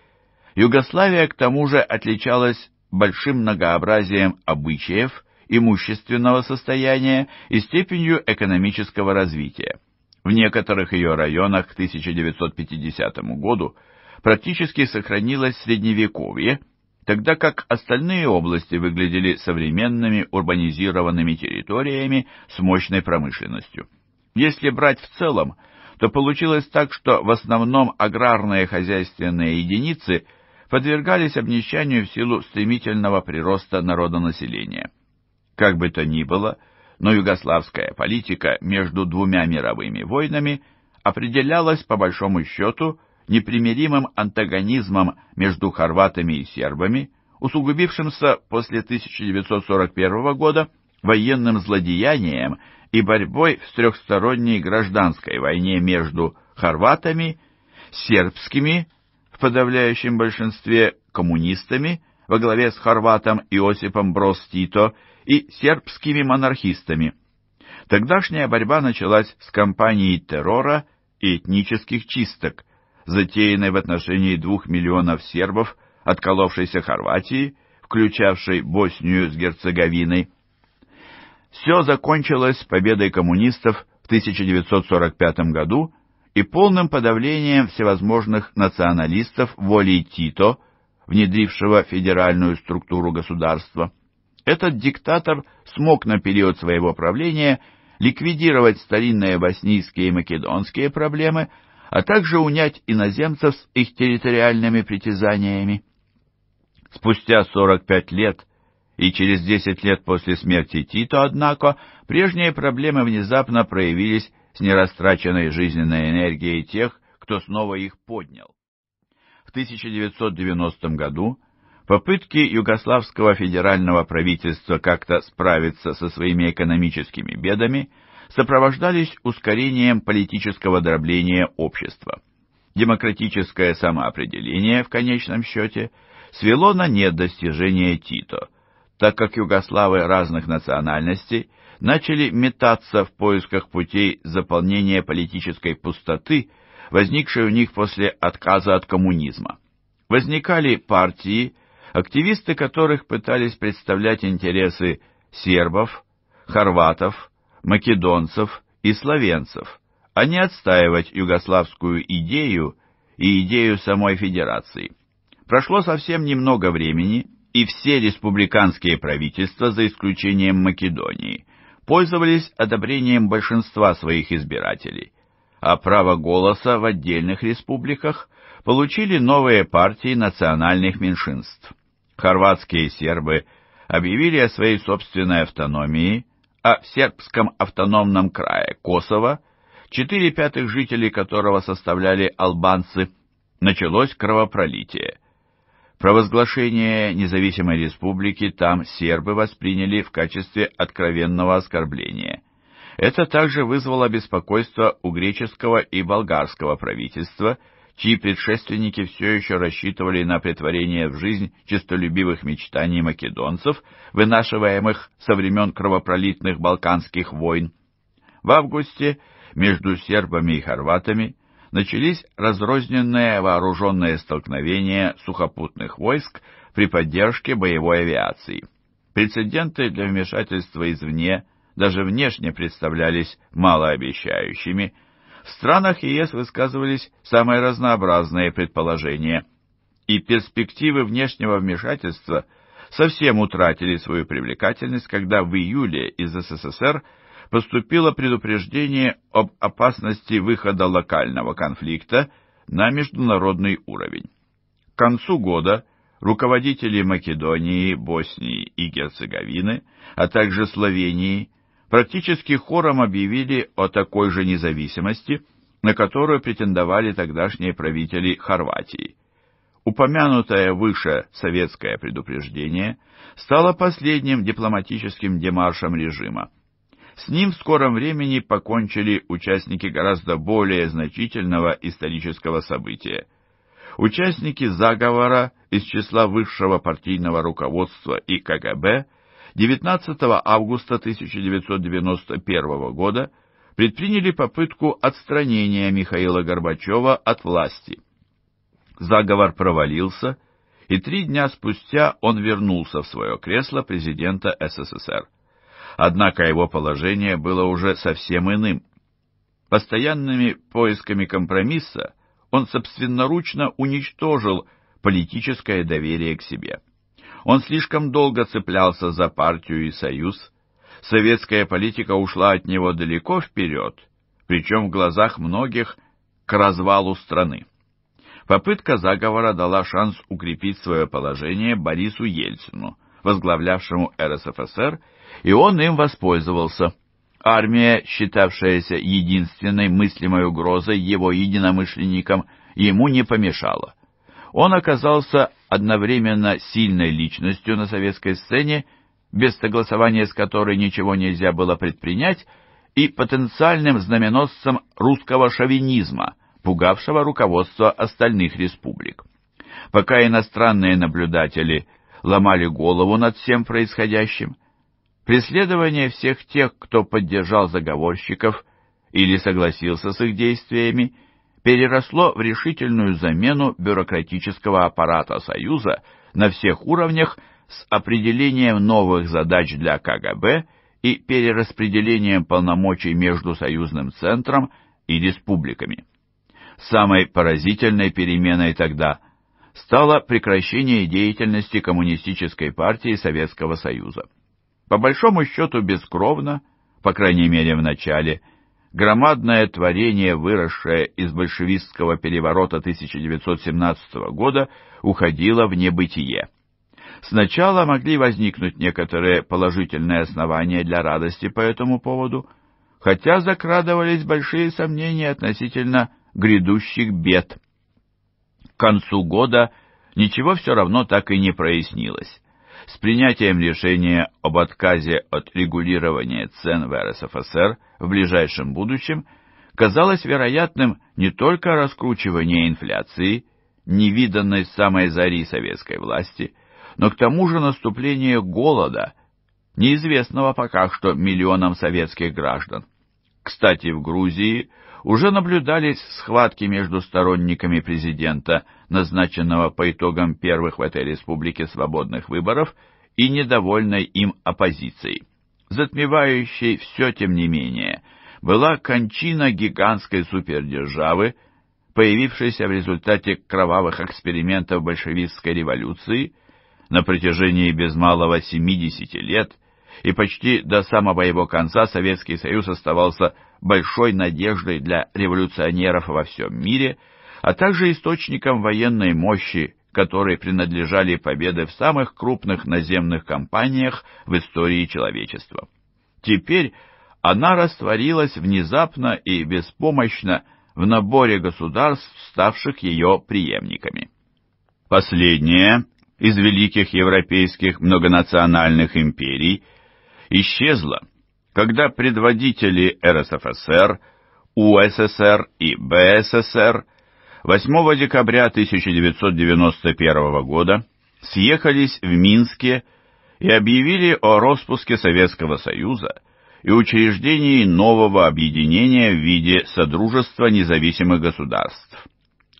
Югославия к тому же отличалась большим многообразием обычаев, имущественного состояния и степенью экономического развития. В некоторых ее районах к 1950 году практически сохранилось средневековье, тогда как остальные области выглядели современными урбанизированными территориями с мощной промышленностью. Если брать в целом, то получилось так, что в основном аграрные хозяйственные единицы – подвергались обнищанию в силу стремительного прироста народонаселения. Как бы то ни было, но югославская политика между двумя мировыми войнами определялась, по большому счету, непримиримым антагонизмом между хорватами и сербами, усугубившимся после 1941 года военным злодеянием и борьбой в трехсторонней гражданской войне между хорватами, сербскими в подавляющем большинстве коммунистами во главе с хорватом Иосипом Броз Тито и сербскими монархистами. Тогдашняя борьба началась с кампанией террора и этнических чисток, затеянной в отношении двух миллионов сербов, отколовшейся Хорватии, включавшей Боснию с Герцеговиной. Все закончилось победой коммунистов в 1945 году и полным подавлением всевозможных националистов волей Тито, внедрившего федеральную структуру государства. Этот диктатор смог на период своего правления ликвидировать старинные боснийские и македонские проблемы, а также унять иноземцев с их территориальными притязаниями. Спустя 45 лет и через 10 лет после смерти Тито, однако, прежние проблемы внезапно проявились с нерастраченной жизненной энергией тех, кто снова их поднял. В 1990 году попытки Югославского федерального правительства как-то справиться со своими экономическими бедами сопровождались ускорением политического дробления общества. Демократическое самоопределение, в конечном счете, свело на нет достижение Тито, так как югославы разных национальностей начали метаться в поисках путей заполнения политической пустоты, возникшей у них после отказа от коммунизма. Возникали партии, активисты которых пытались представлять интересы сербов, хорватов, македонцев и словенцев, а не отстаивать югославскую идею и идею самой федерации. Прошло совсем немного времени, и все республиканские правительства, за исключением Македонии, пользовались одобрением большинства своих избирателей, а право голоса в отдельных республиках получили новые партии национальных меньшинств. Хорватские сербы объявили о своей собственной автономии, а в сербском автономном крае Косово, четыре пятых жителей которого составляли албанцы, началось кровопролитие. Провозглашение независимой республики там сербы восприняли в качестве откровенного оскорбления. Это также вызвало беспокойство у греческого и болгарского правительства, чьи предшественники все еще рассчитывали на претворение в жизнь честолюбивых мечтаний македонцев, вынашиваемых со времен кровопролитных балканских войн. В августе между сербами и хорватами начались разрозненные вооруженные столкновения сухопутных войск при поддержке боевой авиации. Прецеденты для вмешательства извне, даже внешне представлялись малообещающими. В странах ЕС высказывались самые разнообразные предположения, и перспективы внешнего вмешательства совсем утратили свою привлекательность, когда в июле из СССР поступило предупреждение об опасности выхода локального конфликта на международный уровень. К концу года руководители Македонии, Боснии и Герцеговины, а также Словении практически хором объявили о такой же независимости, на которую претендовали тогдашние правители Хорватии. Упомянутое выше советское предупреждение стало последним дипломатическим демаршем режима – с ним в скором времени покончили участники гораздо более значительного исторического события. Участники заговора из числа высшего партийного руководства и КГБ 19 августа 1991 года предприняли попытку отстранения Михаила Горбачева от власти. Заговор провалился, и три дня спустя он вернулся в свое кресло президента СССР. Однако его положение было уже совсем иным. Постоянными поисками компромисса он собственноручно уничтожил политическое доверие к себе. Он слишком долго цеплялся за партию и союз. Советская политика ушла от него далеко вперед, причем в глазах многих к развалу страны. Попытка заговора дала шанс укрепить свое положение Борису Ельцину, возглавлявшему РСФСР и он им воспользовался. Армия, считавшаяся единственной мыслимой угрозой его единомышленникам, ему не помешала. Он оказался одновременно сильной личностью на советской сцене, без согласования с которой ничего нельзя было предпринять, и потенциальным знаменосцем русского шовинизма, пугавшего руководство остальных республик. Пока иностранные наблюдатели ломали голову над всем происходящим, Преследование всех тех, кто поддержал заговорщиков или согласился с их действиями, переросло в решительную замену бюрократического аппарата Союза на всех уровнях с определением новых задач для КГБ и перераспределением полномочий между союзным центром и республиками. Самой поразительной переменой тогда стало прекращение деятельности Коммунистической партии Советского Союза. По большому счету бескровно, по крайней мере в начале, громадное творение, выросшее из большевистского переворота 1917 года, уходило в небытие. Сначала могли возникнуть некоторые положительные основания для радости по этому поводу, хотя закрадывались большие сомнения относительно грядущих бед. К концу года ничего все равно так и не прояснилось. С принятием решения об отказе от регулирования цен в РСФСР в ближайшем будущем казалось вероятным не только раскручивание инфляции, невиданной с самой зари советской власти, но к тому же наступление голода, неизвестного пока что миллионам советских граждан. Кстати, в Грузии уже наблюдались схватки между сторонниками президента, назначенного по итогам первых в этой республике свободных выборов, и недовольной им оппозицией. Затмевающей все, тем не менее, была кончина гигантской супердержавы, появившейся в результате кровавых экспериментов большевистской революции на протяжении без малого 70 лет – и почти до самого его конца Советский Союз оставался большой надеждой для революционеров во всем мире, а также источником военной мощи, которой принадлежали победы в самых крупных наземных кампаниях в истории человечества. Теперь она растворилась внезапно и беспомощно в наборе государств, ставших ее преемниками. Последнее из великих европейских многонациональных империй – исчезла, когда предводители РСФСР, УССР и БССР 8 декабря 1991 года съехались в Минске и объявили о распуске Советского Союза и учреждении нового объединения в виде Содружества независимых государств.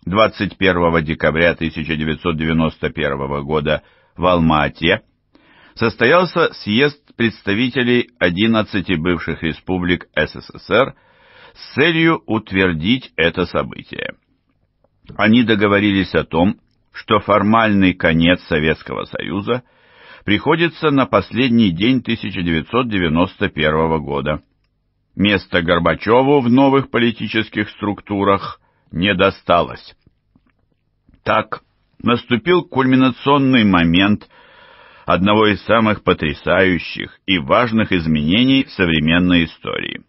21 декабря 1991 года в Алма-Ате состоялся съезд представителей 11 бывших республик СССР с целью утвердить это событие. Они договорились о том, что формальный конец Советского Союза приходится на последний день 1991 года. Место Горбачеву в новых политических структурах не досталось. Так, наступил кульминационный момент – одного из самых потрясающих и важных изменений в современной истории.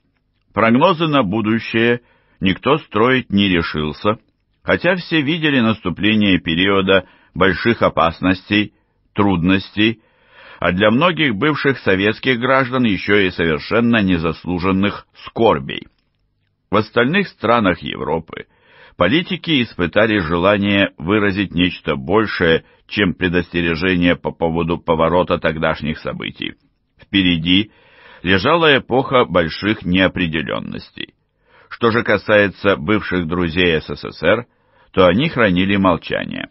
Прогнозы на будущее никто строить не решился, хотя все видели наступление периода больших опасностей, трудностей, а для многих бывших советских граждан еще и совершенно незаслуженных скорбей. В остальных странах Европы политики испытали желание выразить нечто большее, чем предостережение по поводу поворота тогдашних событий. Впереди лежала эпоха больших неопределенностей. Что же касается бывших друзей СССР, то они хранили молчание.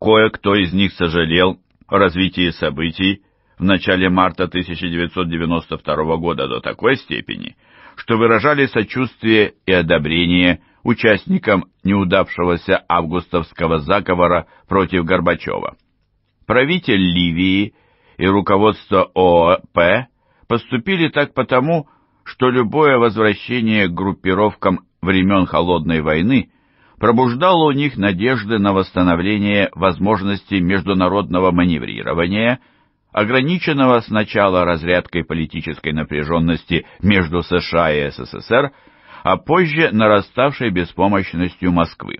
Кое-кто из них сожалел о развитии событий в начале марта 1992 года до такой степени, что выражали сочувствие и одобрение участником неудавшегося августовского заговора против Горбачева. Правитель Ливии и руководство ООП поступили так потому, что любое возвращение к группировкам времен Холодной войны пробуждало у них надежды на восстановление возможностей международного маневрирования, ограниченного сначала разрядкой политической напряженности между США и СССР, а позже нараставшей беспомощностью Москвы.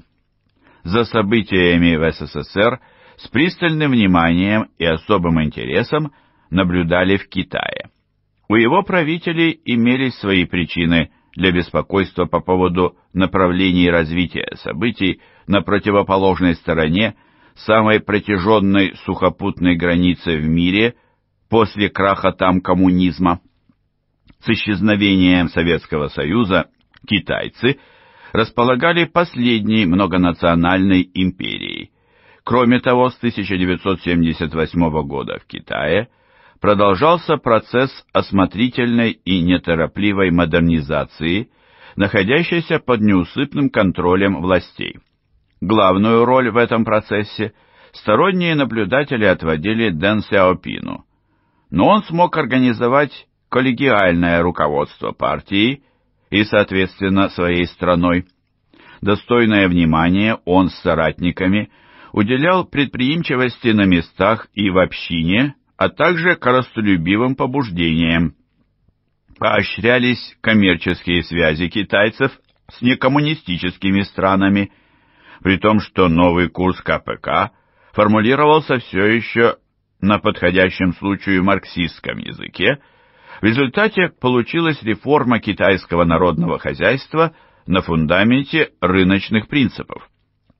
За событиями в СССР с пристальным вниманием и особым интересом наблюдали в Китае. У его правителей имелись свои причины для беспокойства по поводу направлений развития событий на противоположной стороне самой протяженной сухопутной границы в мире после краха там коммунизма. С исчезновением Советского Союза китайцы, располагали последней многонациональной империей. Кроме того, с 1978 года в Китае продолжался процесс осмотрительной и неторопливой модернизации, находящейся под неусыпным контролем властей. Главную роль в этом процессе сторонние наблюдатели отводили Дэн Сяопину, но он смог организовать коллегиальное руководство партии и, соответственно, своей страной. Достойное внимание он с соратниками уделял предприимчивости на местах и в общине, а также коростолюбивым побуждениям. Поощрялись коммерческие связи китайцев с некоммунистическими странами, при том, что новый курс КПК формулировался все еще на подходящем случае марксистском языке, в результате получилась реформа китайского народного хозяйства на фундаменте рыночных принципов.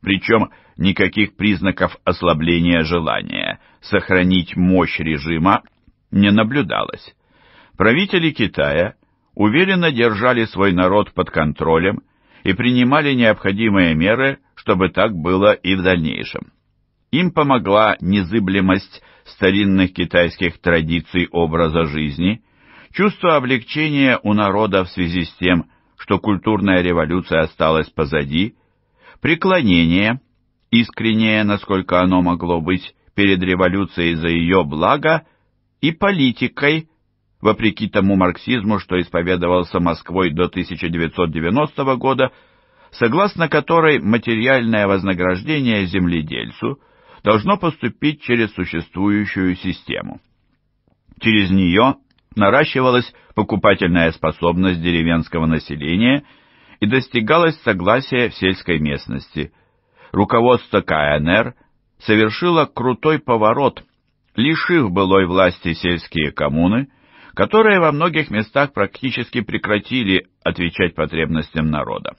Причем никаких признаков ослабления желания сохранить мощь режима не наблюдалось. Правители Китая уверенно держали свой народ под контролем и принимали необходимые меры, чтобы так было и в дальнейшем. Им помогла незыблемость старинных китайских традиций образа жизни, Чувство облегчения у народа в связи с тем, что культурная революция осталась позади, преклонение, искреннее, насколько оно могло быть, перед революцией за ее благо, и политикой, вопреки тому марксизму, что исповедовался Москвой до 1990 года, согласно которой материальное вознаграждение земледельцу должно поступить через существующую систему. Через нее наращивалась покупательная способность деревенского населения и достигалось согласие в сельской местности. Руководство КНР совершило крутой поворот, лишив былой власти сельские коммуны, которые во многих местах практически прекратили отвечать потребностям народа.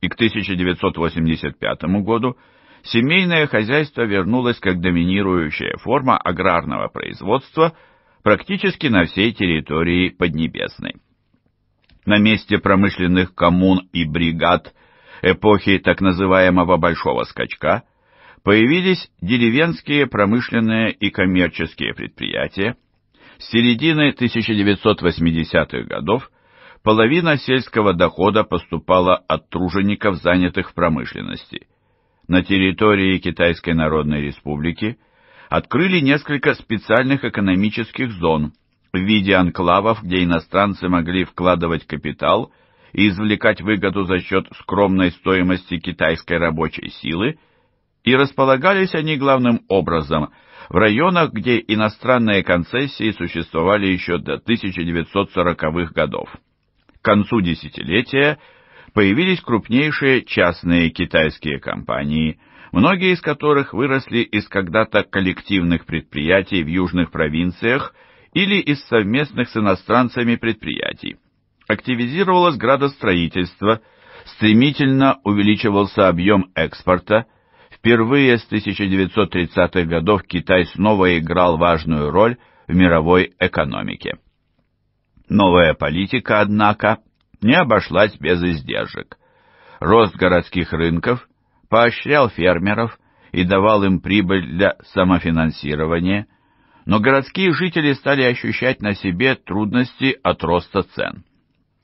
И к 1985 году семейное хозяйство вернулось как доминирующая форма аграрного производства – практически на всей территории Поднебесной. На месте промышленных коммун и бригад эпохи так называемого «большого скачка» появились деревенские промышленные и коммерческие предприятия. С середины 1980-х годов половина сельского дохода поступала от тружеников, занятых в промышленности. На территории Китайской Народной Республики – открыли несколько специальных экономических зон в виде анклавов, где иностранцы могли вкладывать капитал и извлекать выгоду за счет скромной стоимости китайской рабочей силы, и располагались они главным образом в районах, где иностранные концессии существовали еще до 1940-х годов. К концу десятилетия появились крупнейшие частные китайские компании – многие из которых выросли из когда-то коллективных предприятий в южных провинциях или из совместных с иностранцами предприятий. Активизировалось градостроительство, стремительно увеличивался объем экспорта, впервые с 1930-х годов Китай снова играл важную роль в мировой экономике. Новая политика, однако, не обошлась без издержек. Рост городских рынков поощрял фермеров и давал им прибыль для самофинансирования, но городские жители стали ощущать на себе трудности от роста цен.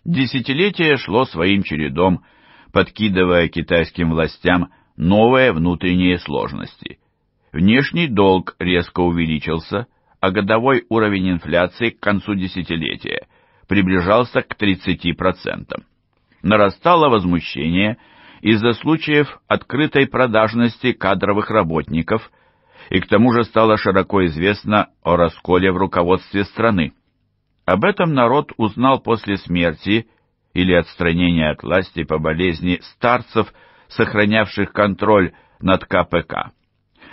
Десятилетие шло своим чередом, подкидывая китайским властям новые внутренние сложности. Внешний долг резко увеличился, а годовой уровень инфляции к концу десятилетия приближался к 30%. Нарастало возмущение – из-за случаев открытой продажности кадровых работников, и к тому же стало широко известно о расколе в руководстве страны. Об этом народ узнал после смерти или отстранения от власти по болезни старцев, сохранявших контроль над КПК.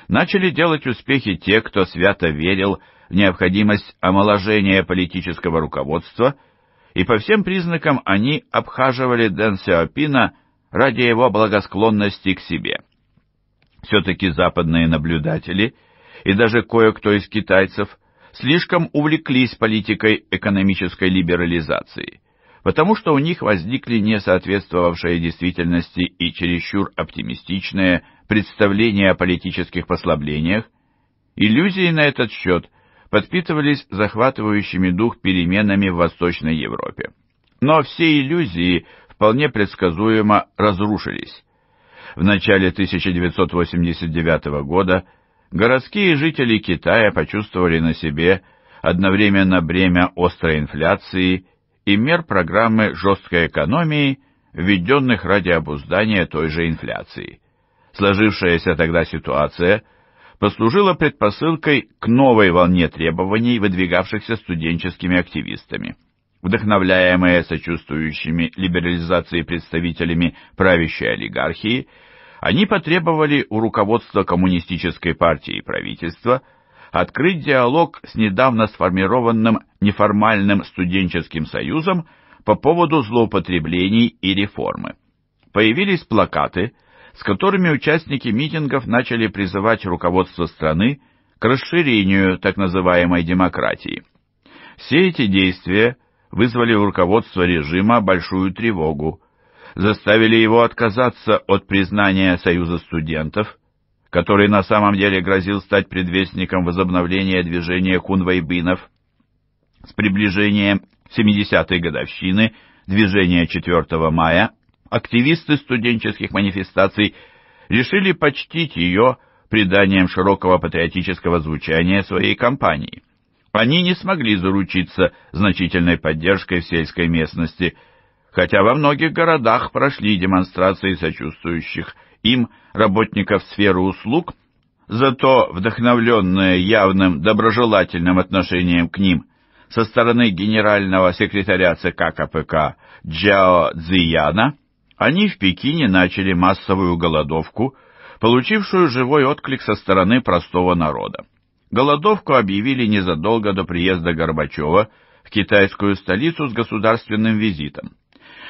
Начали делать успехи те, кто свято верил в необходимость омоложения политического руководства, и по всем признакам они обхаживали Дэн Сяопина – ради его благосклонности к себе. Все-таки западные наблюдатели и даже кое-кто из китайцев слишком увлеклись политикой экономической либерализации, потому что у них возникли несоответствовавшие действительности и чересчур оптимистичные представления о политических послаблениях, иллюзии на этот счет подпитывались захватывающими дух переменами в Восточной Европе. Но все иллюзии – вполне предсказуемо разрушились. В начале 1989 года городские жители Китая почувствовали на себе одновременно бремя острой инфляции и мер программы жесткой экономии, введенных ради обуздания той же инфляции. Сложившаяся тогда ситуация послужила предпосылкой к новой волне требований, выдвигавшихся студенческими активистами вдохновляемые сочувствующими либерализации представителями правящей олигархии, они потребовали у руководства Коммунистической партии и правительства открыть диалог с недавно сформированным неформальным студенческим союзом по поводу злоупотреблений и реформы. Появились плакаты, с которыми участники митингов начали призывать руководство страны к расширению так называемой демократии. Все эти действия – вызвали у руководства режима большую тревогу, заставили его отказаться от признания Союза студентов, который на самом деле грозил стать предвестником возобновления движения кунвайбинов. С приближением 70-й годовщины движения 4 мая активисты студенческих манифестаций решили почтить ее приданием широкого патриотического звучания своей кампании – они не смогли заручиться значительной поддержкой в сельской местности, хотя во многих городах прошли демонстрации сочувствующих им работников сферы услуг, зато вдохновленные явным доброжелательным отношением к ним со стороны генерального секретаря ЦК КПК Джао Цзияна, они в Пекине начали массовую голодовку, получившую живой отклик со стороны простого народа. Голодовку объявили незадолго до приезда Горбачева в китайскую столицу с государственным визитом.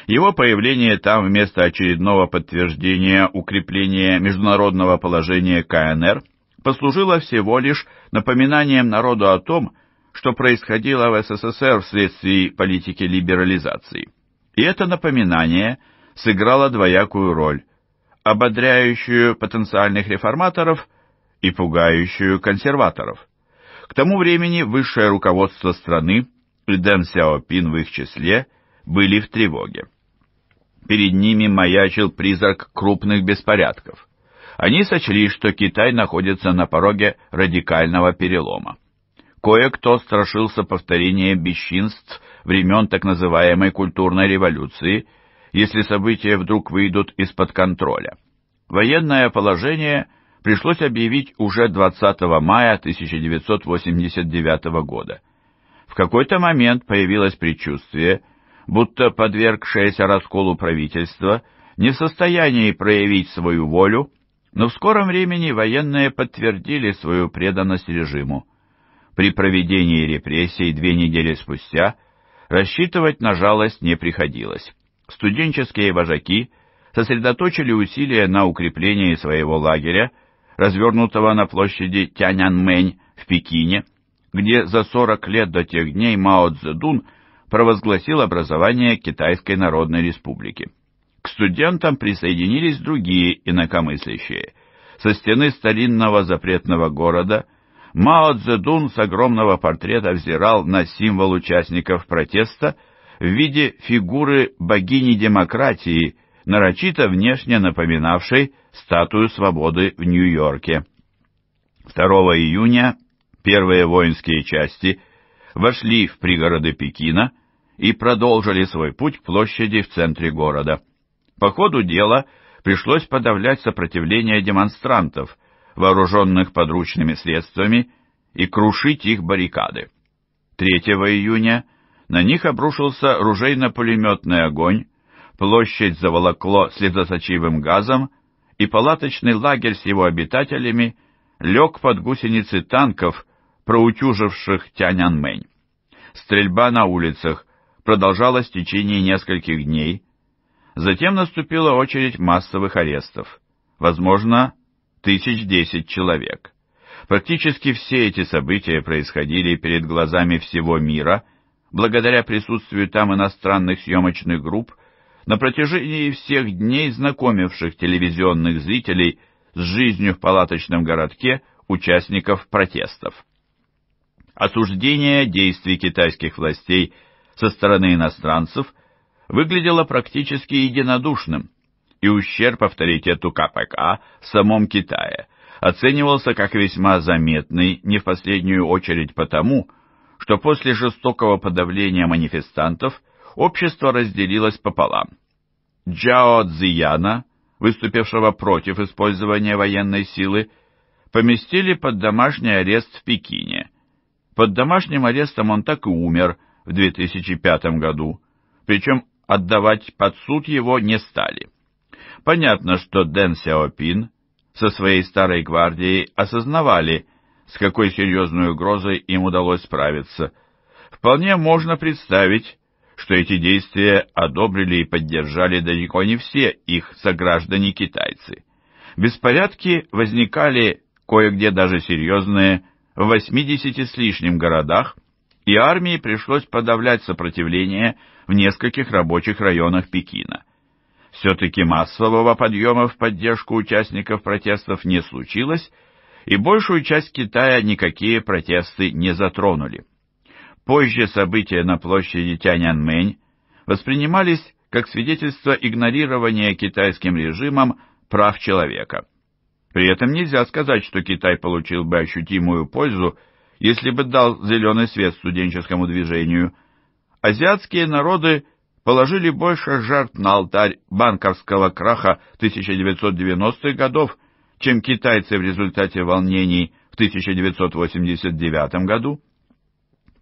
Его появление там вместо очередного подтверждения укрепления международного положения КНР послужило всего лишь напоминанием народу о том, что происходило в СССР вследствие политики либерализации. И это напоминание сыграло двоякую роль, ободряющую потенциальных реформаторов и пугающую консерваторов. К тому времени высшее руководство страны и Дэн Сяопин в их числе были в тревоге. Перед ними маячил призрак крупных беспорядков. Они сочли, что Китай находится на пороге радикального перелома. Кое-кто страшился повторения бесчинств времен так называемой культурной революции, если события вдруг выйдут из-под контроля. Военное положение пришлось объявить уже 20 мая 1989 года. В какой-то момент появилось предчувствие, будто подвергшееся расколу правительства не в состоянии проявить свою волю, но в скором времени военные подтвердили свою преданность режиму. При проведении репрессий две недели спустя рассчитывать на жалость не приходилось. Студенческие вожаки сосредоточили усилия на укреплении своего лагеря, развернутого на площади Тяньаньмэнь в Пекине, где за 40 лет до тех дней Мао Цзэдун провозгласил образование Китайской Народной Республики. К студентам присоединились другие инакомыслящие. Со стены старинного запретного города Мао Цзэдун с огромного портрета взирал на символ участников протеста в виде фигуры богини демократии нарочито внешне напоминавшей статую свободы в Нью-Йорке. 2 июня первые воинские части вошли в пригороды Пекина и продолжили свой путь к площади в центре города. По ходу дела пришлось подавлять сопротивление демонстрантов, вооруженных подручными средствами, и крушить их баррикады. 3 июня на них обрушился ружейно-пулеметный огонь, площадь заволокло слезосочивым газом, и палаточный лагерь с его обитателями лег под гусеницы танков, проутюживших Тяньанмэнь. Стрельба на улицах продолжалась в течение нескольких дней. Затем наступила очередь массовых арестов, возможно, тысяч десять человек. Практически все эти события происходили перед глазами всего мира, благодаря присутствию там иностранных съемочных групп – на протяжении всех дней знакомивших телевизионных зрителей с жизнью в палаточном городке участников протестов. Осуждение действий китайских властей со стороны иностранцев выглядело практически единодушным, и ущерб авторитету КПК в самом Китае оценивался как весьма заметный, не в последнюю очередь потому, что после жестокого подавления манифестантов – общество разделилось пополам. Джао Цзияна, выступившего против использования военной силы, поместили под домашний арест в Пекине. Под домашним арестом он так и умер в 2005 году, причем отдавать под суд его не стали. Понятно, что Дэн Сяопин со своей старой гвардией осознавали, с какой серьезной угрозой им удалось справиться. Вполне можно представить, что эти действия одобрили и поддержали далеко не все их сограждане-китайцы. Беспорядки возникали кое-где даже серьезные в 80 с лишним городах, и армии пришлось подавлять сопротивление в нескольких рабочих районах Пекина. Все-таки массового подъема в поддержку участников протестов не случилось, и большую часть Китая никакие протесты не затронули. Позже события на площади Тяньаньмэнь воспринимались как свидетельство игнорирования китайским режимом прав человека. При этом нельзя сказать, что Китай получил бы ощутимую пользу, если бы дал зеленый свет студенческому движению. Азиатские народы положили больше жертв на алтарь банковского краха 1990-х годов, чем китайцы в результате волнений в 1989 году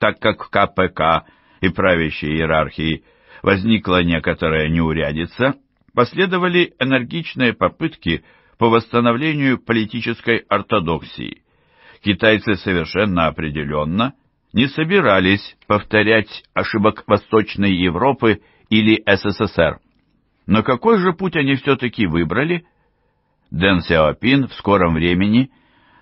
так как в КПК и правящей иерархии возникла некоторая неурядица, последовали энергичные попытки по восстановлению политической ортодоксии. Китайцы совершенно определенно не собирались повторять ошибок Восточной Европы или СССР. Но какой же путь они все-таки выбрали? Дэн Сяопин в скором времени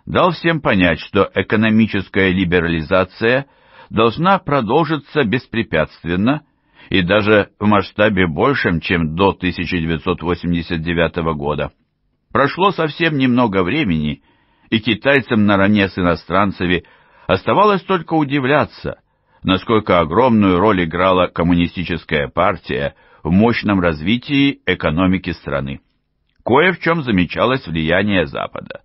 дал всем понять, что экономическая либерализация – должна продолжиться беспрепятственно и даже в масштабе большем, чем до 1989 года. Прошло совсем немного времени, и китайцам наравне с иностранцами оставалось только удивляться, насколько огромную роль играла коммунистическая партия в мощном развитии экономики страны. Кое в чем замечалось влияние Запада.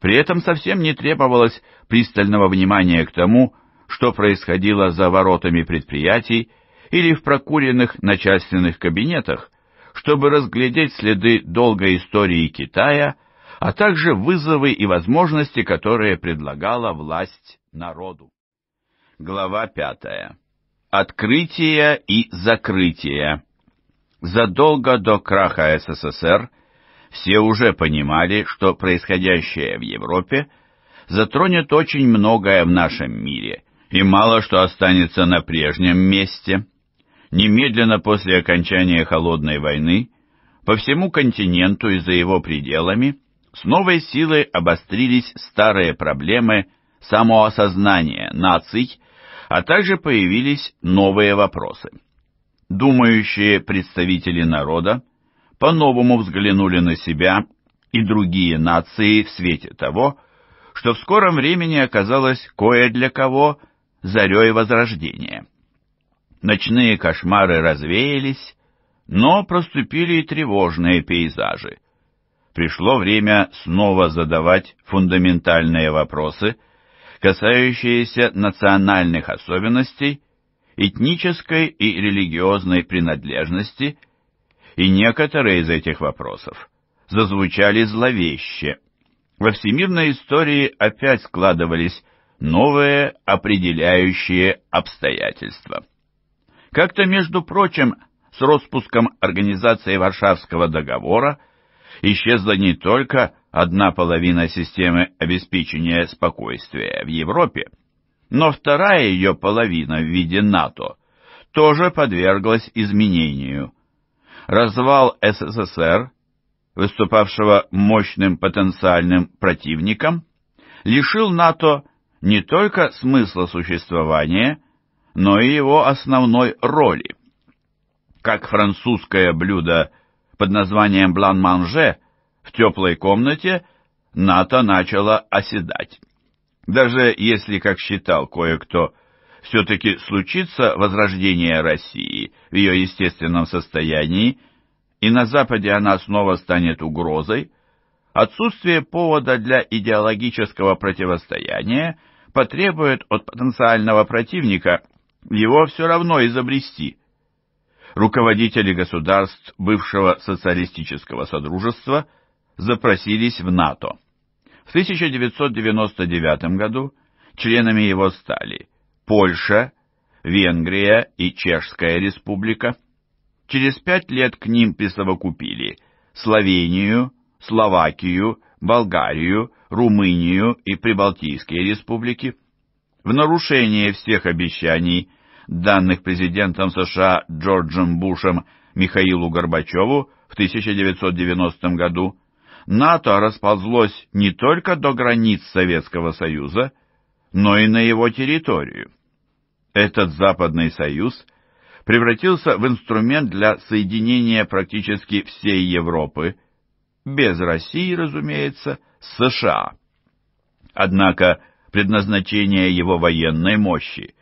При этом совсем не требовалось пристального внимания к тому, что происходило за воротами предприятий или в прокуренных начальственных кабинетах, чтобы разглядеть следы долгой истории Китая, а также вызовы и возможности, которые предлагала власть народу. Глава пятая. Открытие и закрытие. Задолго до краха СССР все уже понимали, что происходящее в Европе затронет очень многое в нашем мире, и мало что останется на прежнем месте. Немедленно после окончания Холодной войны по всему континенту и за его пределами с новой силой обострились старые проблемы самоосознания наций, а также появились новые вопросы. Думающие представители народа по-новому взглянули на себя и другие нации в свете того, что в скором времени оказалось кое для кого – зарей возрождения. Ночные кошмары развеялись, но проступили и тревожные пейзажи. Пришло время снова задавать фундаментальные вопросы, касающиеся национальных особенностей, этнической и религиозной принадлежности, и некоторые из этих вопросов зазвучали зловеще. Во всемирной истории опять складывались новые определяющие обстоятельства. Как-то, между прочим, с распуском Организации Варшавского договора исчезла не только одна половина системы обеспечения спокойствия в Европе, но вторая ее половина в виде НАТО тоже подверглась изменению. Развал СССР, выступавшего мощным потенциальным противником, лишил НАТО не только смысла существования, но и его основной роли. Как французское блюдо под названием блан-манже в теплой комнате НАТО начало оседать. Даже если, как считал кое-кто, все-таки случится возрождение России в ее естественном состоянии, и на Западе она снова станет угрозой, отсутствие повода для идеологического противостояния – потребует от потенциального противника его все равно изобрести. Руководители государств бывшего социалистического содружества запросились в НАТО. В 1999 году членами его стали Польша, Венгрия и Чешская республика. Через пять лет к ним присовокупили Словению, Словакию, Болгарию, Румынию и Прибалтийские республики, в нарушение всех обещаний, данных президентом США Джорджем Бушем Михаилу Горбачеву в 1990 году, НАТО расползлось не только до границ Советского Союза, но и на его территорию. Этот Западный Союз превратился в инструмент для соединения практически всей Европы – без России, разумеется, США. Однако предназначение его военной мощи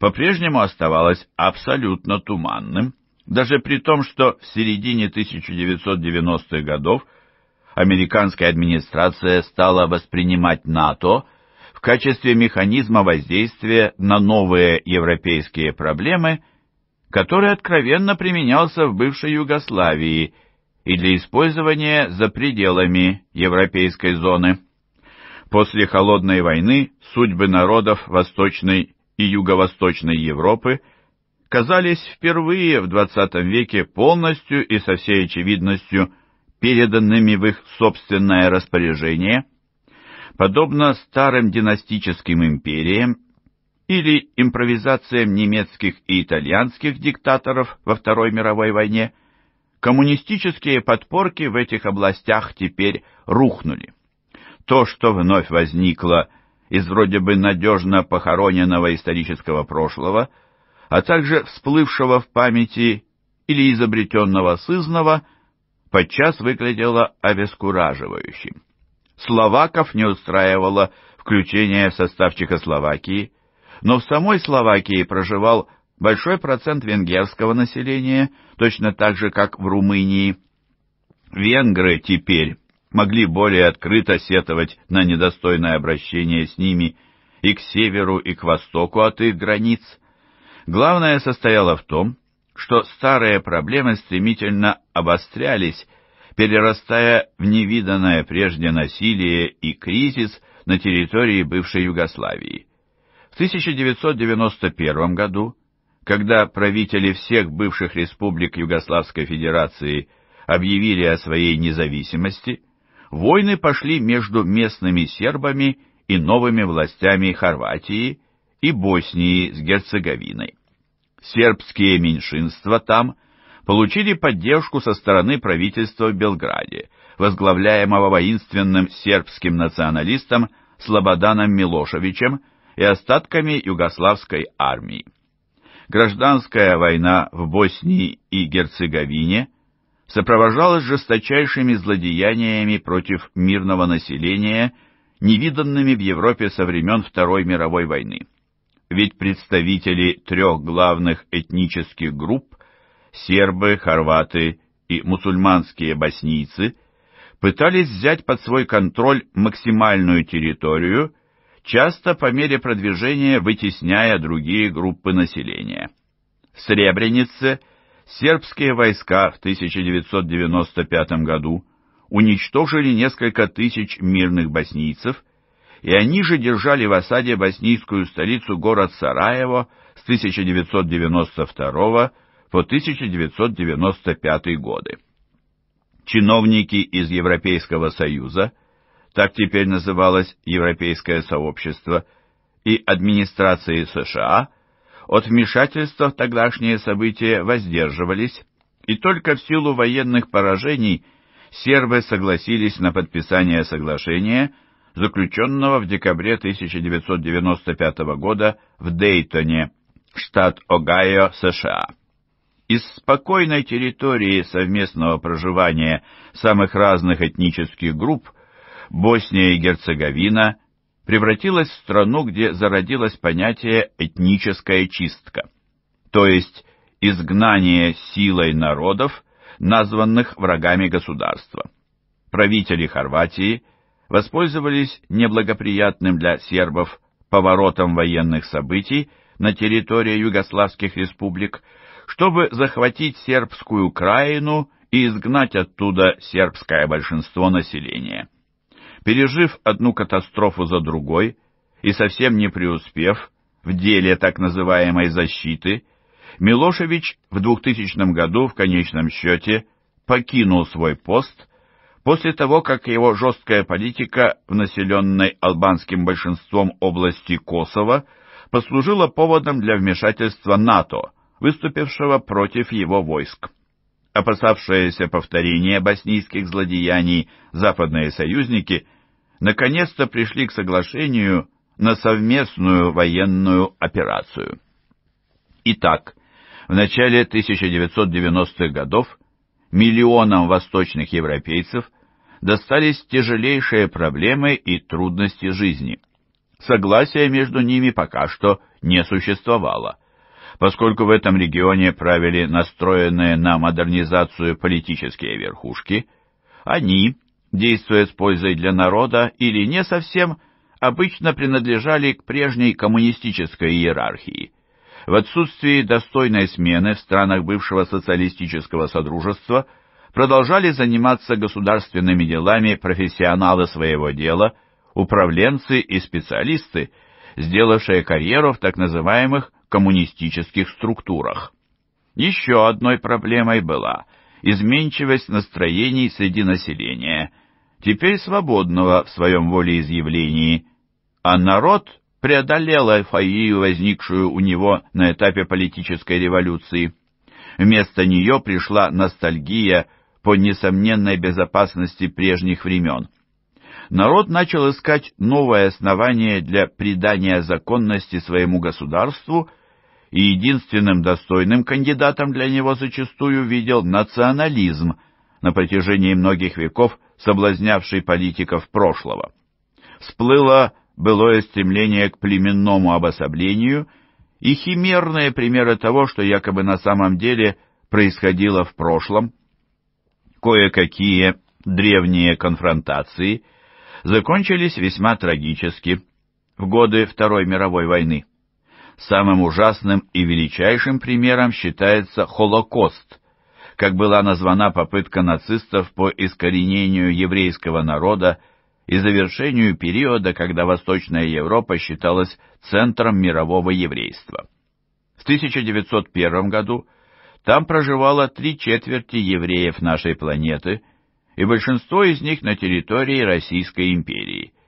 по-прежнему оставалось абсолютно туманным, даже при том, что в середине 1990-х годов американская администрация стала воспринимать НАТО в качестве механизма воздействия на новые европейские проблемы, который откровенно применялся в бывшей Югославии – и для использования за пределами европейской зоны. После Холодной войны судьбы народов Восточной и Юго-Восточной Европы казались впервые в XX веке полностью и со всей очевидностью переданными в их собственное распоряжение. Подобно старым династическим империям или импровизациям немецких и итальянских диктаторов во Второй мировой войне – Коммунистические подпорки в этих областях теперь рухнули. То, что вновь возникло из вроде бы надежно похороненного исторического прошлого, а также всплывшего в памяти или изобретенного сызнова, подчас выглядело обескураживающим. Словаков не устраивало включение в состав Чехословакии, но в самой Словакии проживал большой процент венгерского населения, точно так же, как в Румынии. Венгры теперь могли более открыто сетовать на недостойное обращение с ними и к северу, и к востоку от их границ. Главное состояло в том, что старые проблемы стремительно обострялись, перерастая в невиданное прежде насилие и кризис на территории бывшей Югославии. В 1991 году когда правители всех бывших республик Югославской Федерации объявили о своей независимости, войны пошли между местными сербами и новыми властями Хорватии и Боснии с Герцеговиной. Сербские меньшинства там получили поддержку со стороны правительства в Белграде, возглавляемого воинственным сербским националистом Слободаном Милошевичем и остатками югославской армии гражданская война в Боснии и Герцеговине сопровождалась жесточайшими злодеяниями против мирного населения, невиданными в Европе со времен Второй мировой войны. Ведь представители трех главных этнических групп – сербы, хорваты и мусульманские боснийцы – пытались взять под свой контроль максимальную территорию – часто по мере продвижения вытесняя другие группы населения. В Сребренице сербские войска в 1995 году уничтожили несколько тысяч мирных боснийцев, и они же держали в осаде боснийскую столицу город Сараево с 1992 по 1995 годы. Чиновники из Европейского Союза – так теперь называлось Европейское сообщество, и администрации США от вмешательства в тогдашние события воздерживались, и только в силу военных поражений сербы согласились на подписание соглашения, заключенного в декабре 1995 года в Дейтоне, штат Огайо, США. Из спокойной территории совместного проживания самых разных этнических групп – Босния и Герцеговина превратилась в страну, где зародилось понятие «этническая чистка», то есть изгнание силой народов, названных врагами государства. Правители Хорватии воспользовались неблагоприятным для сербов поворотом военных событий на территории югославских республик, чтобы захватить сербскую краину и изгнать оттуда сербское большинство населения пережив одну катастрофу за другой и совсем не преуспев в деле так называемой «защиты», Милошевич в 2000 году в конечном счете покинул свой пост после того, как его жесткая политика в населенной албанским большинством области Косово послужила поводом для вмешательства НАТО, выступившего против его войск опасавшиеся повторения боснийских злодеяний западные союзники, наконец-то пришли к соглашению на совместную военную операцию. Итак, в начале 1990-х годов миллионам восточных европейцев достались тяжелейшие проблемы и трудности жизни. Согласия между ними пока что не существовало поскольку в этом регионе правили настроенные на модернизацию политические верхушки, они, действуя с пользой для народа или не совсем, обычно принадлежали к прежней коммунистической иерархии. В отсутствии достойной смены в странах бывшего социалистического содружества продолжали заниматься государственными делами профессионалы своего дела, управленцы и специалисты, сделавшие карьеру в так называемых коммунистических структурах. Еще одной проблемой была изменчивость настроений среди населения, теперь свободного в своем волеизъявлении, а народ преодолел эйфорию, возникшую у него на этапе политической революции. Вместо нее пришла ностальгия по несомненной безопасности прежних времен. Народ начал искать новое основание для придания законности своему государству – и единственным достойным кандидатом для него зачастую видел национализм, на протяжении многих веков соблазнявший политиков прошлого. Всплыло былое стремление к племенному обособлению и химерные примеры того, что якобы на самом деле происходило в прошлом. Кое-какие древние конфронтации закончились весьма трагически в годы Второй мировой войны самым ужасным и величайшим примером считается Холокост, как была названа попытка нацистов по искоренению еврейского народа и завершению периода, когда Восточная Европа считалась центром мирового еврейства. В 1901 году там проживало три четверти евреев нашей планеты, и большинство из них на территории Российской империи –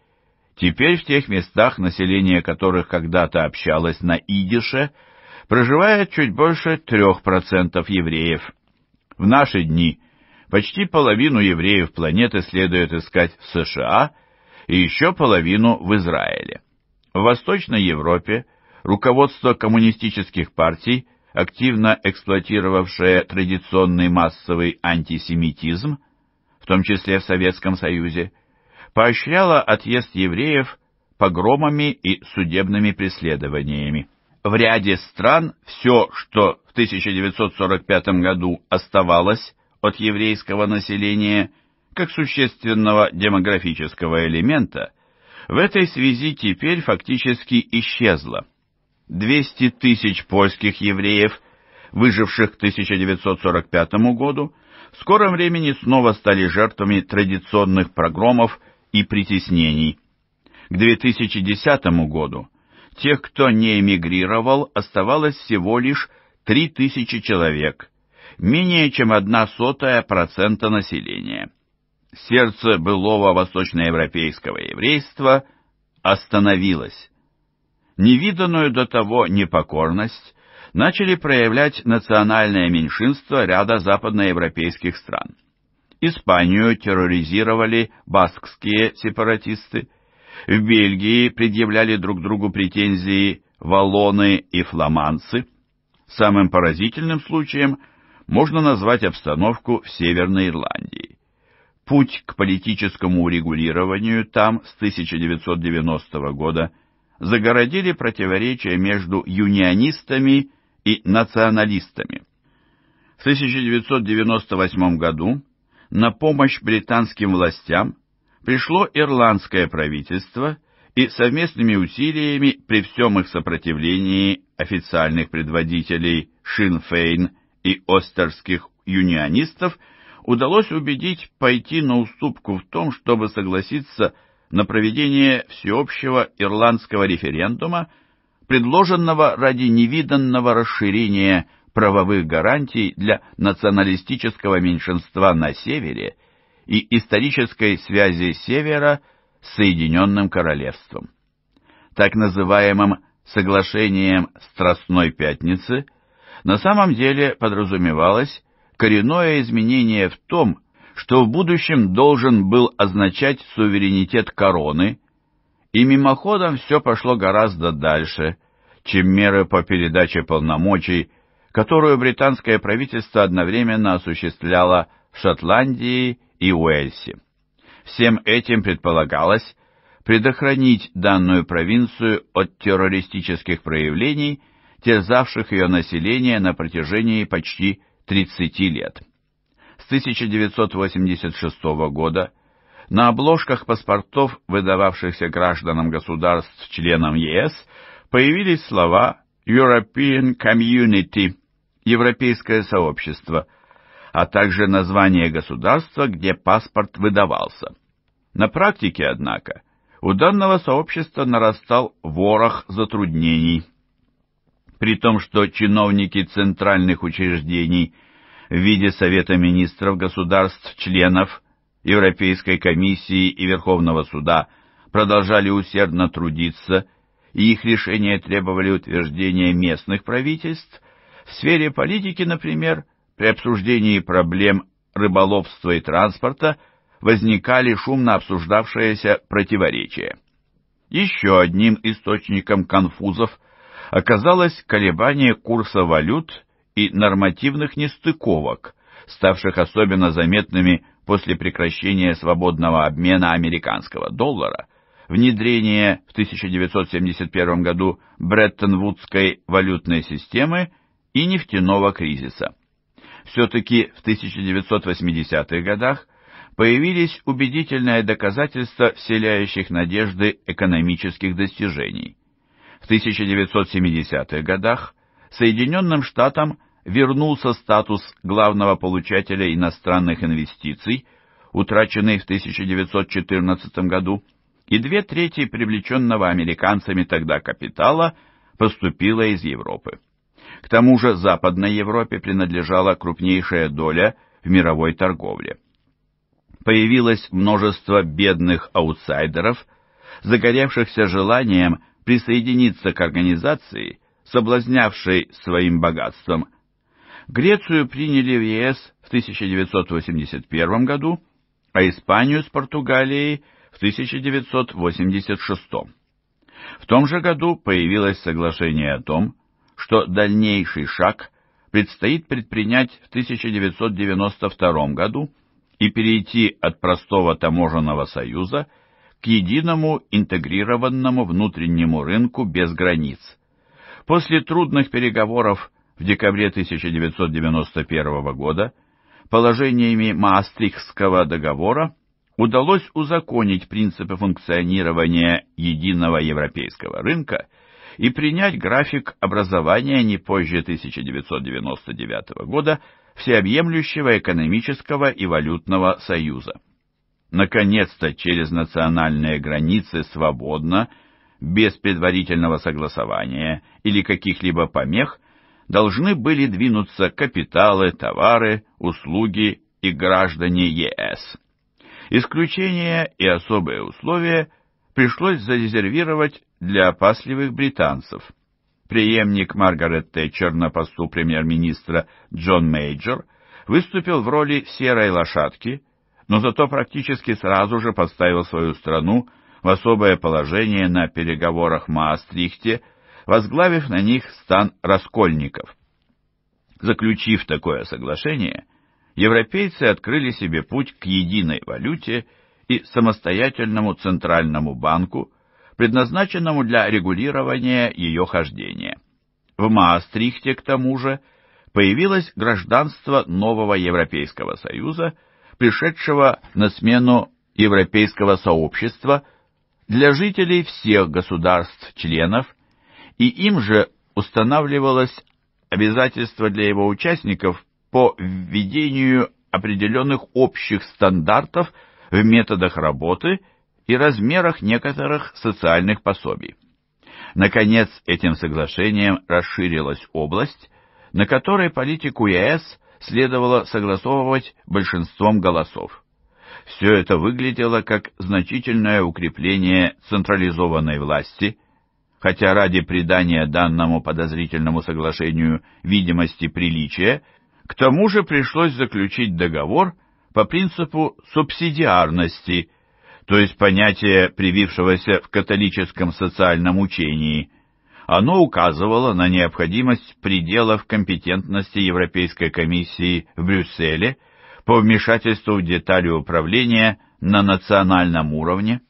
Теперь в тех местах, население которых когда-то общалось на идише, проживает чуть больше 3% евреев. В наши дни почти половину евреев планеты следует искать в США и еще половину в Израиле. В Восточной Европе руководство коммунистических партий, активно эксплуатировавшее традиционный массовый антисемитизм, в том числе в Советском Союзе, поощряла отъезд евреев погромами и судебными преследованиями. В ряде стран все, что в 1945 году оставалось от еврейского населения как существенного демографического элемента, в этой связи теперь фактически исчезло. 200 тысяч польских евреев, выживших к 1945 году, в скором времени снова стали жертвами традиционных прогромов – и притеснений. К 2010 году тех, кто не эмигрировал, оставалось всего лишь 3000 человек, менее чем одна сотая процента населения. Сердце былого восточноевропейского еврейства остановилось. Невиданную до того непокорность начали проявлять национальное меньшинство ряда западноевропейских стран. Испанию терроризировали баскские сепаратисты. В Бельгии предъявляли друг другу претензии валоны и фламандцы. Самым поразительным случаем можно назвать обстановку в Северной Ирландии. Путь к политическому урегулированию там с 1990 года загородили противоречия между юнионистами и националистами. В 1998 году на помощь британским властям пришло ирландское правительство и совместными усилиями при всем их сопротивлении официальных предводителей Шинфейн и остерских юнионистов удалось убедить пойти на уступку в том, чтобы согласиться на проведение всеобщего ирландского референдума, предложенного ради невиданного расширения правовых гарантий для националистического меньшинства на Севере и исторической связи Севера с Соединенным Королевством. Так называемым соглашением Страстной Пятницы на самом деле подразумевалось коренное изменение в том, что в будущем должен был означать суверенитет короны, и мимоходом все пошло гораздо дальше, чем меры по передаче полномочий которую британское правительство одновременно осуществляло в Шотландии и Уэльсе. Всем этим предполагалось предохранить данную провинцию от террористических проявлений, терзавших ее население на протяжении почти 30 лет. С 1986 года на обложках паспортов, выдававшихся гражданам государств-членам ЕС, появились слова «European Community», европейское сообщество, а также название государства, где паспорт выдавался. На практике, однако, у данного сообщества нарастал ворох затруднений. При том, что чиновники центральных учреждений в виде Совета министров государств-членов Европейской комиссии и Верховного суда продолжали усердно трудиться, и их решения требовали утверждения местных правительств, в сфере политики, например, при обсуждении проблем рыболовства и транспорта возникали шумно обсуждавшиеся противоречия. Еще одним источником конфузов оказалось колебание курса валют и нормативных нестыковок, ставших особенно заметными после прекращения свободного обмена американского доллара, внедрения в 1971 году Бреттон-Вудской валютной системы – и нефтяного кризиса. Все-таки в 1980-х годах появились убедительные доказательства вселяющих надежды экономических достижений. В 1970-х годах Соединенным Штатам вернулся статус главного получателя иностранных инвестиций, утраченный в 1914 году, и две трети привлеченного американцами тогда капитала поступило из Европы. К тому же Западной Европе принадлежала крупнейшая доля в мировой торговле. Появилось множество бедных аутсайдеров, загоревшихся желанием присоединиться к организации, соблазнявшей своим богатством. Грецию приняли в ЕС в 1981 году, а Испанию с Португалией в 1986. В том же году появилось соглашение о том, что дальнейший шаг предстоит предпринять в 1992 году и перейти от простого таможенного союза к единому интегрированному внутреннему рынку без границ. После трудных переговоров в декабре 1991 года положениями Маастрихтского договора удалось узаконить принципы функционирования единого европейского рынка – и принять график образования не позже 1999 года Всеобъемлющего экономического и валютного союза. Наконец-то через национальные границы свободно, без предварительного согласования или каких-либо помех, должны были двинуться капиталы, товары, услуги и граждане ЕС. Исключения и особые условия – пришлось зарезервировать для опасливых британцев. Преемник Маргарет Тэтчер на посту премьер-министра Джон Мейджор выступил в роли «серой лошадки», но зато практически сразу же поставил свою страну в особое положение на переговорах в Маастрихте, возглавив на них стан раскольников. Заключив такое соглашение, европейцы открыли себе путь к единой валюте – и самостоятельному Центральному банку, предназначенному для регулирования ее хождения. В Маастрихте, к тому же, появилось гражданство нового Европейского Союза, пришедшего на смену Европейского сообщества для жителей всех государств-членов, и им же устанавливалось обязательство для его участников по введению определенных общих стандартов – в методах работы и размерах некоторых социальных пособий. Наконец, этим соглашением расширилась область, на которой политику ЕС следовало согласовывать большинством голосов. Все это выглядело как значительное укрепление централизованной власти, хотя ради придания данному подозрительному соглашению видимости приличия, к тому же пришлось заключить договор, по принципу субсидиарности, то есть понятия, привившегося в католическом социальном учении. Оно указывало на необходимость пределов компетентности Европейской комиссии в Брюсселе по вмешательству в детали управления на национальном уровне.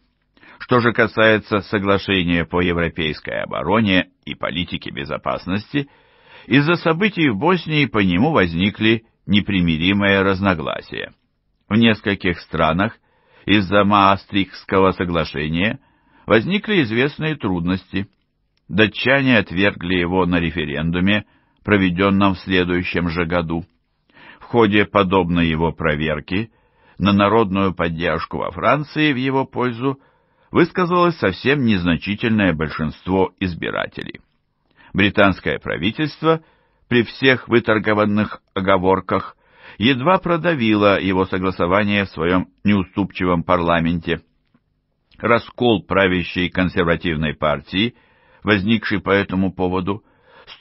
Что же касается соглашения по европейской обороне и политике безопасности, из-за событий в Боснии по нему возникли непримиримые разногласия. В нескольких странах из-за Маастрихского соглашения возникли известные трудности. Датчане отвергли его на референдуме, проведенном в следующем же году. В ходе подобной его проверки на народную поддержку во Франции в его пользу высказалось совсем незначительное большинство избирателей. Британское правительство при всех выторгованных оговорках едва продавила его согласование в своем неуступчивом парламенте. Раскол правящей консервативной партии, возникший по этому поводу,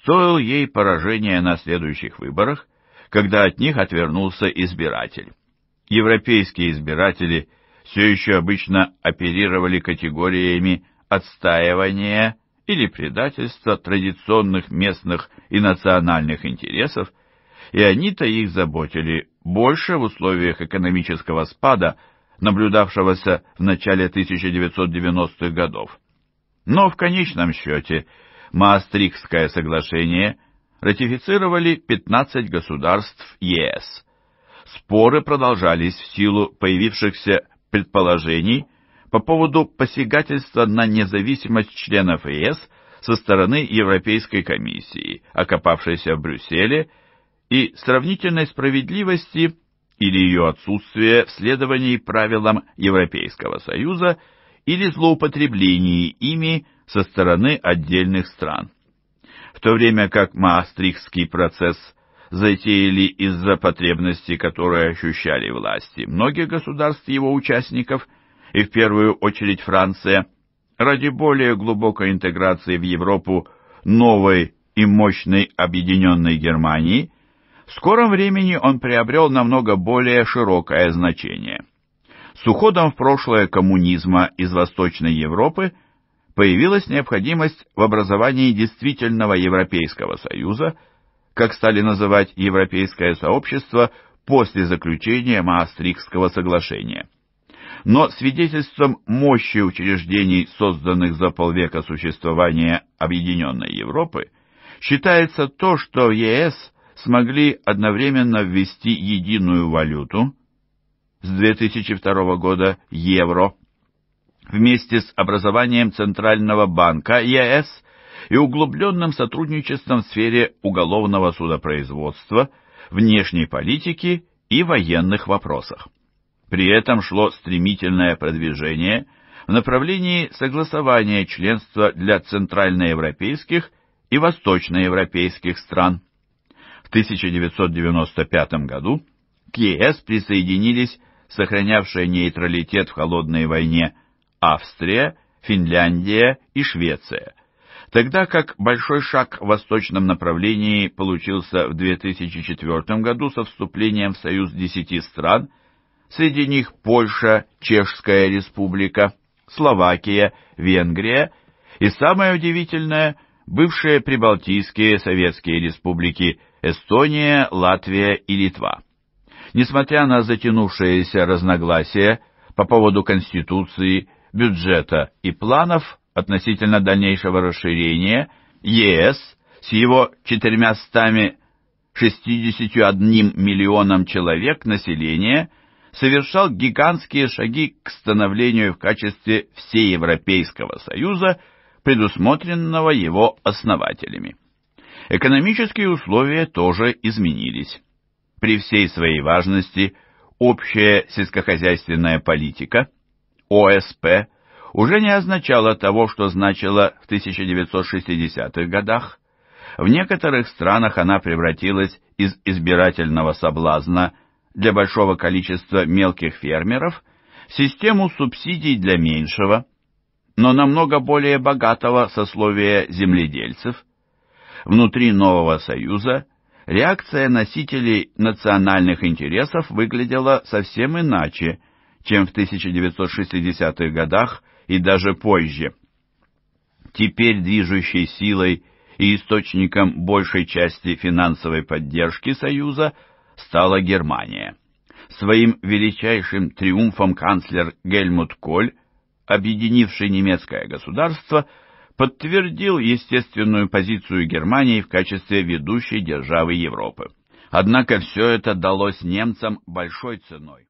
стоил ей поражения на следующих выборах, когда от них отвернулся избиратель. Европейские избиратели все еще обычно оперировали категориями отстаивания или предательства традиционных местных и национальных интересов, и они-то их заботили больше в условиях экономического спада, наблюдавшегося в начале 1990-х годов. Но в конечном счете Маастрихтское соглашение ратифицировали 15 государств ЕС. Споры продолжались в силу появившихся предположений по поводу посягательства на независимость членов ЕС со стороны Европейской комиссии, окопавшейся в Брюсселе и сравнительной справедливости или ее отсутствия в следовании правилам Европейского Союза или злоупотреблении ими со стороны отдельных стран. В то время как Маастрихтский процесс затеяли из-за потребности, которые ощущали власти многих государств его участников, и в первую очередь Франция, ради более глубокой интеграции в Европу новой и мощной объединенной Германии, в скором времени он приобрел намного более широкое значение. С уходом в прошлое коммунизма из Восточной Европы появилась необходимость в образовании действительного Европейского Союза, как стали называть Европейское сообщество после заключения Маастрихтского соглашения. Но свидетельством мощи учреждений, созданных за полвека существования Объединенной Европы, считается то, что в ЕС смогли одновременно ввести единую валюту с 2002 года евро вместе с образованием Центрального банка ЕС а и углубленным сотрудничеством в сфере уголовного судопроизводства, внешней политики и военных вопросах. При этом шло стремительное продвижение в направлении согласования членства для центральноевропейских и восточноевропейских стран – 1995 году к ЕС присоединились сохранявшие нейтралитет в холодной войне Австрия, Финляндия и Швеция, тогда как большой шаг в восточном направлении получился в 2004 году со вступлением в союз 10 стран, среди них Польша, Чешская республика, Словакия, Венгрия и, самое удивительное, бывшие прибалтийские советские республики – Эстония, Латвия и Литва. Несмотря на затянувшиеся разногласия по поводу Конституции, бюджета и планов относительно дальнейшего расширения, ЕС с его 461 миллионом человек населения – совершал гигантские шаги к становлению в качестве всеевропейского союза, предусмотренного его основателями. Экономические условия тоже изменились. При всей своей важности общая сельскохозяйственная политика, ОСП, уже не означала того, что значила в 1960-х годах. В некоторых странах она превратилась из избирательного соблазна для большого количества мелких фермеров в систему субсидий для меньшего, но намного более богатого сословия земледельцев – внутри нового союза реакция носителей национальных интересов выглядела совсем иначе, чем в 1960-х годах и даже позже. Теперь движущей силой и источником большей части финансовой поддержки Союза стала Германия. Своим величайшим триумфом канцлер Гельмут Коль, объединивший немецкое государство, подтвердил естественную позицию Германии в качестве ведущей державы Европы. Однако все это далось немцам большой ценой.